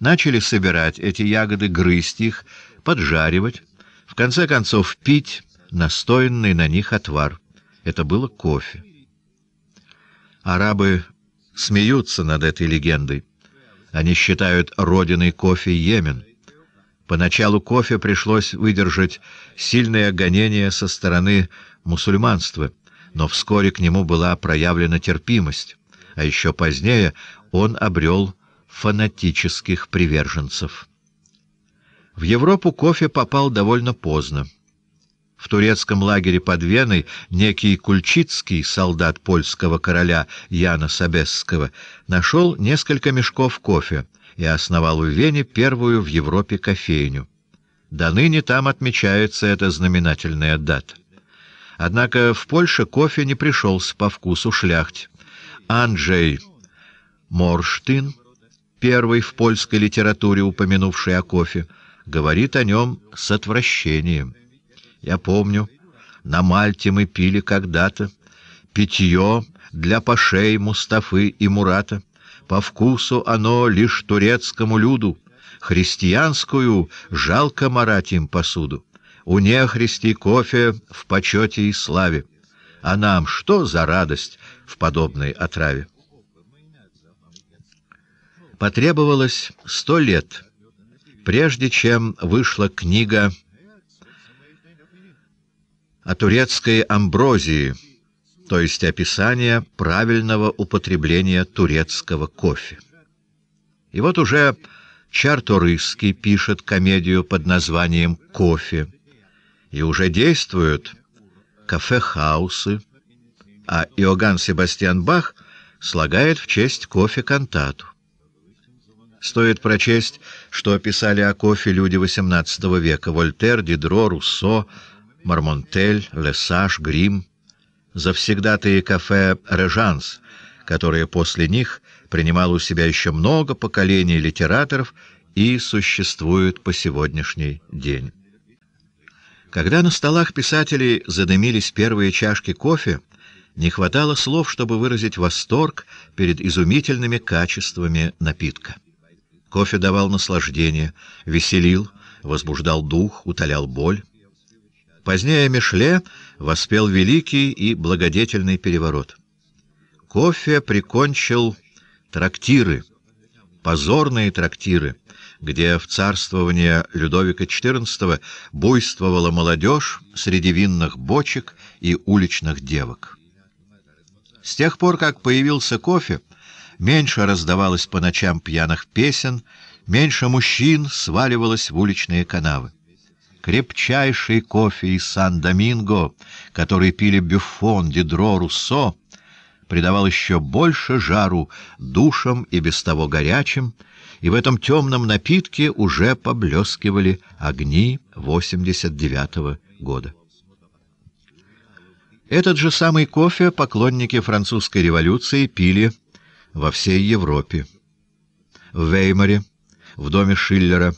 Начали собирать эти ягоды, грызть их, поджаривать, в конце концов пить настоянный на них отвар. Это было кофе. Арабы смеются над этой легендой. Они считают родиной кофе Йемен. Поначалу кофе пришлось выдержать сильное гонение со стороны мусульманства, но вскоре к нему была проявлена терпимость, а еще позднее он обрел фанатических приверженцев. В Европу кофе попал довольно поздно. В турецком лагере под Веной некий кульчицкий солдат польского короля Яна Собесского нашел несколько мешков кофе — и основал в Вене первую в Европе кофейню. До ныне там отмечается эта знаменательная дата. Однако в Польше кофе не пришелся по вкусу шляхть. Анджей Морштин, первый в польской литературе упомянувший о кофе, говорит о нем с отвращением. Я помню, на Мальте мы пили когда-то питье для пашей Мустафы и Мурата. По вкусу оно лишь турецкому люду, Христианскую жалко марать им посуду. У нехристи кофе в почете и славе. А нам что за радость в подобной отраве? Потребовалось сто лет, прежде чем вышла книга о турецкой амброзии — то есть описание правильного употребления турецкого кофе. И вот уже Чарторыйский пишет комедию под названием «Кофе», и уже действуют кафе-хаусы, а Иоганн Себастьян Бах слагает в честь кофе кантату. Стоит прочесть, что писали о кофе люди XVIII века Вольтер, Дидро, Руссо, Мармонтель, Лесаж, Гримм завсегдатые кафе «Режанс», которое после них принимало у себя еще много поколений литераторов и существует по сегодняшний день. Когда на столах писателей задымились первые чашки кофе, не хватало слов, чтобы выразить восторг перед изумительными качествами напитка. Кофе давал наслаждение, веселил, возбуждал дух, утолял боль. Позднее Мишле воспел великий и благодетельный переворот. Кофе прикончил трактиры, позорные трактиры, где в царствование Людовика XIV буйствовала молодежь среди винных бочек и уличных девок. С тех пор, как появился кофе, меньше раздавалось по ночам пьяных песен, меньше мужчин сваливалось в уличные канавы крепчайший кофе из Сан-Доминго, который пили Бюфон, Дидро, Руссо, придавал еще больше жару душам и без того горячим, и в этом темном напитке уже поблескивали огни 89-го года. Этот же самый кофе поклонники французской революции пили во всей Европе. В Веймаре, в доме Шиллера,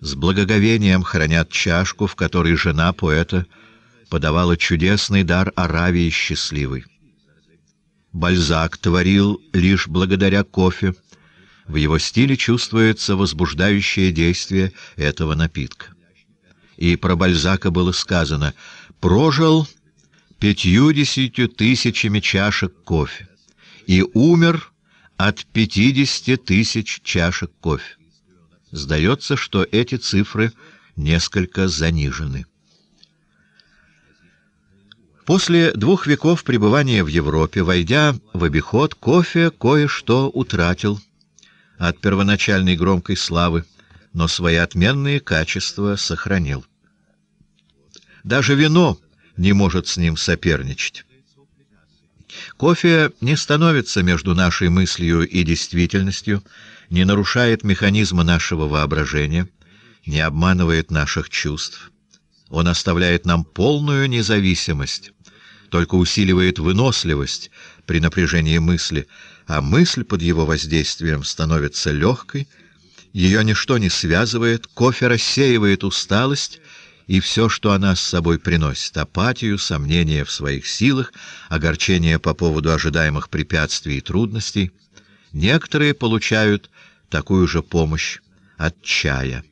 с благоговением хранят чашку, в которой жена поэта подавала чудесный дар Аравии счастливой. Бальзак творил лишь благодаря кофе. В его стиле чувствуется возбуждающее действие этого напитка. И про Бальзака было сказано «прожил пятьюдесятью тысячами чашек кофе и умер от пятидесяти тысяч чашек кофе». Сдается, что эти цифры несколько занижены. После двух веков пребывания в Европе, войдя в обиход, кофе кое-что утратил от первоначальной громкой славы, но свои отменные качества сохранил. Даже вино не может с ним соперничать. Кофе не становится между нашей мыслью и действительностью, не нарушает механизма нашего воображения, не обманывает наших чувств. Он оставляет нам полную независимость, только усиливает выносливость при напряжении мысли, а мысль под его воздействием становится легкой, ее ничто не связывает, кофе рассеивает усталость и все, что она с собой приносит — апатию, сомнения в своих силах, огорчение по поводу ожидаемых препятствий и трудностей. Некоторые получают такую же помощь от чая.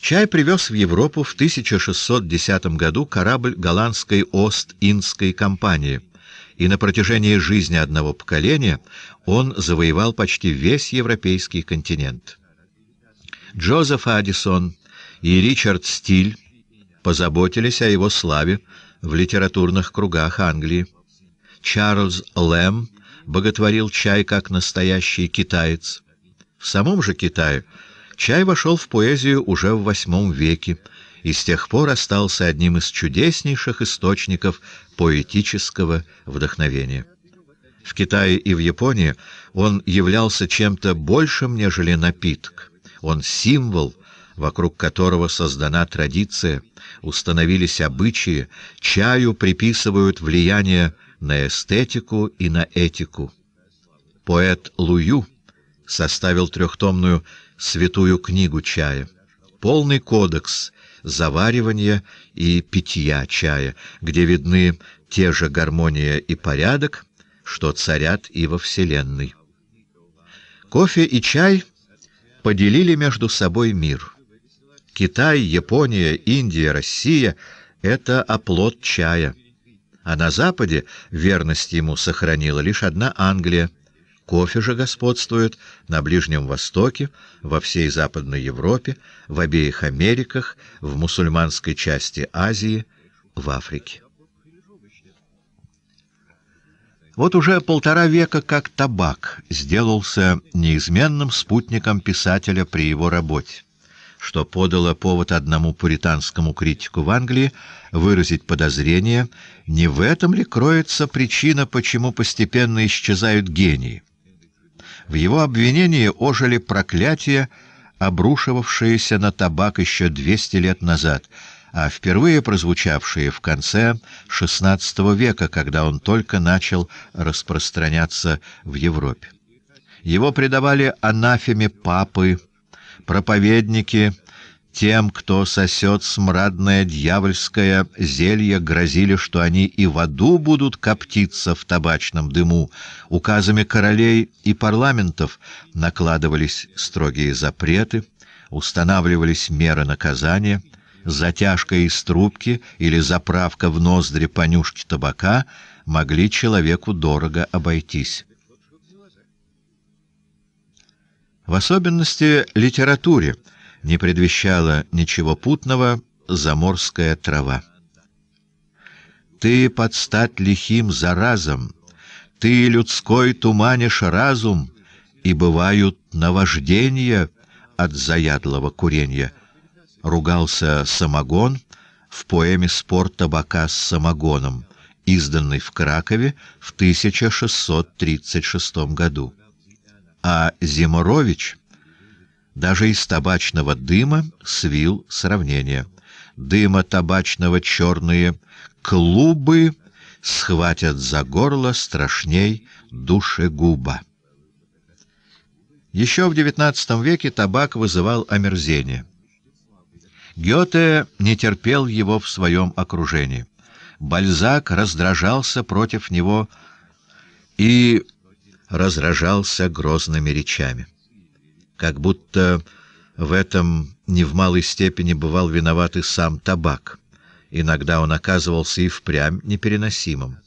Чай привез в Европу в 1610 году корабль голландской Ост-Индской компании, и на протяжении жизни одного поколения он завоевал почти весь европейский континент. Джозеф Аддисон и Ричард Стиль позаботились о его славе в литературных кругах Англии. Чарльз Лэм боготворил чай как настоящий китаец. В самом же Китае чай вошел в поэзию уже в восьмом веке и с тех пор остался одним из чудеснейших источников поэтического вдохновения. В Китае и в Японии он являлся чем-то большим, нежели напиток. Он символ, вокруг которого создана традиция, установились обычаи, чаю приписывают влияние на эстетику и на этику. Поэт Лую составил трехтомную «Святую книгу чая», полный кодекс заваривания и питья чая, где видны те же гармония и порядок, что царят и во Вселенной. Кофе и чай поделили между собой мир. Китай, Япония, Индия, Россия — это оплот чая — а на Западе верность ему сохранила лишь одна Англия. Кофе же господствует на Ближнем Востоке, во всей Западной Европе, в обеих Америках, в мусульманской части Азии, в Африке. Вот уже полтора века как табак сделался неизменным спутником писателя при его работе, что подало повод одному пуританскому критику в Англии выразить подозрение, не в этом ли кроется причина, почему постепенно исчезают гении? В его обвинении ожили проклятия, обрушивавшиеся на табак еще 200 лет назад, а впервые прозвучавшие в конце XVI века, когда он только начал распространяться в Европе. Его предавали анафеме папы, проповедники тем, кто сосет смрадное дьявольское зелье, грозили, что они и в аду будут коптиться в табачном дыму. Указами королей и парламентов накладывались строгие запреты, устанавливались меры наказания, затяжка из трубки или заправка в ноздри понюшки табака могли человеку дорого обойтись. В особенности литературе — не предвещала ничего путного заморская трава. Ты под стать лихим заразом, ты людской туманишь разум, и бывают наваждения от заядлого курения. Ругался самогон в поэме «Спор табака с самогоном», изданной в Кракове в 1636 году. А Зиморович даже из табачного дыма свил сравнение. Дыма табачного черные клубы схватят за горло страшней душегуба. Еще в XIX веке табак вызывал омерзение. Гёте не терпел его в своем окружении. Бальзак раздражался против него и разражался грозными речами как будто в этом не в малой степени бывал виноват и сам табак. Иногда он оказывался и впрямь непереносимым.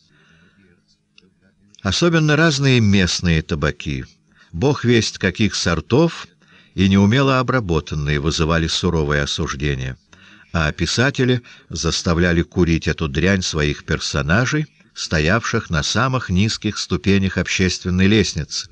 Особенно разные местные табаки, бог весть каких сортов и неумело обработанные, вызывали суровое осуждение. А писатели заставляли курить эту дрянь своих персонажей, стоявших на самых низких ступенях общественной лестницы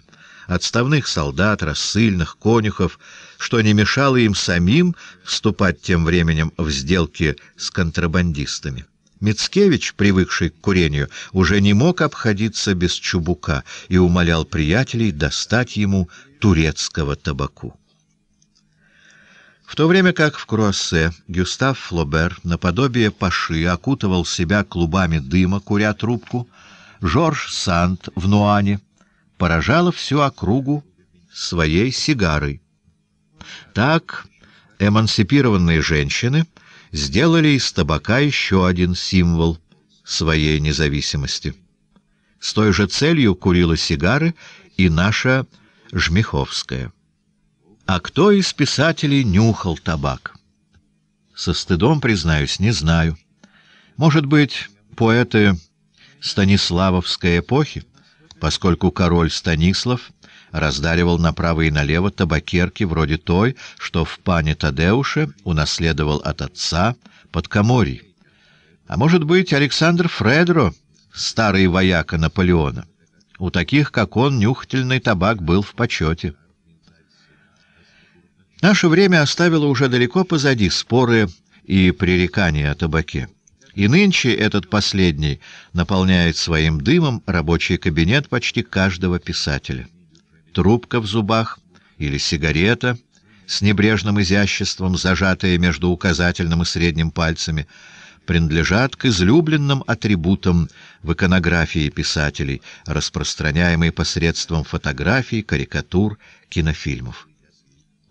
отставных солдат, рассыльных, конюхов, что не мешало им самим вступать тем временем в сделки с контрабандистами. Мицкевич, привыкший к курению, уже не мог обходиться без чубука и умолял приятелей достать ему турецкого табаку. В то время как в Круассе Гюстав Флобер наподобие паши окутывал себя клубами дыма, куря трубку, Жорж Сант в Нуане поражала всю округу своей сигарой. Так эмансипированные женщины сделали из табака еще один символ своей независимости. С той же целью курила сигары и наша Жмиховская. А кто из писателей нюхал табак? Со стыдом, признаюсь, не знаю. Может быть, поэты Станиславовской эпохи? поскольку король Станислав раздаривал направо и налево табакерки вроде той, что в пане Тадеуше унаследовал от отца подкоморий. А может быть, Александр Фредро, старый вояка Наполеона. У таких, как он, нюхательный табак был в почете. Наше время оставило уже далеко позади споры и пререкания о табаке. И нынче этот последний наполняет своим дымом рабочий кабинет почти каждого писателя. Трубка в зубах или сигарета с небрежным изяществом, зажатая между указательным и средним пальцами, принадлежат к излюбленным атрибутам в иконографии писателей, распространяемой посредством фотографий, карикатур, кинофильмов.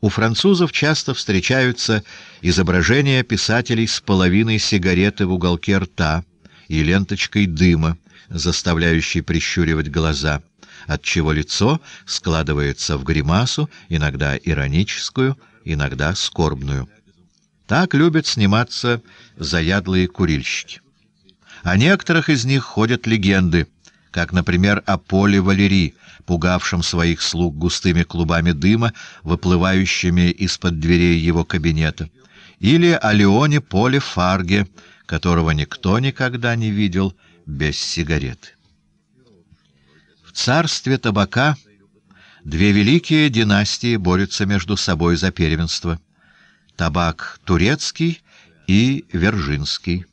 У французов часто встречаются изображения писателей с половиной сигареты в уголке рта и ленточкой дыма, заставляющей прищуривать глаза, отчего лицо складывается в гримасу, иногда ироническую, иногда скорбную. Так любят сниматься заядлые курильщики. О некоторых из них ходят легенды, как, например, о поле Валерии, пугавшем своих слуг густыми клубами дыма, выплывающими из-под дверей его кабинета, или о Леоне Поле Фарге, которого никто никогда не видел без сигарет. В царстве табака две великие династии борются между собой за первенство — табак турецкий и вержинский.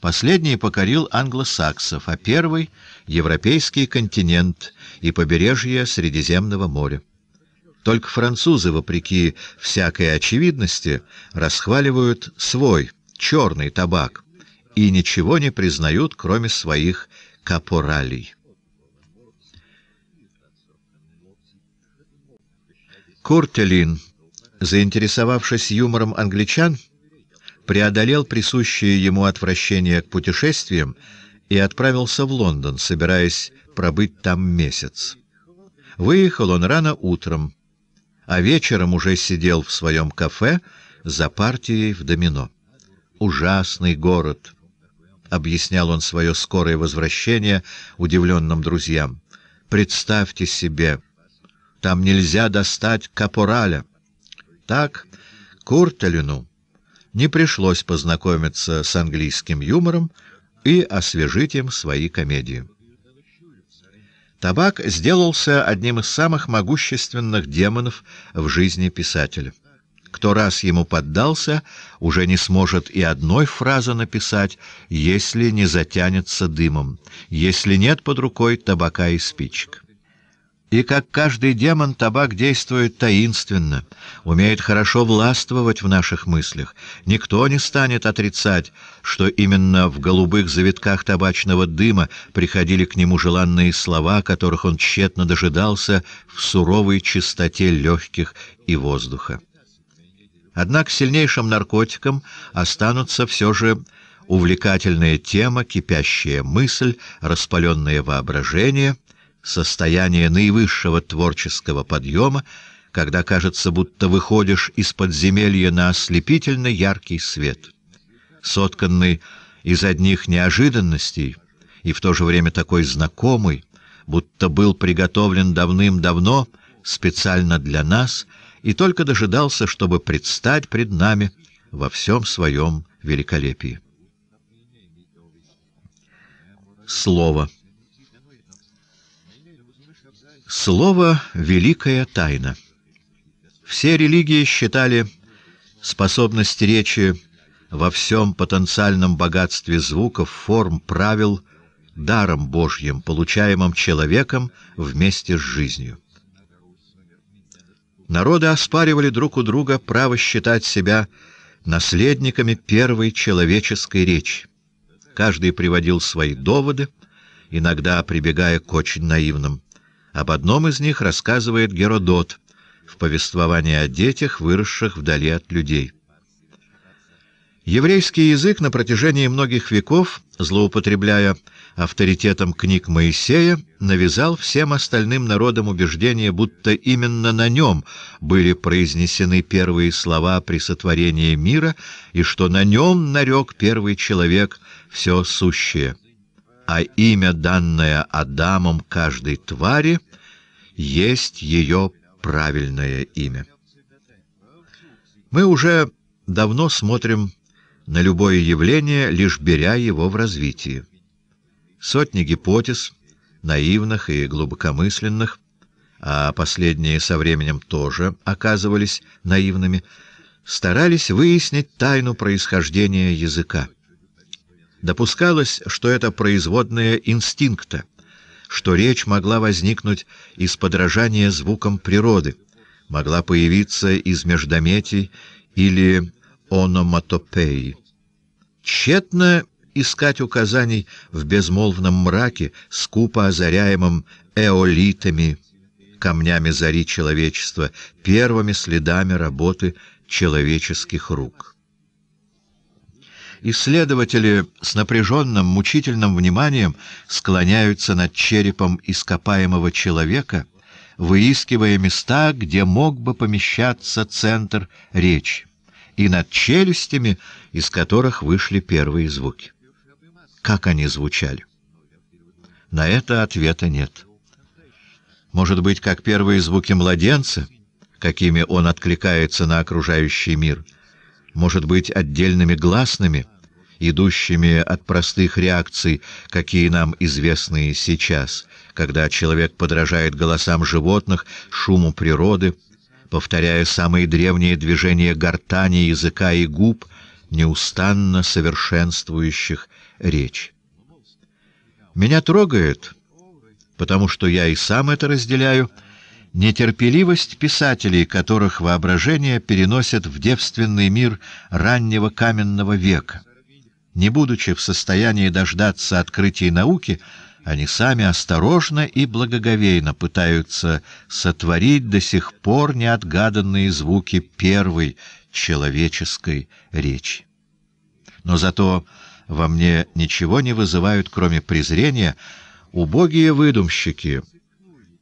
Последний покорил англосаксов, а первый — европейский континент и побережье Средиземного моря. Только французы, вопреки всякой очевидности, расхваливают свой, черный табак и ничего не признают, кроме своих капоралей. Куртелин, заинтересовавшись юмором англичан, преодолел присущее ему отвращение к путешествиям и отправился в Лондон, собираясь пробыть там месяц. Выехал он рано утром, а вечером уже сидел в своем кафе за партией в домино. «Ужасный город», — объяснял он свое скорое возвращение удивленным друзьям. «Представьте себе, там нельзя достать капораля». Так Куртелину не пришлось познакомиться с английским юмором и освежить им свои комедии. Табак сделался одним из самых могущественных демонов в жизни писателя. Кто раз ему поддался, уже не сможет и одной фразы написать, если не затянется дымом, если нет под рукой табака и спичек. И как каждый демон, табак действует таинственно, умеет хорошо властвовать в наших мыслях. Никто не станет отрицать, что именно в голубых завитках табачного дыма приходили к нему желанные слова, которых он тщетно дожидался в суровой чистоте легких и воздуха. Однако сильнейшим наркотиком останутся все же увлекательная тема, кипящая мысль, распаленное воображение — состояние наивысшего творческого подъема, когда кажется, будто выходишь из подземелья на ослепительно яркий свет. Сотканный из одних неожиданностей и в то же время такой знакомый, будто был приготовлен давным-давно специально для нас и только дожидался, чтобы предстать пред нами во всем своем великолепии. Слово Слово — великая тайна. Все религии считали способность речи во всем потенциальном богатстве звуков, форм, правил, даром Божьим, получаемым человеком вместе с жизнью. Народы оспаривали друг у друга право считать себя наследниками первой человеческой речи. Каждый приводил свои доводы, иногда прибегая к очень наивным об одном из них рассказывает Геродот в повествовании о детях, выросших вдали от людей. Еврейский язык на протяжении многих веков, злоупотребляя авторитетом книг Моисея, навязал всем остальным народам убеждение, будто именно на нем были произнесены первые слова при сотворении мира и что на нем нарек первый человек все сущее а имя, данное Адамом каждой твари, есть ее правильное имя. Мы уже давно смотрим на любое явление, лишь беря его в развитии. Сотни гипотез, наивных и глубокомысленных, а последние со временем тоже оказывались наивными, старались выяснить тайну происхождения языка. Допускалось, что это производное инстинкта, что речь могла возникнуть из подражания звукам природы, могла появиться из междометий или ономатопеи. Тщетно искать указаний в безмолвном мраке, скупо озаряемом эолитами, камнями зари человечества, первыми следами работы человеческих рук. Исследователи с напряженным, мучительным вниманием склоняются над черепом ископаемого человека, выискивая места, где мог бы помещаться центр речи, и над челюстями, из которых вышли первые звуки. Как они звучали? На это ответа нет. Может быть, как первые звуки младенца, какими он откликается на окружающий мир — может быть, отдельными гласными, идущими от простых реакций, какие нам известны сейчас, когда человек подражает голосам животных, шуму природы, повторяя самые древние движения гортани, языка и губ, неустанно совершенствующих речь. Меня трогает, потому что я и сам это разделяю, — Нетерпеливость писателей, которых воображение переносит в девственный мир раннего каменного века. Не будучи в состоянии дождаться открытий науки, они сами осторожно и благоговейно пытаются сотворить до сих пор неотгаданные звуки первой человеческой речи. Но зато во мне ничего не вызывают, кроме презрения, убогие выдумщики —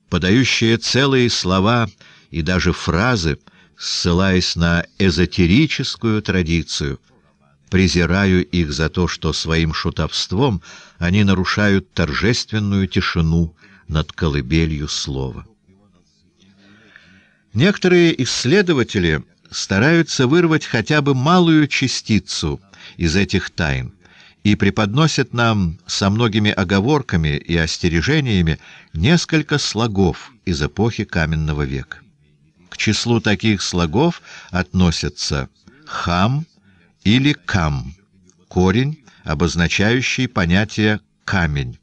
подающая целые слова и даже фразы, ссылаясь на эзотерическую традицию. Презираю их за то, что своим шутовством они нарушают торжественную тишину над колыбелью слова. Некоторые исследователи стараются вырвать хотя бы малую частицу из этих тайн, и преподносит нам со многими оговорками и остережениями несколько слогов из эпохи каменного века. К числу таких слогов относятся «хам» или «кам» — корень, обозначающий понятие «камень».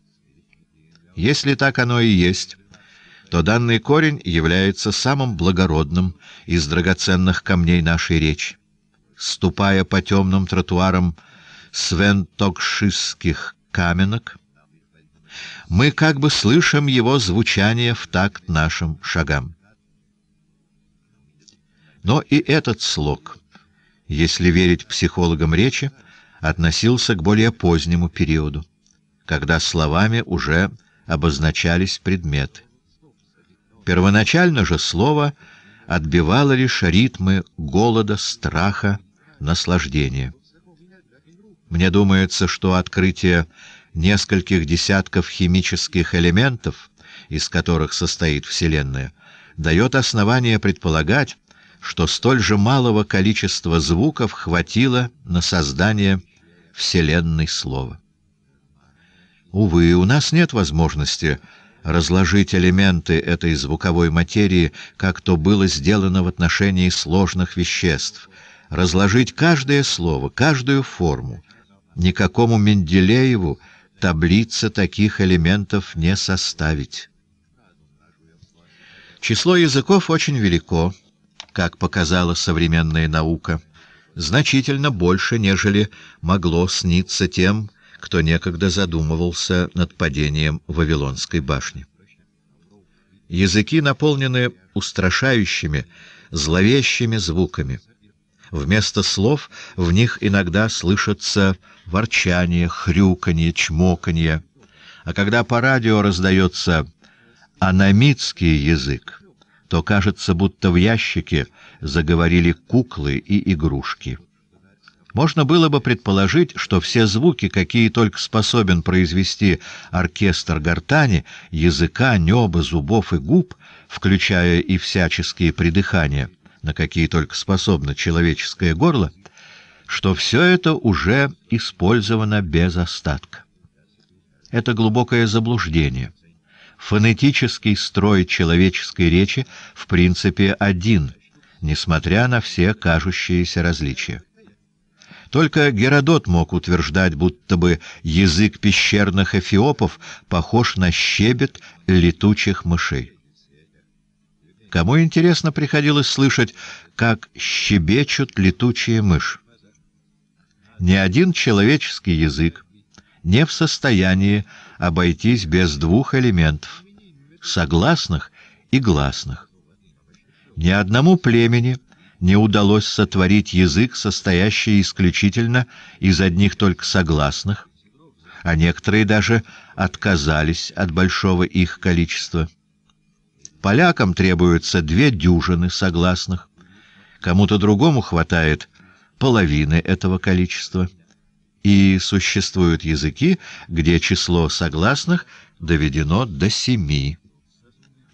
Если так оно и есть, то данный корень является самым благородным из драгоценных камней нашей речи. Ступая по темным тротуарам свентокшистских каменок, мы как бы слышим его звучание в такт нашим шагам. Но и этот слог, если верить психологам речи, относился к более позднему периоду, когда словами уже обозначались предметы. Первоначально же слово отбивало лишь ритмы голода, страха, наслаждения. Мне думается, что открытие нескольких десятков химических элементов, из которых состоит Вселенная, дает основание предполагать, что столь же малого количества звуков хватило на создание Вселенной слова. Увы, у нас нет возможности разложить элементы этой звуковой материи, как то было сделано в отношении сложных веществ, разложить каждое слово, каждую форму, Никакому Менделееву таблица таких элементов не составить. Число языков очень велико, как показала современная наука, значительно больше, нежели могло сниться тем, кто некогда задумывался над падением Вавилонской башни. Языки наполнены устрашающими, зловещими звуками. Вместо слов в них иногда слышатся ворчание, хрюканье, чмоканье. А когда по радио раздается аномитский язык, то кажется, будто в ящике заговорили куклы и игрушки. Можно было бы предположить, что все звуки, какие только способен произвести оркестр гортани, языка, неба, зубов и губ, включая и всяческие придыхания, на какие только способно человеческое горло, что все это уже использовано без остатка. Это глубокое заблуждение. Фонетический строй человеческой речи в принципе один, несмотря на все кажущиеся различия. Только Геродот мог утверждать, будто бы язык пещерных эфиопов похож на щебет летучих мышей. Кому интересно приходилось слышать, как щебечут летучие мыши? ни один человеческий язык не в состоянии обойтись без двух элементов — согласных и гласных. Ни одному племени не удалось сотворить язык, состоящий исключительно из одних только согласных, а некоторые даже отказались от большого их количества. Полякам требуется две дюжины согласных, кому-то другому хватает половины этого количества. И существуют языки, где число согласных доведено до семи.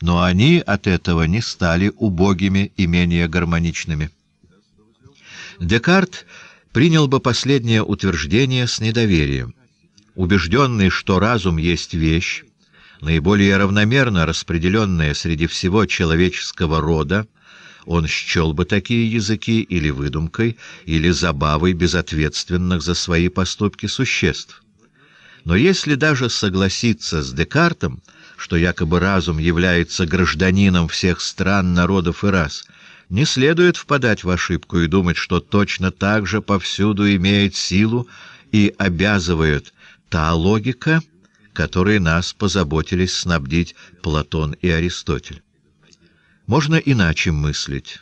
Но они от этого не стали убогими и менее гармоничными. Декарт принял бы последнее утверждение с недоверием. Убежденный, что разум есть вещь, наиболее равномерно распределенная среди всего человеческого рода, он счел бы такие языки или выдумкой, или забавой безответственных за свои поступки существ. Но если даже согласиться с Декартом, что якобы разум является гражданином всех стран, народов и рас, не следует впадать в ошибку и думать, что точно так же повсюду имеет силу и обязывает та логика, которой нас позаботились снабдить Платон и Аристотель. Можно иначе мыслить,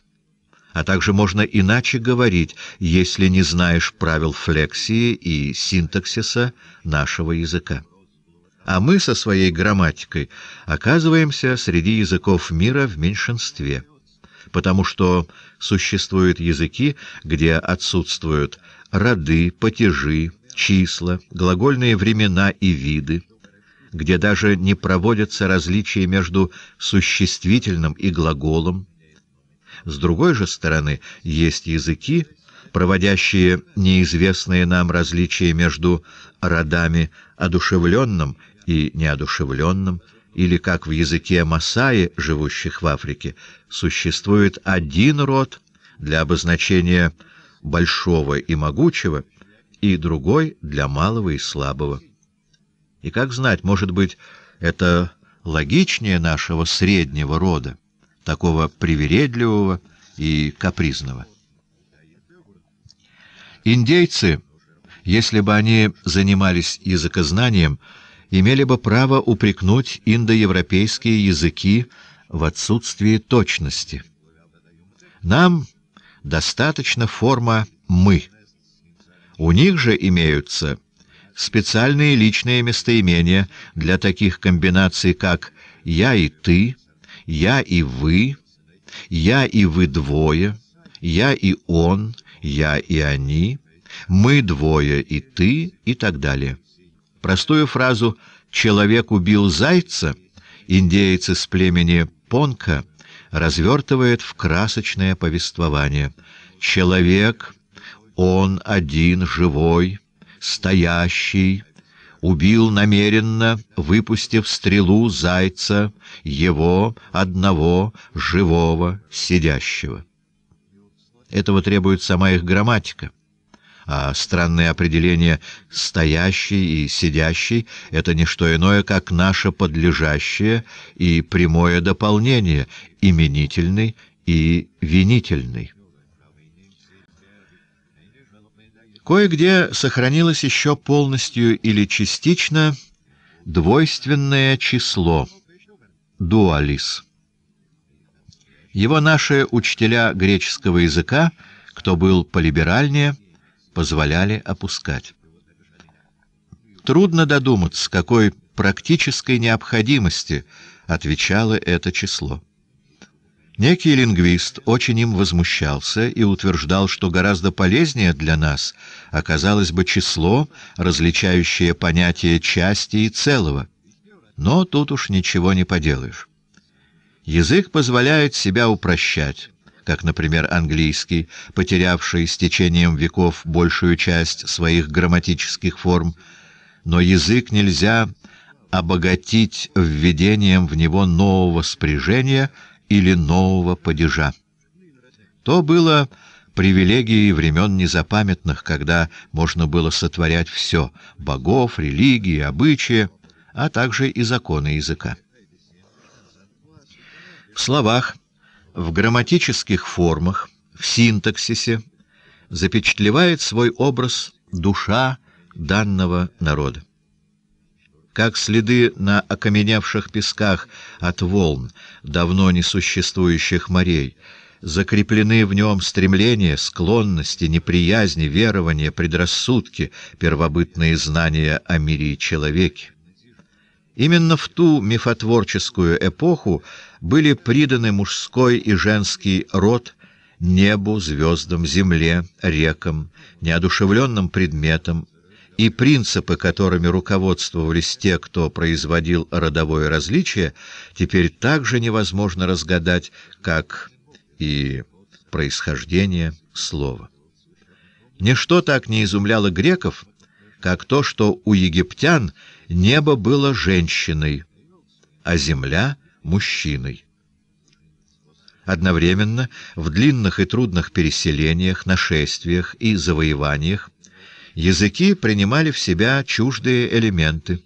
а также можно иначе говорить, если не знаешь правил флексии и синтаксиса нашего языка. А мы со своей грамматикой оказываемся среди языков мира в меньшинстве, потому что существуют языки, где отсутствуют роды, падежи, числа, глагольные времена и виды, где даже не проводятся различия между существительным и глаголом. С другой же стороны, есть языки, проводящие неизвестные нам различия между родами одушевленным и неодушевленным, или, как в языке масаи, живущих в Африке, существует один род для обозначения большого и могучего, и другой для малого и слабого. И как знать, может быть, это логичнее нашего среднего рода, такого привередливого и капризного. Индейцы, если бы они занимались языкознанием, имели бы право упрекнуть индоевропейские языки в отсутствии точности. Нам достаточно форма «мы». У них же имеются специальные личные местоимения для таких комбинаций, как «я и ты», «я и вы», «я и вы двое», «я и он», «я и они», «мы двое и ты» и так далее. Простую фразу «человек убил зайца» индейцы с племени Понка развертывает в красочное повествование. «Человек, он один, живой» стоящий, убил намеренно, выпустив стрелу зайца, его, одного, живого, сидящего. Этого требует сама их грамматика. А странное определение «стоящий» и «сидящий» — это не что иное, как наше подлежащее и прямое дополнение «именительный» и «винительный». Кое-где сохранилось еще полностью или частично двойственное число — дуалис. Его наши учителя греческого языка, кто был полиберальнее, позволяли опускать. Трудно додуматься, какой практической необходимости отвечало это число. Некий лингвист очень им возмущался и утверждал, что гораздо полезнее для нас оказалось бы число, различающее понятие части и целого. Но тут уж ничего не поделаешь. Язык позволяет себя упрощать, как, например, английский, потерявший с течением веков большую часть своих грамматических форм, но язык нельзя обогатить введением в него нового спряжения — или нового падежа. То было привилегией времен незапамятных, когда можно было сотворять все — богов, религии, обычаи, а также и законы языка. В словах, в грамматических формах, в синтаксисе запечатлевает свой образ душа данного народа как следы на окаменевших песках от волн давно несуществующих морей. Закреплены в нем стремления, склонности, неприязни, верования, предрассудки, первобытные знания о мире и человеке. Именно в ту мифотворческую эпоху были приданы мужской и женский род небу, звездам, земле, рекам, неодушевленным предметам, и принципы, которыми руководствовались те, кто производил родовое различие, теперь также невозможно разгадать, как и происхождение слова. Ничто так не изумляло греков, как то, что у египтян небо было женщиной, а земля — мужчиной. Одновременно в длинных и трудных переселениях, нашествиях и завоеваниях языки принимали в себя чуждые элементы.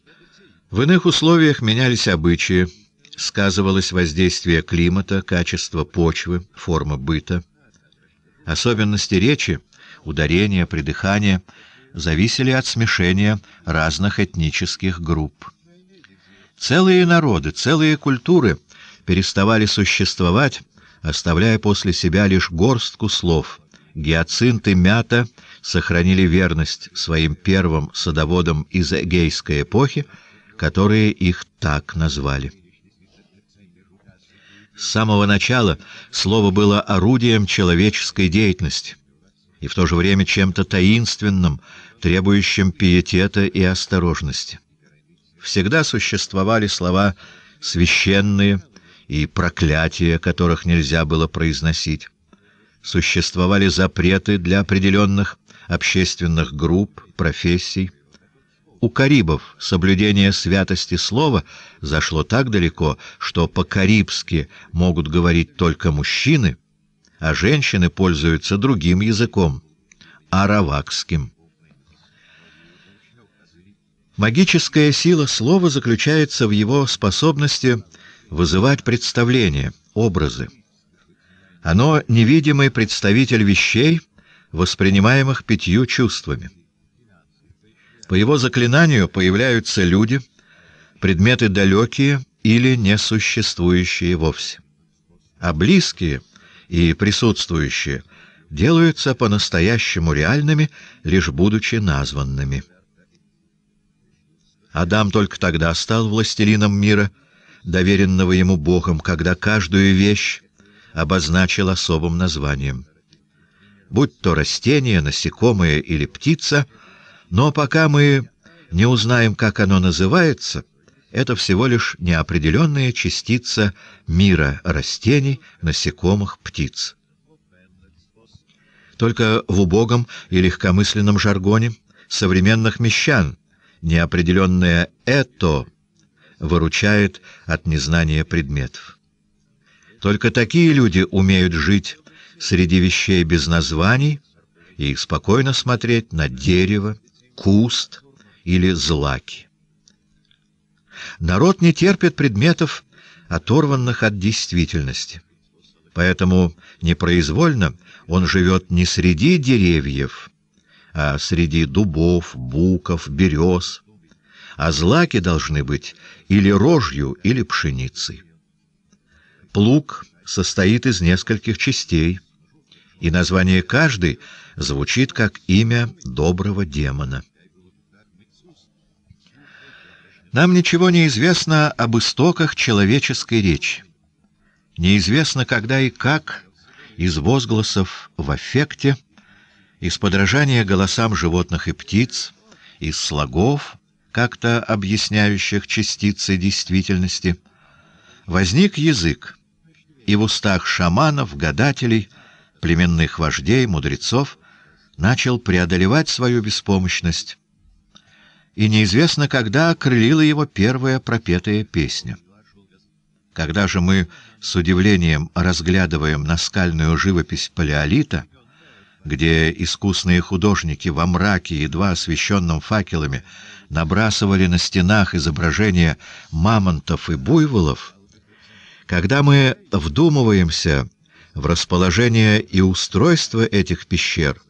В иных условиях менялись обычаи, сказывалось воздействие климата, качество почвы, форма быта. Особенности речи, ударения, придыхания зависели от смешения разных этнических групп. Целые народы, целые культуры переставали существовать, оставляя после себя лишь горстку слов. Гиацинты мята — сохранили верность своим первым садоводам из эгейской эпохи, которые их так назвали. С самого начала слово было орудием человеческой деятельности и в то же время чем-то таинственным, требующим пиетета и осторожности. Всегда существовали слова священные и проклятия, которых нельзя было произносить. Существовали запреты для определенных общественных групп, профессий. У карибов соблюдение святости слова зашло так далеко, что по-карибски могут говорить только мужчины, а женщины пользуются другим языком — аравакским. Магическая сила слова заключается в его способности вызывать представления, образы. Оно невидимый представитель вещей, воспринимаемых пятью чувствами. По его заклинанию появляются люди, предметы далекие или несуществующие вовсе. А близкие и присутствующие делаются по-настоящему реальными, лишь будучи названными. Адам только тогда стал властелином мира, доверенного ему Богом, когда каждую вещь обозначил особым названием будь то растение, насекомое или птица, но пока мы не узнаем, как оно называется, это всего лишь неопределенная частица мира растений, насекомых, птиц. Только в убогом и легкомысленном жаргоне современных мещан неопределенное «это» выручает от незнания предметов. Только такие люди умеют жить среди вещей без названий и спокойно смотреть на дерево, куст или злаки. Народ не терпит предметов, оторванных от действительности. Поэтому непроизвольно он живет не среди деревьев, а среди дубов, буков, берез, а злаки должны быть или рожью, или пшеницей. Плуг состоит из нескольких частей — и название каждой звучит как имя доброго демона. Нам ничего не известно об истоках человеческой речи. Неизвестно, когда и как из возгласов в аффекте, из подражания голосам животных и птиц, из слогов, как-то объясняющих частицы действительности, возник язык, и в устах шаманов, гадателей — племенных вождей, мудрецов, начал преодолевать свою беспомощность. И неизвестно, когда окрылила его первая пропетая песня. Когда же мы с удивлением разглядываем наскальную живопись палеолита, где искусные художники во мраке, едва освещенном факелами, набрасывали на стенах изображения мамонтов и буйволов, когда мы вдумываемся в расположение и устройство этих пещер,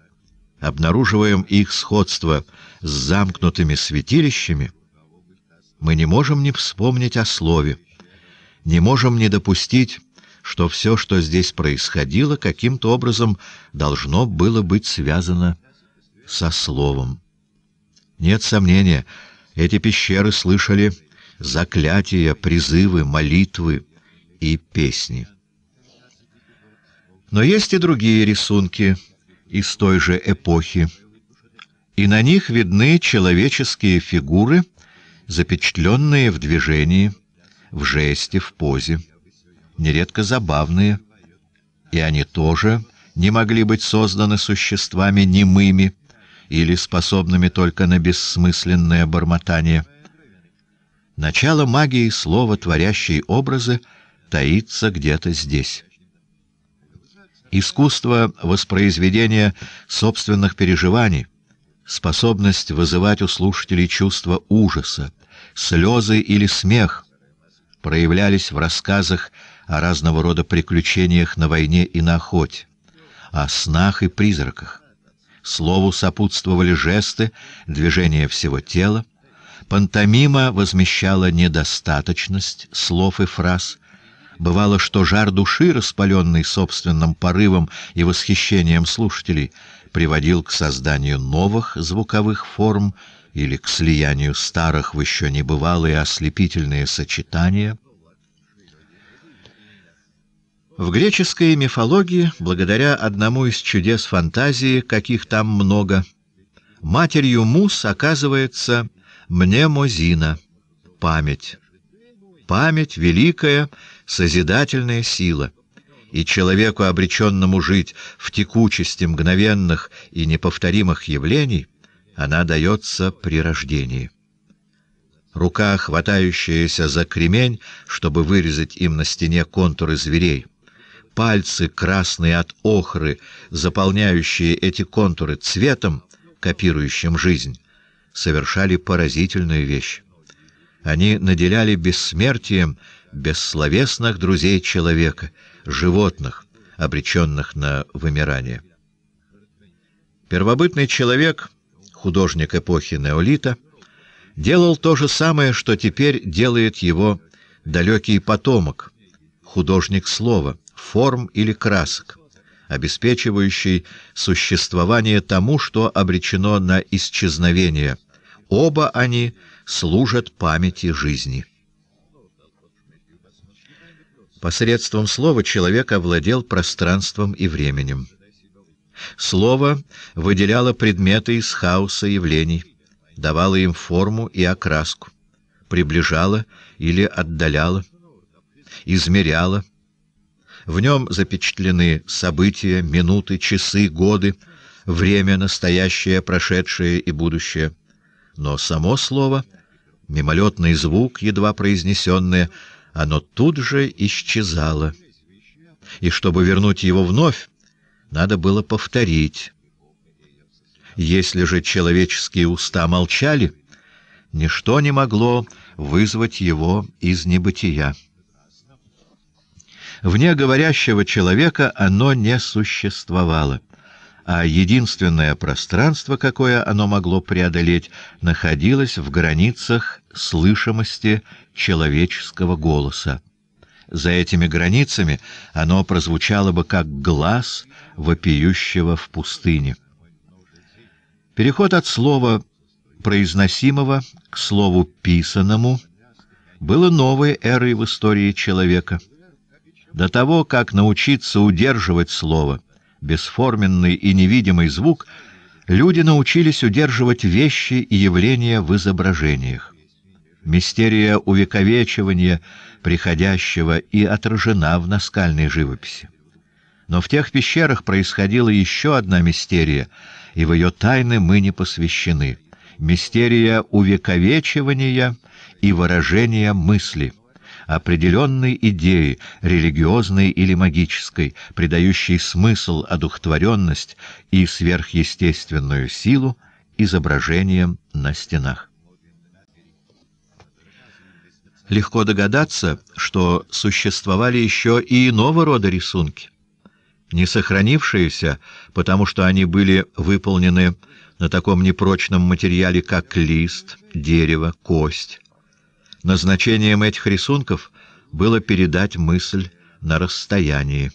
обнаруживаем их сходство с замкнутыми святилищами, мы не можем не вспомнить о слове, не можем не допустить, что все, что здесь происходило, каким-то образом должно было быть связано со словом. Нет сомнения, эти пещеры слышали заклятия, призывы, молитвы и песни. Но есть и другие рисунки из той же эпохи, и на них видны человеческие фигуры, запечатленные в движении, в жесте, в позе, нередко забавные, и они тоже не могли быть созданы существами немыми или способными только на бессмысленное бормотание. Начало магии слова, творящей образы, таится где-то здесь. Искусство воспроизведения собственных переживаний, способность вызывать у слушателей чувство ужаса, слезы или смех проявлялись в рассказах о разного рода приключениях на войне и на охоте, о снах и призраках. Слову сопутствовали жесты, движения всего тела. Пантомима возмещала недостаточность слов и фраз, Бывало, что жар души, распаленный собственным порывом и восхищением слушателей, приводил к созданию новых звуковых форм или к слиянию старых в еще небывалые ослепительные сочетания. В греческой мифологии, благодаря одному из чудес фантазии, каких там много, матерью мус оказывается мнемозина, память. Память великая, созидательная сила, и человеку, обреченному жить в текучести мгновенных и неповторимых явлений, она дается при рождении. Рука, хватающаяся за кремень, чтобы вырезать им на стене контуры зверей, пальцы, красные от охры, заполняющие эти контуры цветом, копирующим жизнь, совершали поразительную вещь. Они наделяли бессмертием бессловесных друзей человека, животных, обреченных на вымирание. Первобытный человек, художник эпохи неолита, делал то же самое, что теперь делает его далекий потомок, художник слова, форм или красок, обеспечивающий существование тому, что обречено на исчезновение. Оба они служат памяти жизни. Посредством слова человек овладел пространством и временем. Слово выделяло предметы из хаоса явлений, давало им форму и окраску, приближало или отдаляло, измеряло. В нем запечатлены события, минуты, часы, годы, время настоящее, прошедшее и будущее. Но само слово, мимолетный звук, едва произнесенное, оно тут же исчезало. И чтобы вернуть его вновь, надо было повторить. Если же человеческие уста молчали, ничто не могло вызвать его из небытия. Вне говорящего человека оно не существовало а единственное пространство, какое оно могло преодолеть, находилось в границах слышимости человеческого голоса. За этими границами оно прозвучало бы как глаз вопиющего в пустыне. Переход от слова произносимого к слову писанному было новой эрой в истории человека. До того, как научиться удерживать слово — бесформенный и невидимый звук, люди научились удерживать вещи и явления в изображениях. Мистерия увековечивания приходящего и отражена в наскальной живописи. Но в тех пещерах происходила еще одна мистерия, и в ее тайны мы не посвящены. Мистерия увековечивания и выражения мыслей определенной идеи, религиозной или магической, придающей смысл, одухотворенность и сверхъестественную силу изображениям на стенах. Легко догадаться, что существовали еще и иного рода рисунки, не сохранившиеся, потому что они были выполнены на таком непрочном материале, как лист, дерево, кость, Назначением этих рисунков было передать мысль на расстоянии.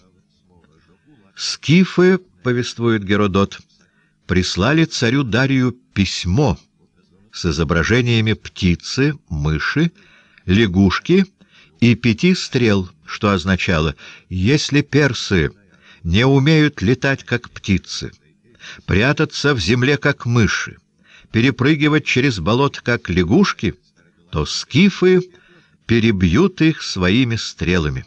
«Скифы, — повествует Геродот, — прислали царю Дарию письмо с изображениями птицы, мыши, лягушки и пяти стрел, что означало «если персы не умеют летать, как птицы, прятаться в земле, как мыши, перепрыгивать через болото, как лягушки — то скифы перебьют их своими стрелами.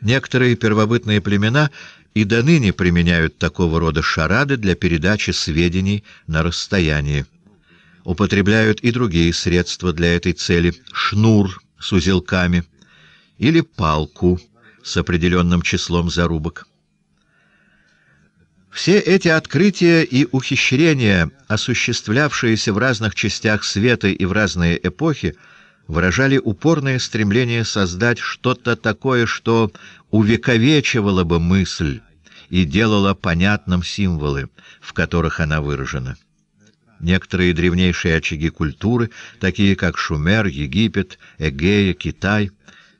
Некоторые первобытные племена и до ныне применяют такого рода шарады для передачи сведений на расстоянии. Употребляют и другие средства для этой цели — шнур с узелками или палку с определенным числом зарубок. Все эти открытия и ухищрения, осуществлявшиеся в разных частях света и в разные эпохи, выражали упорное стремление создать что-то такое, что увековечивало бы мысль и делало понятным символы, в которых она выражена. Некоторые древнейшие очаги культуры, такие как Шумер, Египет, Эгея, Китай,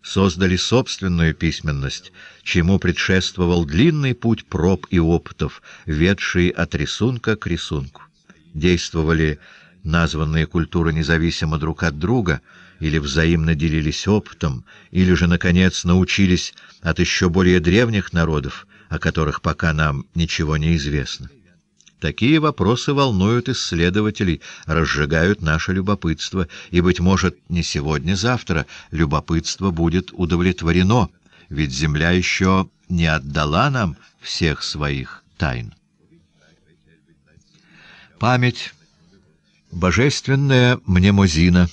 создали собственную письменность, чему предшествовал длинный путь проб и опытов, ведший от рисунка к рисунку. Действовали названные культуры независимо друг от друга, или взаимно делились опытом, или же, наконец, научились от еще более древних народов, о которых пока нам ничего не известно. Такие вопросы волнуют исследователей, разжигают наше любопытство, и, быть может, не сегодня-завтра любопытство будет удовлетворено, ведь Земля еще не отдала нам всех своих тайн. Память, божественная мнемозина,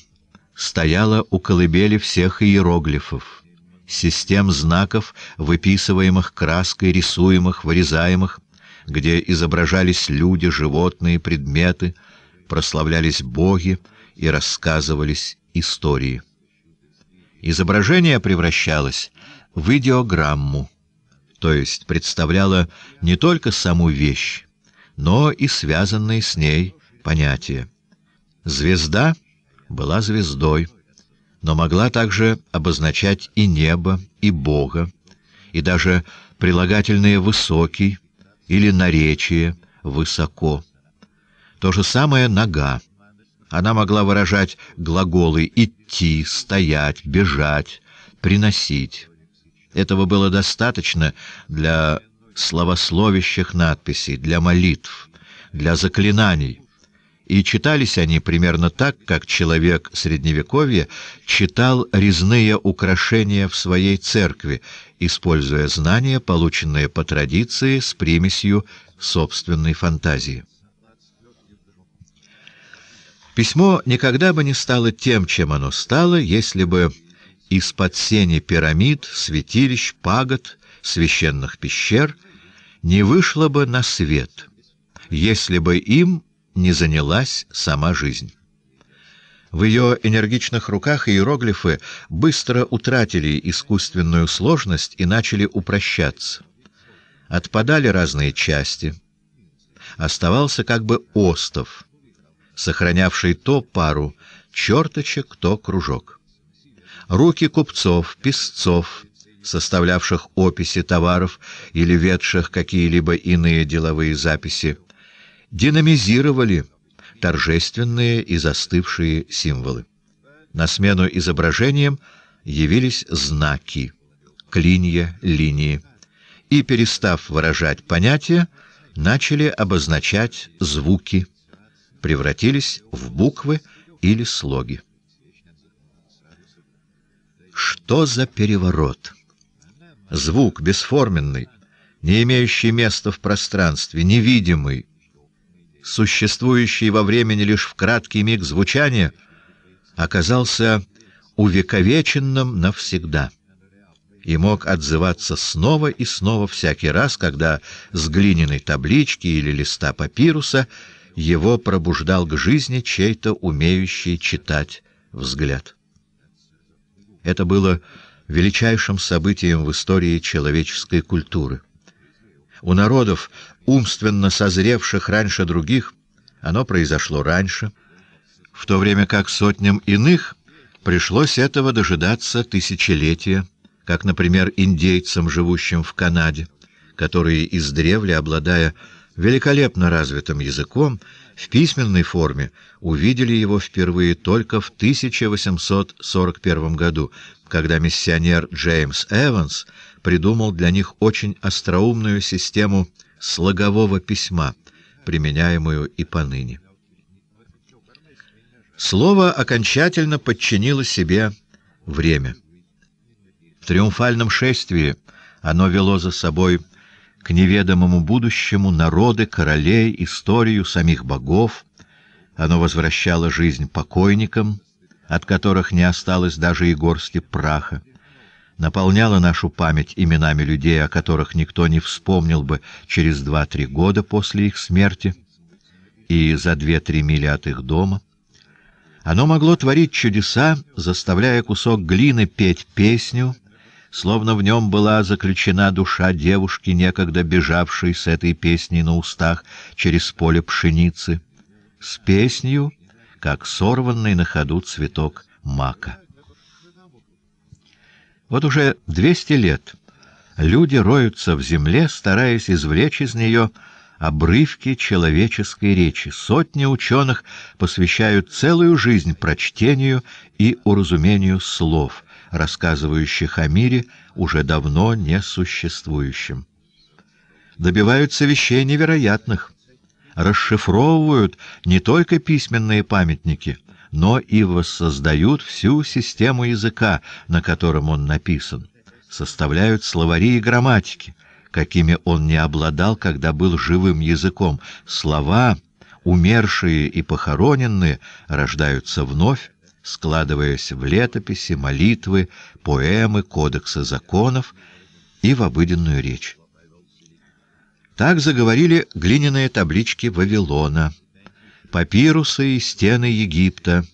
стояла у колыбели всех иероглифов, систем знаков, выписываемых краской, рисуемых, вырезаемых, где изображались люди, животные, предметы, прославлялись боги и рассказывались истории. Изображение превращалось в идеограмму, то есть представляло не только саму вещь, но и связанные с ней понятия. Звезда была звездой, но могла также обозначать и небо, и Бога, и даже прилагательные «высокий», или наречие «высоко». То же самое «нога». Она могла выражать глаголы «идти», «стоять», «бежать», «приносить». Этого было достаточно для словословящих надписей, для молитв, для заклинаний, и читались они примерно так, как человек Средневековья читал резные украшения в своей церкви, используя знания, полученные по традиции с примесью собственной фантазии. Письмо никогда бы не стало тем, чем оно стало, если бы из-под сени пирамид, святилищ, пагод, священных пещер не вышло бы на свет, если бы им не занялась сама жизнь. В ее энергичных руках иероглифы быстро утратили искусственную сложность и начали упрощаться. Отпадали разные части. Оставался как бы остов, сохранявший то пару черточек, то кружок. Руки купцов, писцов, составлявших описи товаров или ведших какие-либо иные деловые записи, динамизировали торжественные и застывшие символы. На смену изображениям явились знаки, клинья, линии, и, перестав выражать понятия, начали обозначать звуки, превратились в буквы или слоги. Что за переворот? Звук бесформенный, не имеющий места в пространстве, невидимый, существующий во времени лишь в краткий миг звучания, оказался увековеченным навсегда и мог отзываться снова и снова всякий раз, когда с глиняной таблички или листа папируса его пробуждал к жизни чей-то умеющий читать взгляд. Это было величайшим событием в истории человеческой культуры. У народов, умственно созревших раньше других, оно произошло раньше, в то время как сотням иных пришлось этого дожидаться тысячелетия, как, например, индейцам, живущим в Канаде, которые издревле, обладая великолепно развитым языком, в письменной форме увидели его впервые только в 1841 году, когда миссионер Джеймс Эванс придумал для них очень остроумную систему слогового письма, применяемую и поныне. Слово окончательно подчинило себе время. В триумфальном шествии оно вело за собой к неведомому будущему народы, королей, историю самих богов. Оно возвращало жизнь покойникам, от которых не осталось даже и горсти праха наполняла нашу память именами людей, о которых никто не вспомнил бы через два-три года после их смерти и за две-три мили от их дома. Оно могло творить чудеса, заставляя кусок глины петь песню, словно в нем была заключена душа девушки, некогда бежавшей с этой песней на устах через поле пшеницы, с песнью, как сорванный на ходу цветок мака. Вот уже 200 лет люди роются в земле, стараясь извлечь из нее обрывки человеческой речи. Сотни ученых посвящают целую жизнь прочтению и уразумению слов, рассказывающих о мире, уже давно не существующем. Добиваются вещей невероятных. Расшифровывают не только письменные памятники, но и воссоздают всю систему языка, на котором он написан, составляют словари и грамматики, какими он не обладал, когда был живым языком. Слова, умершие и похороненные, рождаются вновь, складываясь в летописи, молитвы, поэмы, кодексы законов и в обыденную речь. Так заговорили глиняные таблички Вавилона — папирусы и стены Египта.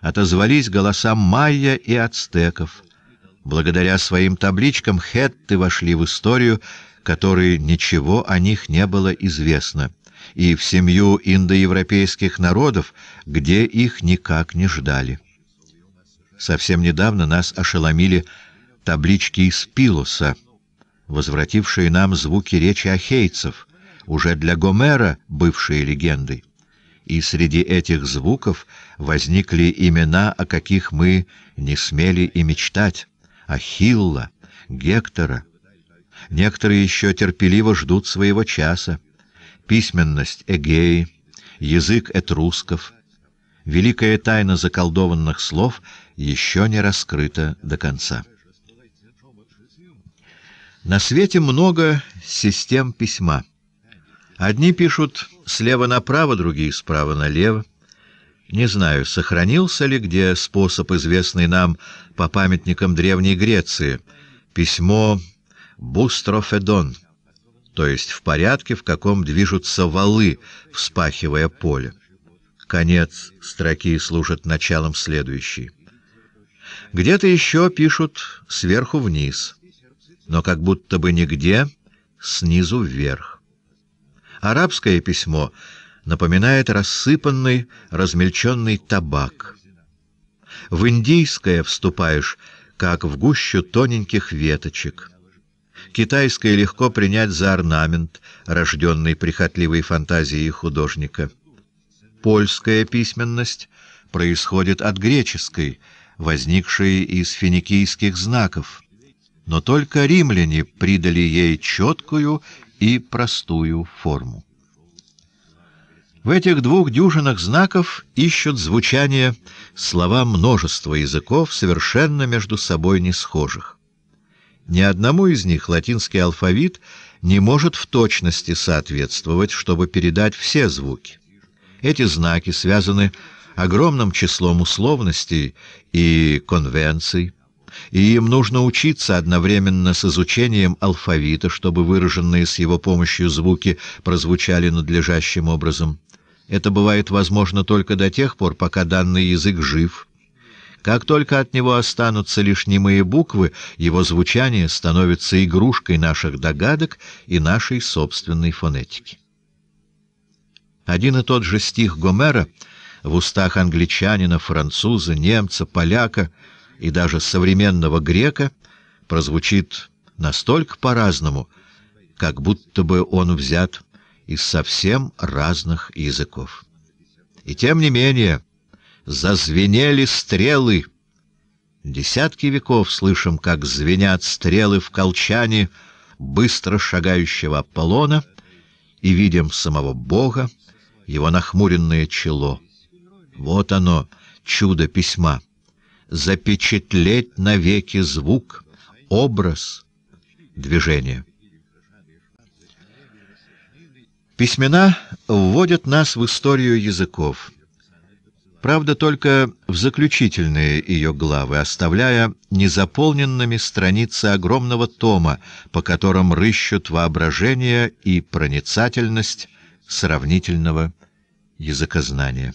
Отозвались голосам майя и ацтеков. Благодаря своим табличкам хетты вошли в историю, которой ничего о них не было известно, и в семью индоевропейских народов, где их никак не ждали. Совсем недавно нас ошеломили таблички из Пилоса, возвратившие нам звуки речи ахейцев, уже для Гомера бывшие легендой и среди этих звуков возникли имена, о каких мы не смели и мечтать — Ахилла, Гектора. Некоторые еще терпеливо ждут своего часа. Письменность Эгеи, язык этрусков, великая тайна заколдованных слов еще не раскрыта до конца. На свете много систем письма. Одни пишут слева направо, другие справа налево. Не знаю, сохранился ли где способ, известный нам по памятникам Древней Греции, письмо «Бустрофедон», то есть в порядке, в каком движутся валы, вспахивая поле. Конец строки служит началом следующей. Где-то еще пишут сверху вниз, но как будто бы нигде снизу вверх. Арабское письмо напоминает рассыпанный, размельченный табак. В индийское вступаешь, как в гущу тоненьких веточек. Китайское легко принять за орнамент, рожденный прихотливой фантазией художника. Польская письменность происходит от греческой, возникшей из финикийских знаков. Но только римляне придали ей четкую и простую форму. В этих двух дюжинах знаков ищут звучание слова множества языков, совершенно между собой не схожих. Ни одному из них латинский алфавит не может в точности соответствовать, чтобы передать все звуки. Эти знаки связаны огромным числом условностей и конвенций, и им нужно учиться одновременно с изучением алфавита, чтобы выраженные с его помощью звуки прозвучали надлежащим образом. Это бывает возможно только до тех пор, пока данный язык жив. Как только от него останутся лишь немые буквы, его звучание становится игрушкой наших догадок и нашей собственной фонетики. Один и тот же стих Гомера в устах англичанина, француза, немца, поляка — и даже современного грека прозвучит настолько по-разному, как будто бы он взят из совсем разных языков. И тем не менее зазвенели стрелы. Десятки веков слышим, как звенят стрелы в колчане быстро шагающего Аполлона, и видим самого Бога, его нахмуренное чело. Вот оно, чудо письма запечатлеть навеки звук, образ, движение. Письмена вводят нас в историю языков. Правда, только в заключительные ее главы, оставляя незаполненными страницы огромного тома, по которым рыщут воображение и проницательность сравнительного языкознания.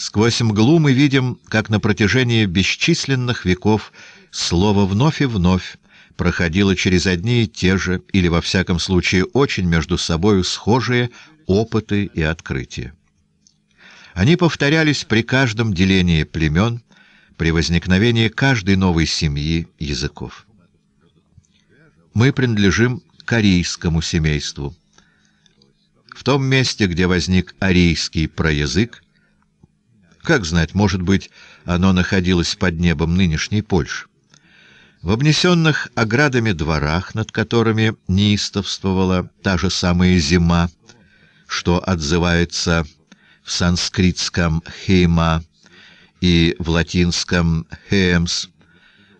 Сквозь мглу мы видим, как на протяжении бесчисленных веков слово вновь и вновь проходило через одни и те же, или во всяком случае очень между собою схожие, опыты и открытия. Они повторялись при каждом делении племен, при возникновении каждой новой семьи языков. Мы принадлежим корейскому семейству. В том месте, где возник арийский проязык, как знать, может быть, оно находилось под небом нынешней Польши. В обнесенных оградами дворах, над которыми неистовствовала та же самая зима, что отзывается в санскритском «хейма» и в латинском «хемс»,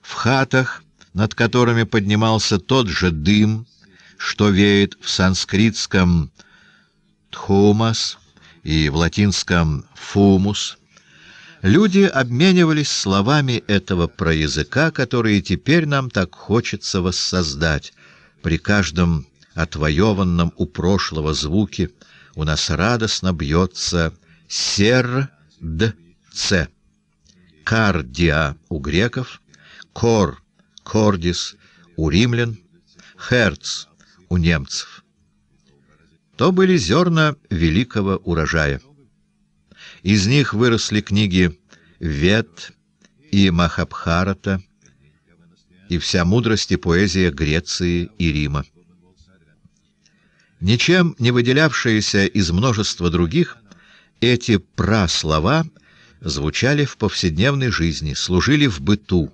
в хатах, над которыми поднимался тот же дым, что веет в санскритском «тхумас» и в латинском «фумус», Люди обменивались словами этого языка, которые теперь нам так хочется воссоздать. При каждом отвоеванном у прошлого звуке у нас радостно бьется сер-д-ц. кар диа у греков, кор, кордис у римлян, херц у немцев. То были зерна великого урожая. Из них выросли книги «Вет» и «Махабхарата» и вся мудрость и поэзия Греции и Рима. Ничем не выделявшиеся из множества других, эти праслова звучали в повседневной жизни, служили в быту.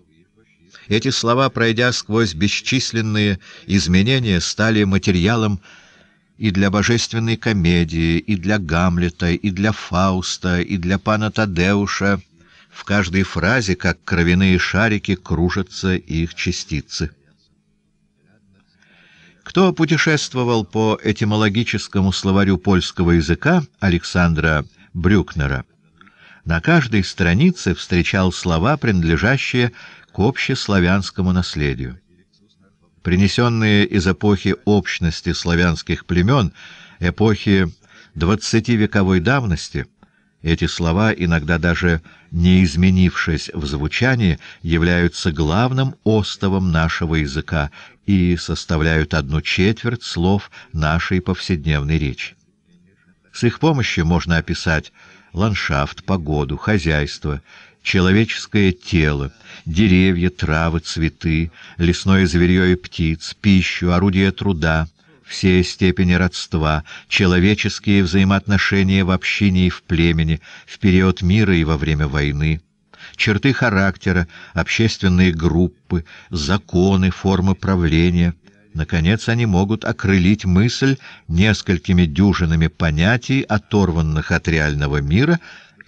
Эти слова, пройдя сквозь бесчисленные изменения, стали материалом и для божественной комедии, и для Гамлета, и для Фауста, и для пана Тадеуша. В каждой фразе, как кровяные шарики, кружатся их частицы. Кто путешествовал по этимологическому словарю польского языка Александра Брюкнера, на каждой странице встречал слова, принадлежащие к общеславянскому наследию принесенные из эпохи общности славянских племен, эпохи двадцативековой давности, эти слова, иногда даже не изменившись в звучании, являются главным остовом нашего языка и составляют одну четверть слов нашей повседневной речи. С их помощью можно описать ландшафт, погоду, хозяйство, человеческое тело, деревья, травы, цветы, лесное зверье и птиц, пищу, орудие труда, все степени родства, человеческие взаимоотношения в общине и в племени, в период мира и во время войны, черты характера, общественные группы, законы, формы правления. Наконец, они могут окрылить мысль несколькими дюжинами понятий, оторванных от реального мира,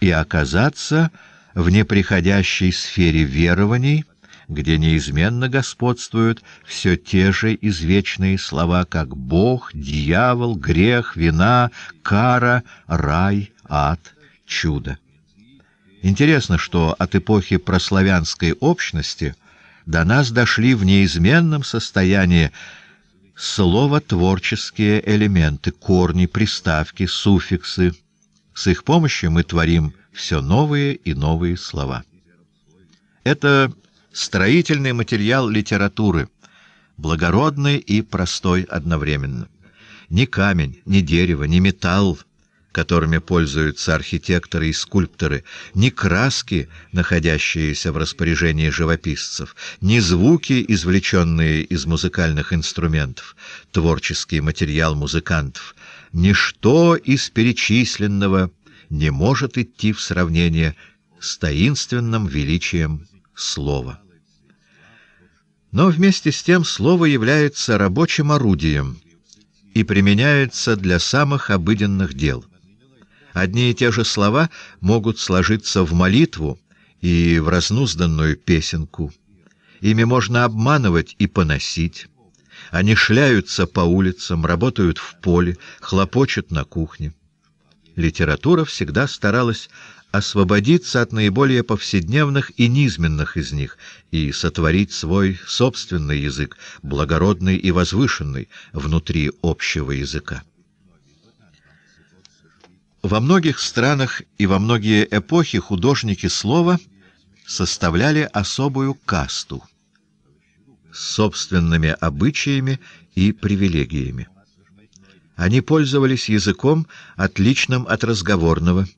и оказаться в неприходящей сфере верований, где неизменно господствуют все те же извечные слова, как «бог», «дьявол», «грех», «вина», «кара», «рай», «ад», «чудо». Интересно, что от эпохи прославянской общности до нас дошли в неизменном состоянии словотворческие элементы, корни, приставки, суффиксы. С их помощью мы творим все новые и новые слова. Это строительный материал литературы, благородный и простой одновременно. Ни камень, ни дерево, ни металл, которыми пользуются архитекторы и скульпторы, ни краски, находящиеся в распоряжении живописцев, ни звуки, извлеченные из музыкальных инструментов, творческий материал музыкантов, ничто из перечисленного не может идти в сравнение с таинственным величием слова. Но вместе с тем слово является рабочим орудием и применяется для самых обыденных дел. Одни и те же слова могут сложиться в молитву и в разнузданную песенку. Ими можно обманывать и поносить. Они шляются по улицам, работают в поле, хлопочут на кухне литература всегда старалась освободиться от наиболее повседневных и низменных из них и сотворить свой собственный язык, благородный и возвышенный, внутри общего языка. Во многих странах и во многие эпохи художники слова составляли особую касту с собственными обычаями и привилегиями. Они пользовались языком, отличным от разговорного,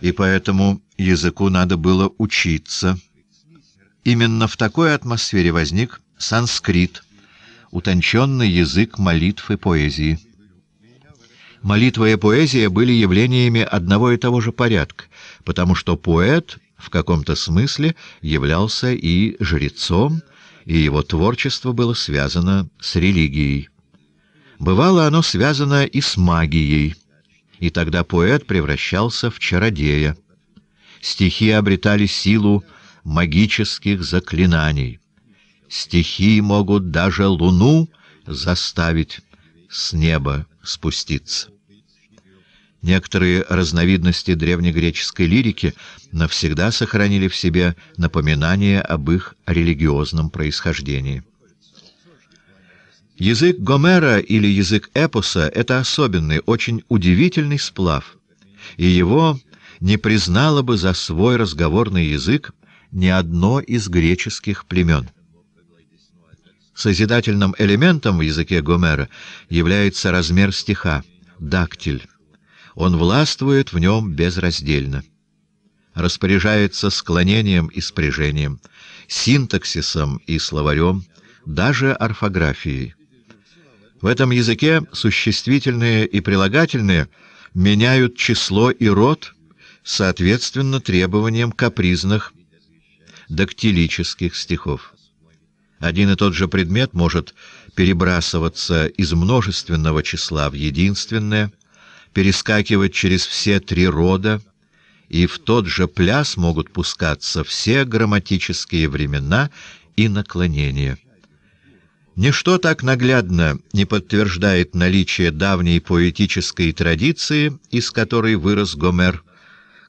и поэтому языку надо было учиться. Именно в такой атмосфере возник санскрит, утонченный язык молитв и поэзии. Молитва и поэзия были явлениями одного и того же порядка, потому что поэт в каком-то смысле являлся и жрецом, и его творчество было связано с религией. Бывало оно связано и с магией, и тогда поэт превращался в чародея. Стихи обретали силу магических заклинаний. Стихи могут даже луну заставить с неба спуститься. Некоторые разновидности древнегреческой лирики навсегда сохранили в себе напоминание об их религиозном происхождении. Язык Гомера или язык эпоса — это особенный, очень удивительный сплав, и его не признало бы за свой разговорный язык ни одно из греческих племен. Созидательным элементом в языке Гомера является размер стиха — дактиль. Он властвует в нем безраздельно. Распоряжается склонением и спряжением, синтаксисом и словарем, даже орфографией. В этом языке существительные и прилагательные меняют число и род соответственно требованиям капризных дактилических стихов. Один и тот же предмет может перебрасываться из множественного числа в единственное, перескакивать через все три рода, и в тот же пляс могут пускаться все грамматические времена и наклонения. Ничто так наглядно не подтверждает наличие давней поэтической традиции, из которой вырос Гомер,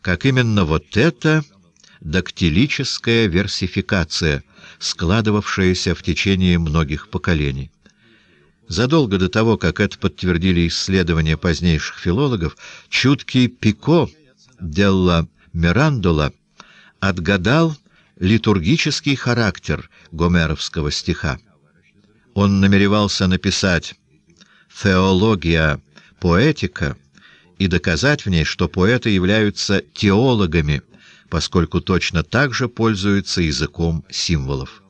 как именно вот эта дактилическая версификация, складывавшаяся в течение многих поколений. Задолго до того, как это подтвердили исследования позднейших филологов, чуткий Пико Делла Мирандола отгадал литургический характер гомеровского стиха. Он намеревался написать «Теология поэтика» и доказать в ней, что поэты являются теологами, поскольку точно так же пользуются языком символов.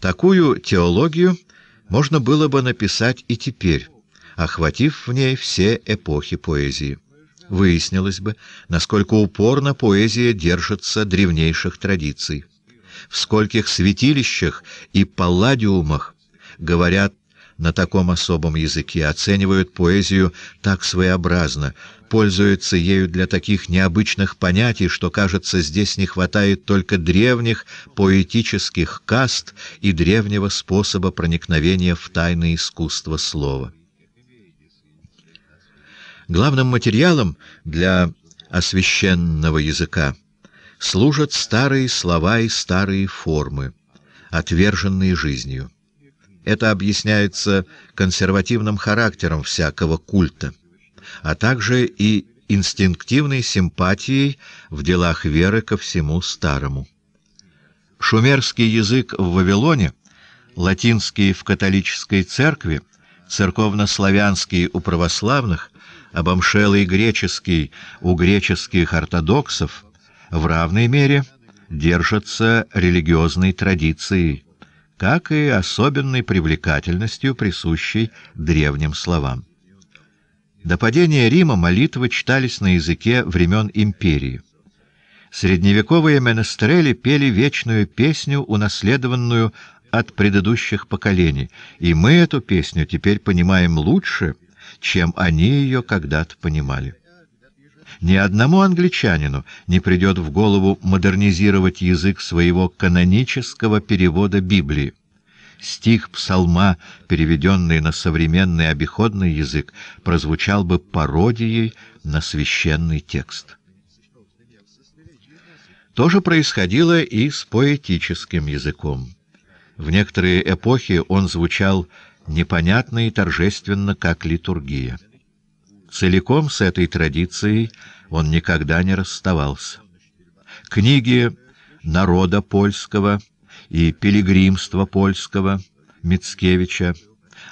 Такую теологию можно было бы написать и теперь, охватив в ней все эпохи поэзии. Выяснилось бы, насколько упорно поэзия держится древнейших традиций в скольких святилищах и палладиумах говорят на таком особом языке, оценивают поэзию так своеобразно, пользуются ею для таких необычных понятий, что, кажется, здесь не хватает только древних поэтических каст и древнего способа проникновения в тайны искусства слова. Главным материалом для освященного языка служат старые слова и старые формы, отверженные жизнью. Это объясняется консервативным характером всякого культа, а также и инстинктивной симпатией в делах веры ко всему старому. Шумерский язык в Вавилоне, латинский в католической церкви, церковнославянский у православных, обомшелый а греческий у греческих ортодоксов, в равной мере держатся религиозной традиции, как и особенной привлекательностью, присущей древним словам. До падения Рима молитвы читались на языке времен империи. Средневековые менестрели пели вечную песню, унаследованную от предыдущих поколений, и мы эту песню теперь понимаем лучше, чем они ее когда-то понимали. Ни одному англичанину не придет в голову модернизировать язык своего канонического перевода Библии. Стих псалма, переведенный на современный обиходный язык, прозвучал бы пародией на священный текст. То же происходило и с поэтическим языком. В некоторые эпохи он звучал непонятно и торжественно, как литургия. Целиком с этой традицией он никогда не расставался. Книги «Народа польского» и «Пилигримство польского» Мицкевича,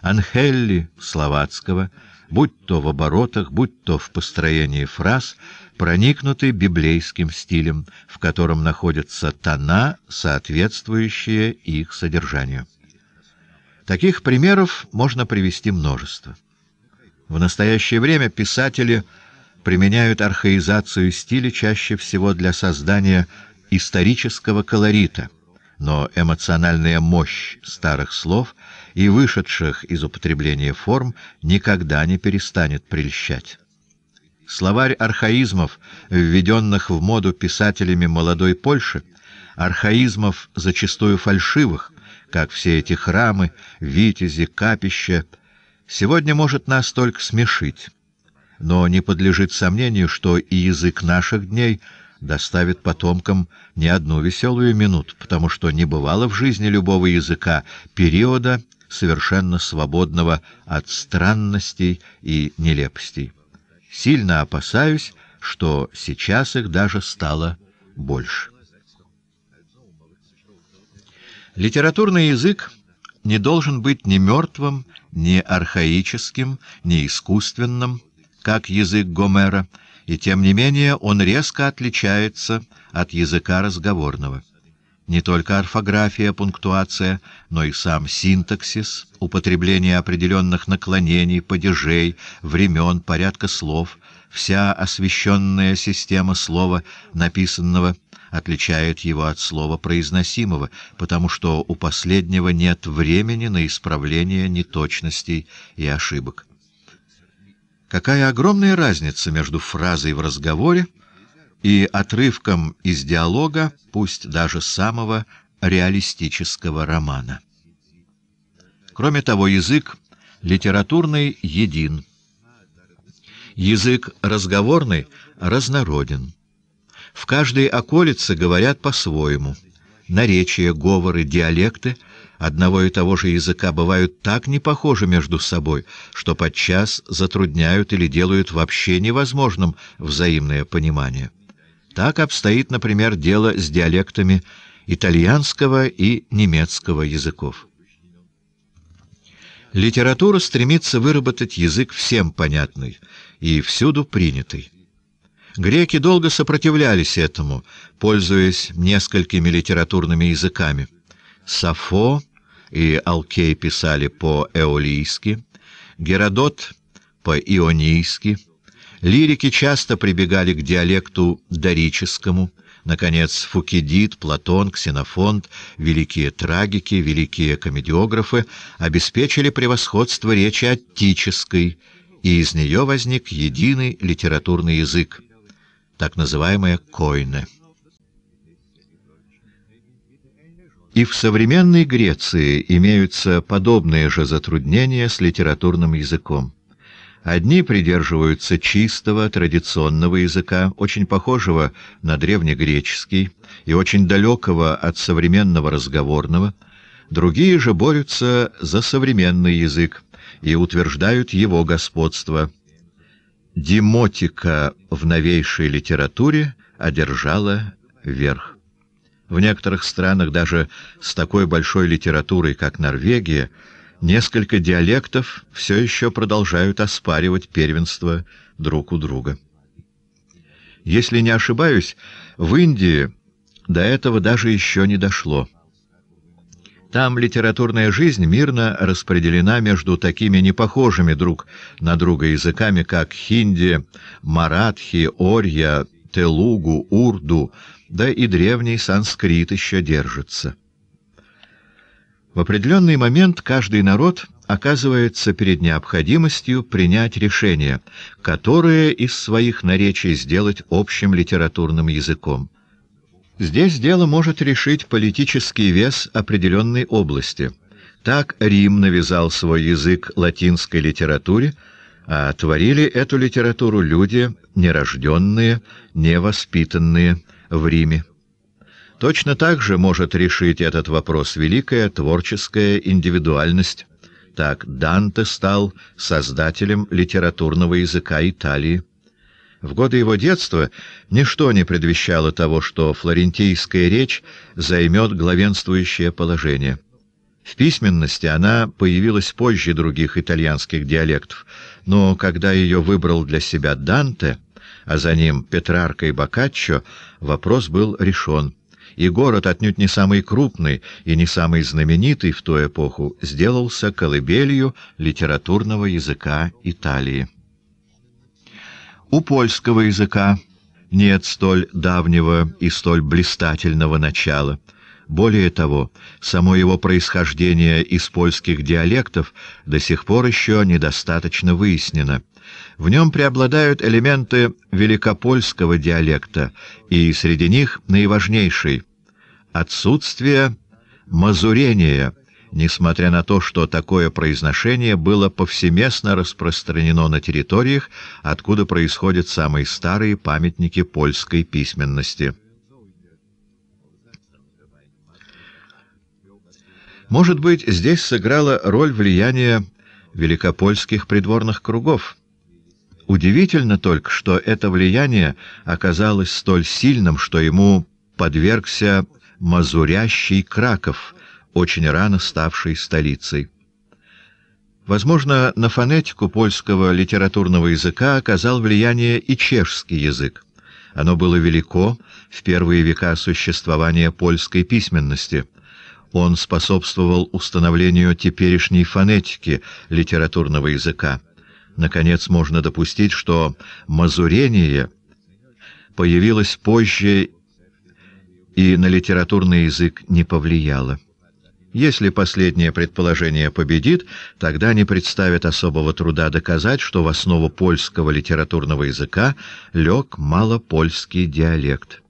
Анхелли Словацкого, будь то в оборотах, будь то в построении фраз, проникнуты библейским стилем, в котором находятся тона, соответствующие их содержанию. Таких примеров можно привести множество. В настоящее время писатели применяют архаизацию стиля чаще всего для создания исторического колорита, но эмоциональная мощь старых слов и вышедших из употребления форм никогда не перестанет прельщать. Словарь архаизмов, введенных в моду писателями молодой Польши, архаизмов зачастую фальшивых, как все эти храмы, витязи, капища, сегодня может нас только смешить, но не подлежит сомнению, что и язык наших дней доставит потомкам не одну веселую минуту, потому что не бывало в жизни любого языка периода совершенно свободного от странностей и нелепостей. Сильно опасаюсь, что сейчас их даже стало больше. Литературный язык не должен быть ни мертвым, ни архаическим, ни искусственным, как язык Гомера, и тем не менее он резко отличается от языка разговорного. Не только орфография, пунктуация, но и сам синтаксис, употребление определенных наклонений, падежей, времен, порядка слов, вся освещенная система слова, написанного отличает его от слова произносимого, потому что у последнего нет времени на исправление неточностей и ошибок. Какая огромная разница между фразой в разговоре и отрывком из диалога, пусть даже самого реалистического романа. Кроме того, язык литературный един. Язык разговорный разнороден. В каждой околице говорят по-своему. Наречия, говоры, диалекты одного и того же языка бывают так не похожи между собой, что подчас затрудняют или делают вообще невозможным взаимное понимание. Так обстоит, например, дело с диалектами итальянского и немецкого языков. Литература стремится выработать язык всем понятный и всюду принятый. Греки долго сопротивлялись этому, пользуясь несколькими литературными языками. Сафо и Алкей писали по-эолийски, Геродот — по-ионийски. Лирики часто прибегали к диалекту дорическому. Наконец, Фукидид, Платон, Ксенофонт, великие трагики, великие комедиографы обеспечили превосходство речи аттической, и из нее возник единый литературный язык так называемые койны. И в современной Греции имеются подобные же затруднения с литературным языком. Одни придерживаются чистого, традиционного языка, очень похожего на древнегреческий и очень далекого от современного разговорного, другие же борются за современный язык и утверждают его господство – демотика в новейшей литературе одержала верх. В некоторых странах даже с такой большой литературой, как Норвегия, несколько диалектов все еще продолжают оспаривать первенство друг у друга. Если не ошибаюсь, в Индии до этого даже еще не дошло. Там литературная жизнь мирно распределена между такими непохожими друг на друга языками, как хинди, маратхи, орья, телугу, урду, да и древний санскрит еще держится. В определенный момент каждый народ оказывается перед необходимостью принять решение, которое из своих наречий сделать общим литературным языком. Здесь дело может решить политический вес определенной области. Так Рим навязал свой язык латинской литературе, а творили эту литературу люди, нерожденные, невоспитанные в Риме. Точно так же может решить этот вопрос великая творческая индивидуальность. Так Данте стал создателем литературного языка Италии. В годы его детства ничто не предвещало того, что флорентийская речь займет главенствующее положение. В письменности она появилась позже других итальянских диалектов, но когда ее выбрал для себя Данте, а за ним Петрарка и Боккаччо, вопрос был решен. И город, отнюдь не самый крупный и не самый знаменитый в ту эпоху, сделался колыбелью литературного языка Италии. У польского языка нет столь давнего и столь блистательного начала. Более того, само его происхождение из польских диалектов до сих пор еще недостаточно выяснено. В нем преобладают элементы великопольского диалекта, и среди них наиважнейший — отсутствие мазурения несмотря на то, что такое произношение было повсеместно распространено на территориях, откуда происходят самые старые памятники польской письменности. Может быть, здесь сыграло роль влияние великопольских придворных кругов. Удивительно только, что это влияние оказалось столь сильным, что ему подвергся мазурящий Краков, очень рано ставшей столицей. Возможно, на фонетику польского литературного языка оказал влияние и чешский язык. Оно было велико в первые века существования польской письменности. Он способствовал установлению теперешней фонетики литературного языка. Наконец, можно допустить, что мазурение появилось позже и на литературный язык не повлияло. Если последнее предположение победит, тогда не представит особого труда доказать, что в основу польского литературного языка лег малопольский диалект.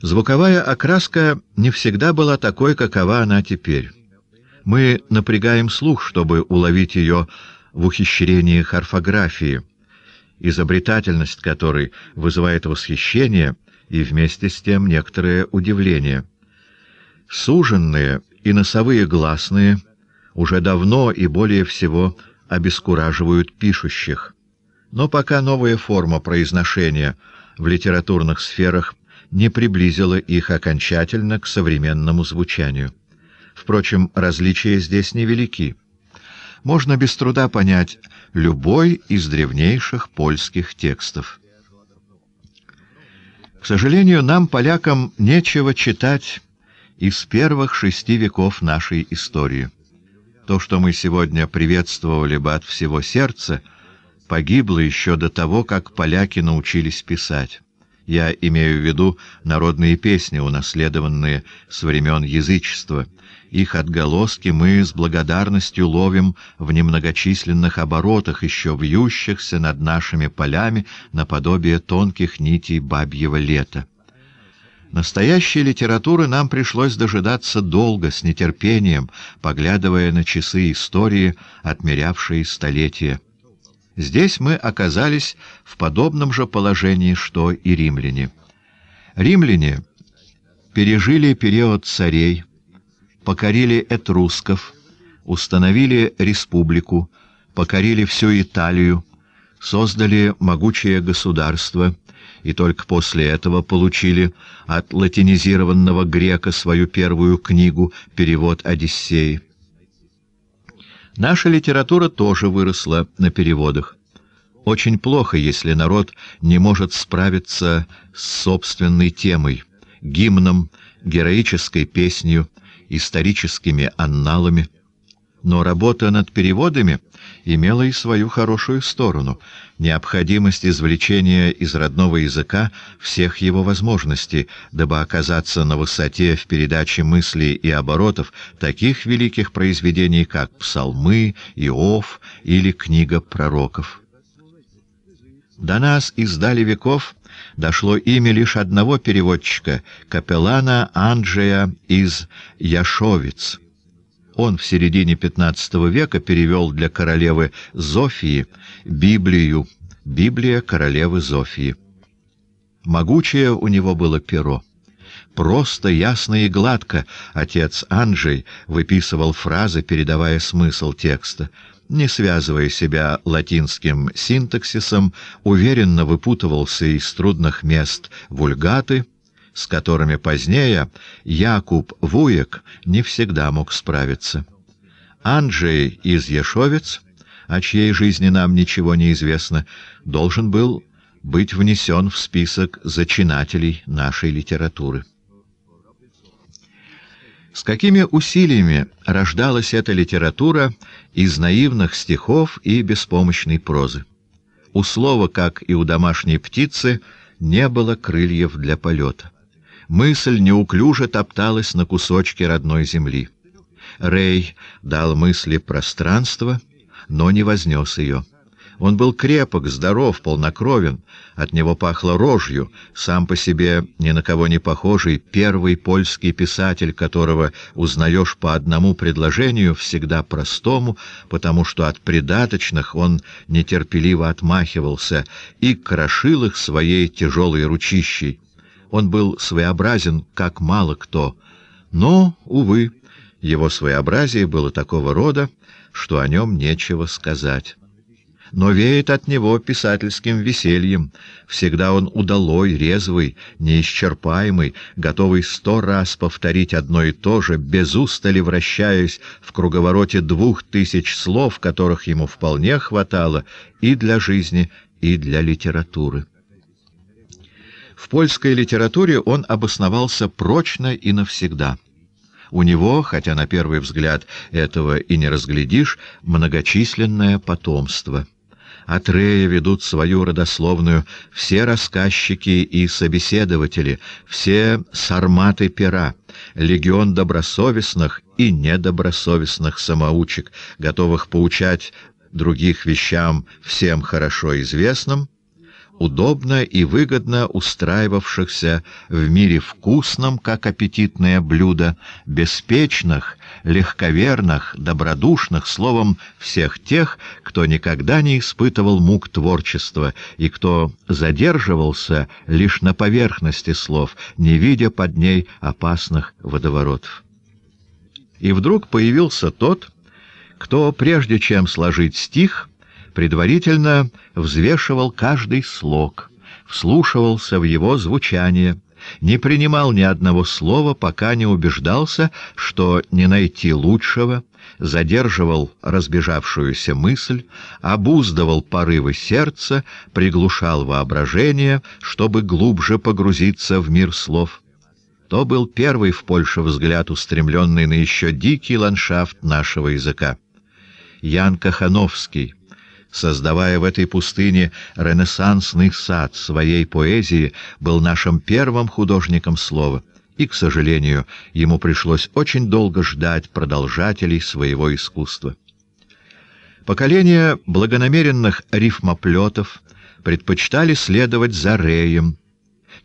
Звуковая окраска не всегда была такой, какова она теперь. Мы напрягаем слух, чтобы уловить ее в ухищрениях орфографии, изобретательность которой вызывает восхищение и вместе с тем некоторое удивление — Суженные и носовые гласные уже давно и более всего обескураживают пишущих. Но пока новая форма произношения в литературных сферах не приблизила их окончательно к современному звучанию. Впрочем, различия здесь невелики. Можно без труда понять любой из древнейших польских текстов. К сожалению, нам, полякам, нечего читать из первых шести веков нашей истории. То, что мы сегодня приветствовали бы от всего сердца, погибло еще до того, как поляки научились писать. Я имею в виду народные песни, унаследованные с времен язычества. Их отголоски мы с благодарностью ловим в немногочисленных оборотах, еще вьющихся над нашими полями наподобие тонких нитей бабьего лета. Настоящей литературы нам пришлось дожидаться долго, с нетерпением, поглядывая на часы истории, отмерявшие столетия. Здесь мы оказались в подобном же положении, что и римляне. Римляне пережили период царей, покорили этрусков, установили республику, покорили всю Италию, создали могучее государство — и только после этого получили от латинизированного грека свою первую книгу «Перевод Одиссеи». Наша литература тоже выросла на переводах. Очень плохо, если народ не может справиться с собственной темой, гимном, героической песнью, историческими анналами. Но работа над переводами имела и свою хорошую сторону — необходимость извлечения из родного языка всех его возможностей, дабы оказаться на высоте в передаче мыслей и оборотов таких великих произведений, как «Псалмы», «Иов» или «Книга пророков». До нас из веков дошло имя лишь одного переводчика — капеллана Анджея из Яшовиц, он в середине XV века перевел для королевы Зофии Библию «Библия королевы Зофии». Могучее у него было перо. Просто, ясно и гладко отец Анджей выписывал фразы, передавая смысл текста. Не связывая себя латинским синтаксисом, уверенно выпутывался из трудных мест вульгаты — с которыми позднее Якуб Вуек не всегда мог справиться. Анджей из Ешовец, о чьей жизни нам ничего не известно, должен был быть внесен в список зачинателей нашей литературы. С какими усилиями рождалась эта литература из наивных стихов и беспомощной прозы? У слова, как и у домашней птицы, не было крыльев для полета мысль неуклюже топталась на кусочке родной земли. Рэй дал мысли пространство, но не вознес ее. Он был крепок, здоров, полнокровен, от него пахло рожью, сам по себе ни на кого не похожий, первый польский писатель, которого узнаешь по одному предложению, всегда простому, потому что от придаточных он нетерпеливо отмахивался и крошил их своей тяжелой ручищей. Он был своеобразен, как мало кто. Но, увы, его своеобразие было такого рода, что о нем нечего сказать. Но веет от него писательским весельем. Всегда он удалой, резвый, неисчерпаемый, готовый сто раз повторить одно и то же, без устали вращаясь в круговороте двух тысяч слов, которых ему вполне хватало и для жизни, и для литературы. В польской литературе он обосновался прочно и навсегда. У него, хотя на первый взгляд этого и не разглядишь, многочисленное потомство. От Рея ведут свою родословную все рассказчики и собеседователи, все сарматы пера, легион добросовестных и недобросовестных самоучек, готовых поучать других вещам всем хорошо известным, удобно и выгодно устраивавшихся в мире вкусном, как аппетитное блюдо, беспечных, легковерных, добродушных, словом, всех тех, кто никогда не испытывал мук творчества и кто задерживался лишь на поверхности слов, не видя под ней опасных водоворотов. И вдруг появился тот, кто, прежде чем сложить стих, предварительно взвешивал каждый слог, вслушивался в его звучание, не принимал ни одного слова, пока не убеждался, что не найти лучшего, задерживал разбежавшуюся мысль, обуздывал порывы сердца, приглушал воображение, чтобы глубже погрузиться в мир слов. То был первый в Польше взгляд, устремленный на еще дикий ландшафт нашего языка. Ян Кахановский — создавая в этой пустыне ренессансный сад своей поэзии, был нашим первым художником слова, и, к сожалению, ему пришлось очень долго ждать продолжателей своего искусства. Поколение благонамеренных рифмоплетов предпочитали следовать за Реем,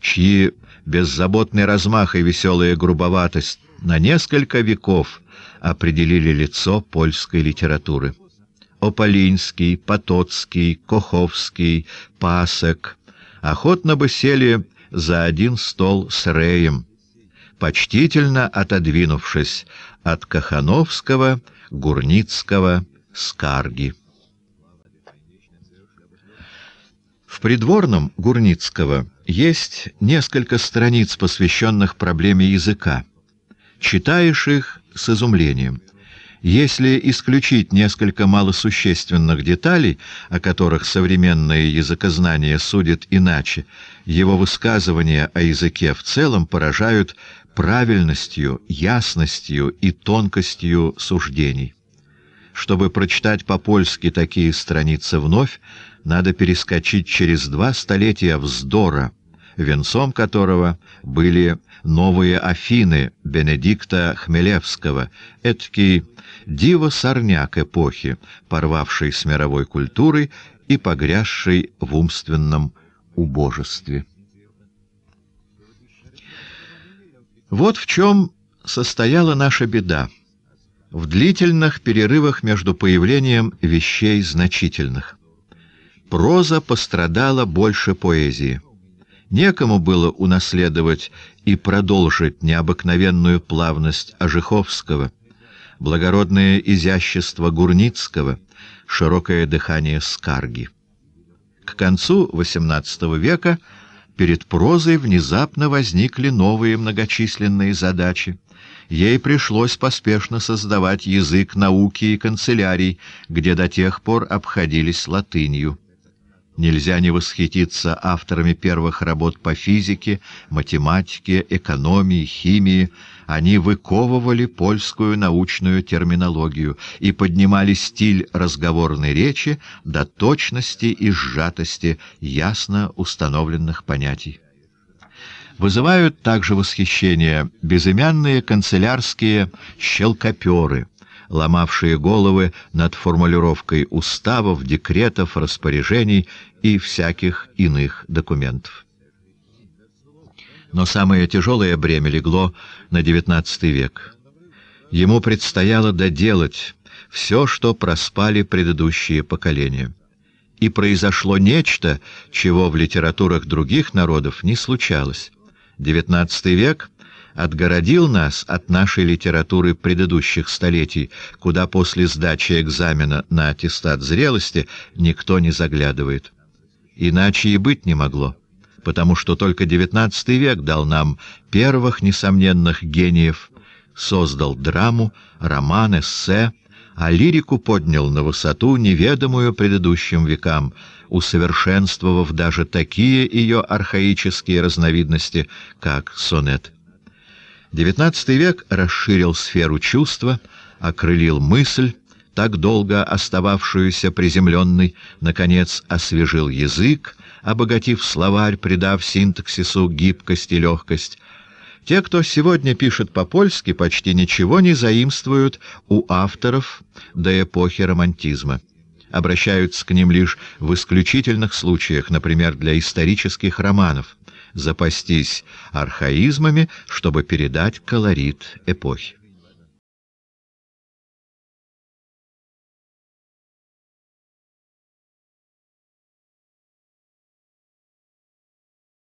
чьи беззаботный размах и веселая грубоватость на несколько веков определили лицо польской литературы. Ополинский, Потоцкий, Коховский, Пасек охотно бы сели за один стол с Реем, почтительно отодвинувшись от Кахановского, Гурницкого, Скарги. В придворном Гурницкого есть несколько страниц, посвященных проблеме языка. Читаешь их с изумлением — если исключить несколько малосущественных деталей, о которых современное языкознание судит иначе, его высказывания о языке в целом поражают правильностью, ясностью и тонкостью суждений. Чтобы прочитать по-польски такие страницы вновь, надо перескочить через два столетия вздора, венцом которого были новые Афины Бенедикта Хмелевского, эткий Диво сорняк эпохи, порвавший с мировой культурой и погрязший в умственном убожестве. Вот в чем состояла наша беда. В длительных перерывах между появлением вещей значительных. Проза пострадала больше поэзии. Некому было унаследовать и продолжить необыкновенную плавность Ожиховского, благородное изящество Гурницкого, широкое дыхание Скарги. К концу XVIII века перед прозой внезапно возникли новые многочисленные задачи. Ей пришлось поспешно создавать язык науки и канцелярий, где до тех пор обходились латынью. Нельзя не восхититься авторами первых работ по физике, математике, экономии, химии, они выковывали польскую научную терминологию и поднимали стиль разговорной речи до точности и сжатости ясно установленных понятий. Вызывают также восхищение безымянные канцелярские «щелкоперы», ломавшие головы над формулировкой уставов, декретов, распоряжений и всяких иных документов но самое тяжелое бремя легло на XIX век. Ему предстояло доделать все, что проспали предыдущие поколения. И произошло нечто, чего в литературах других народов не случалось. XIX век отгородил нас от нашей литературы предыдущих столетий, куда после сдачи экзамена на аттестат зрелости никто не заглядывает. Иначе и быть не могло потому что только XIX век дал нам первых несомненных гениев, создал драму, роман, эссе, а лирику поднял на высоту, неведомую предыдущим векам, усовершенствовав даже такие ее архаические разновидности, как сонет. XIX век расширил сферу чувства, окрылил мысль, так долго остававшуюся приземленной, наконец освежил язык, обогатив словарь, придав синтаксису гибкость и легкость. Те, кто сегодня пишет по-польски, почти ничего не заимствуют у авторов до эпохи романтизма. Обращаются к ним лишь в исключительных случаях, например, для исторических романов, запастись архаизмами, чтобы передать колорит эпохи.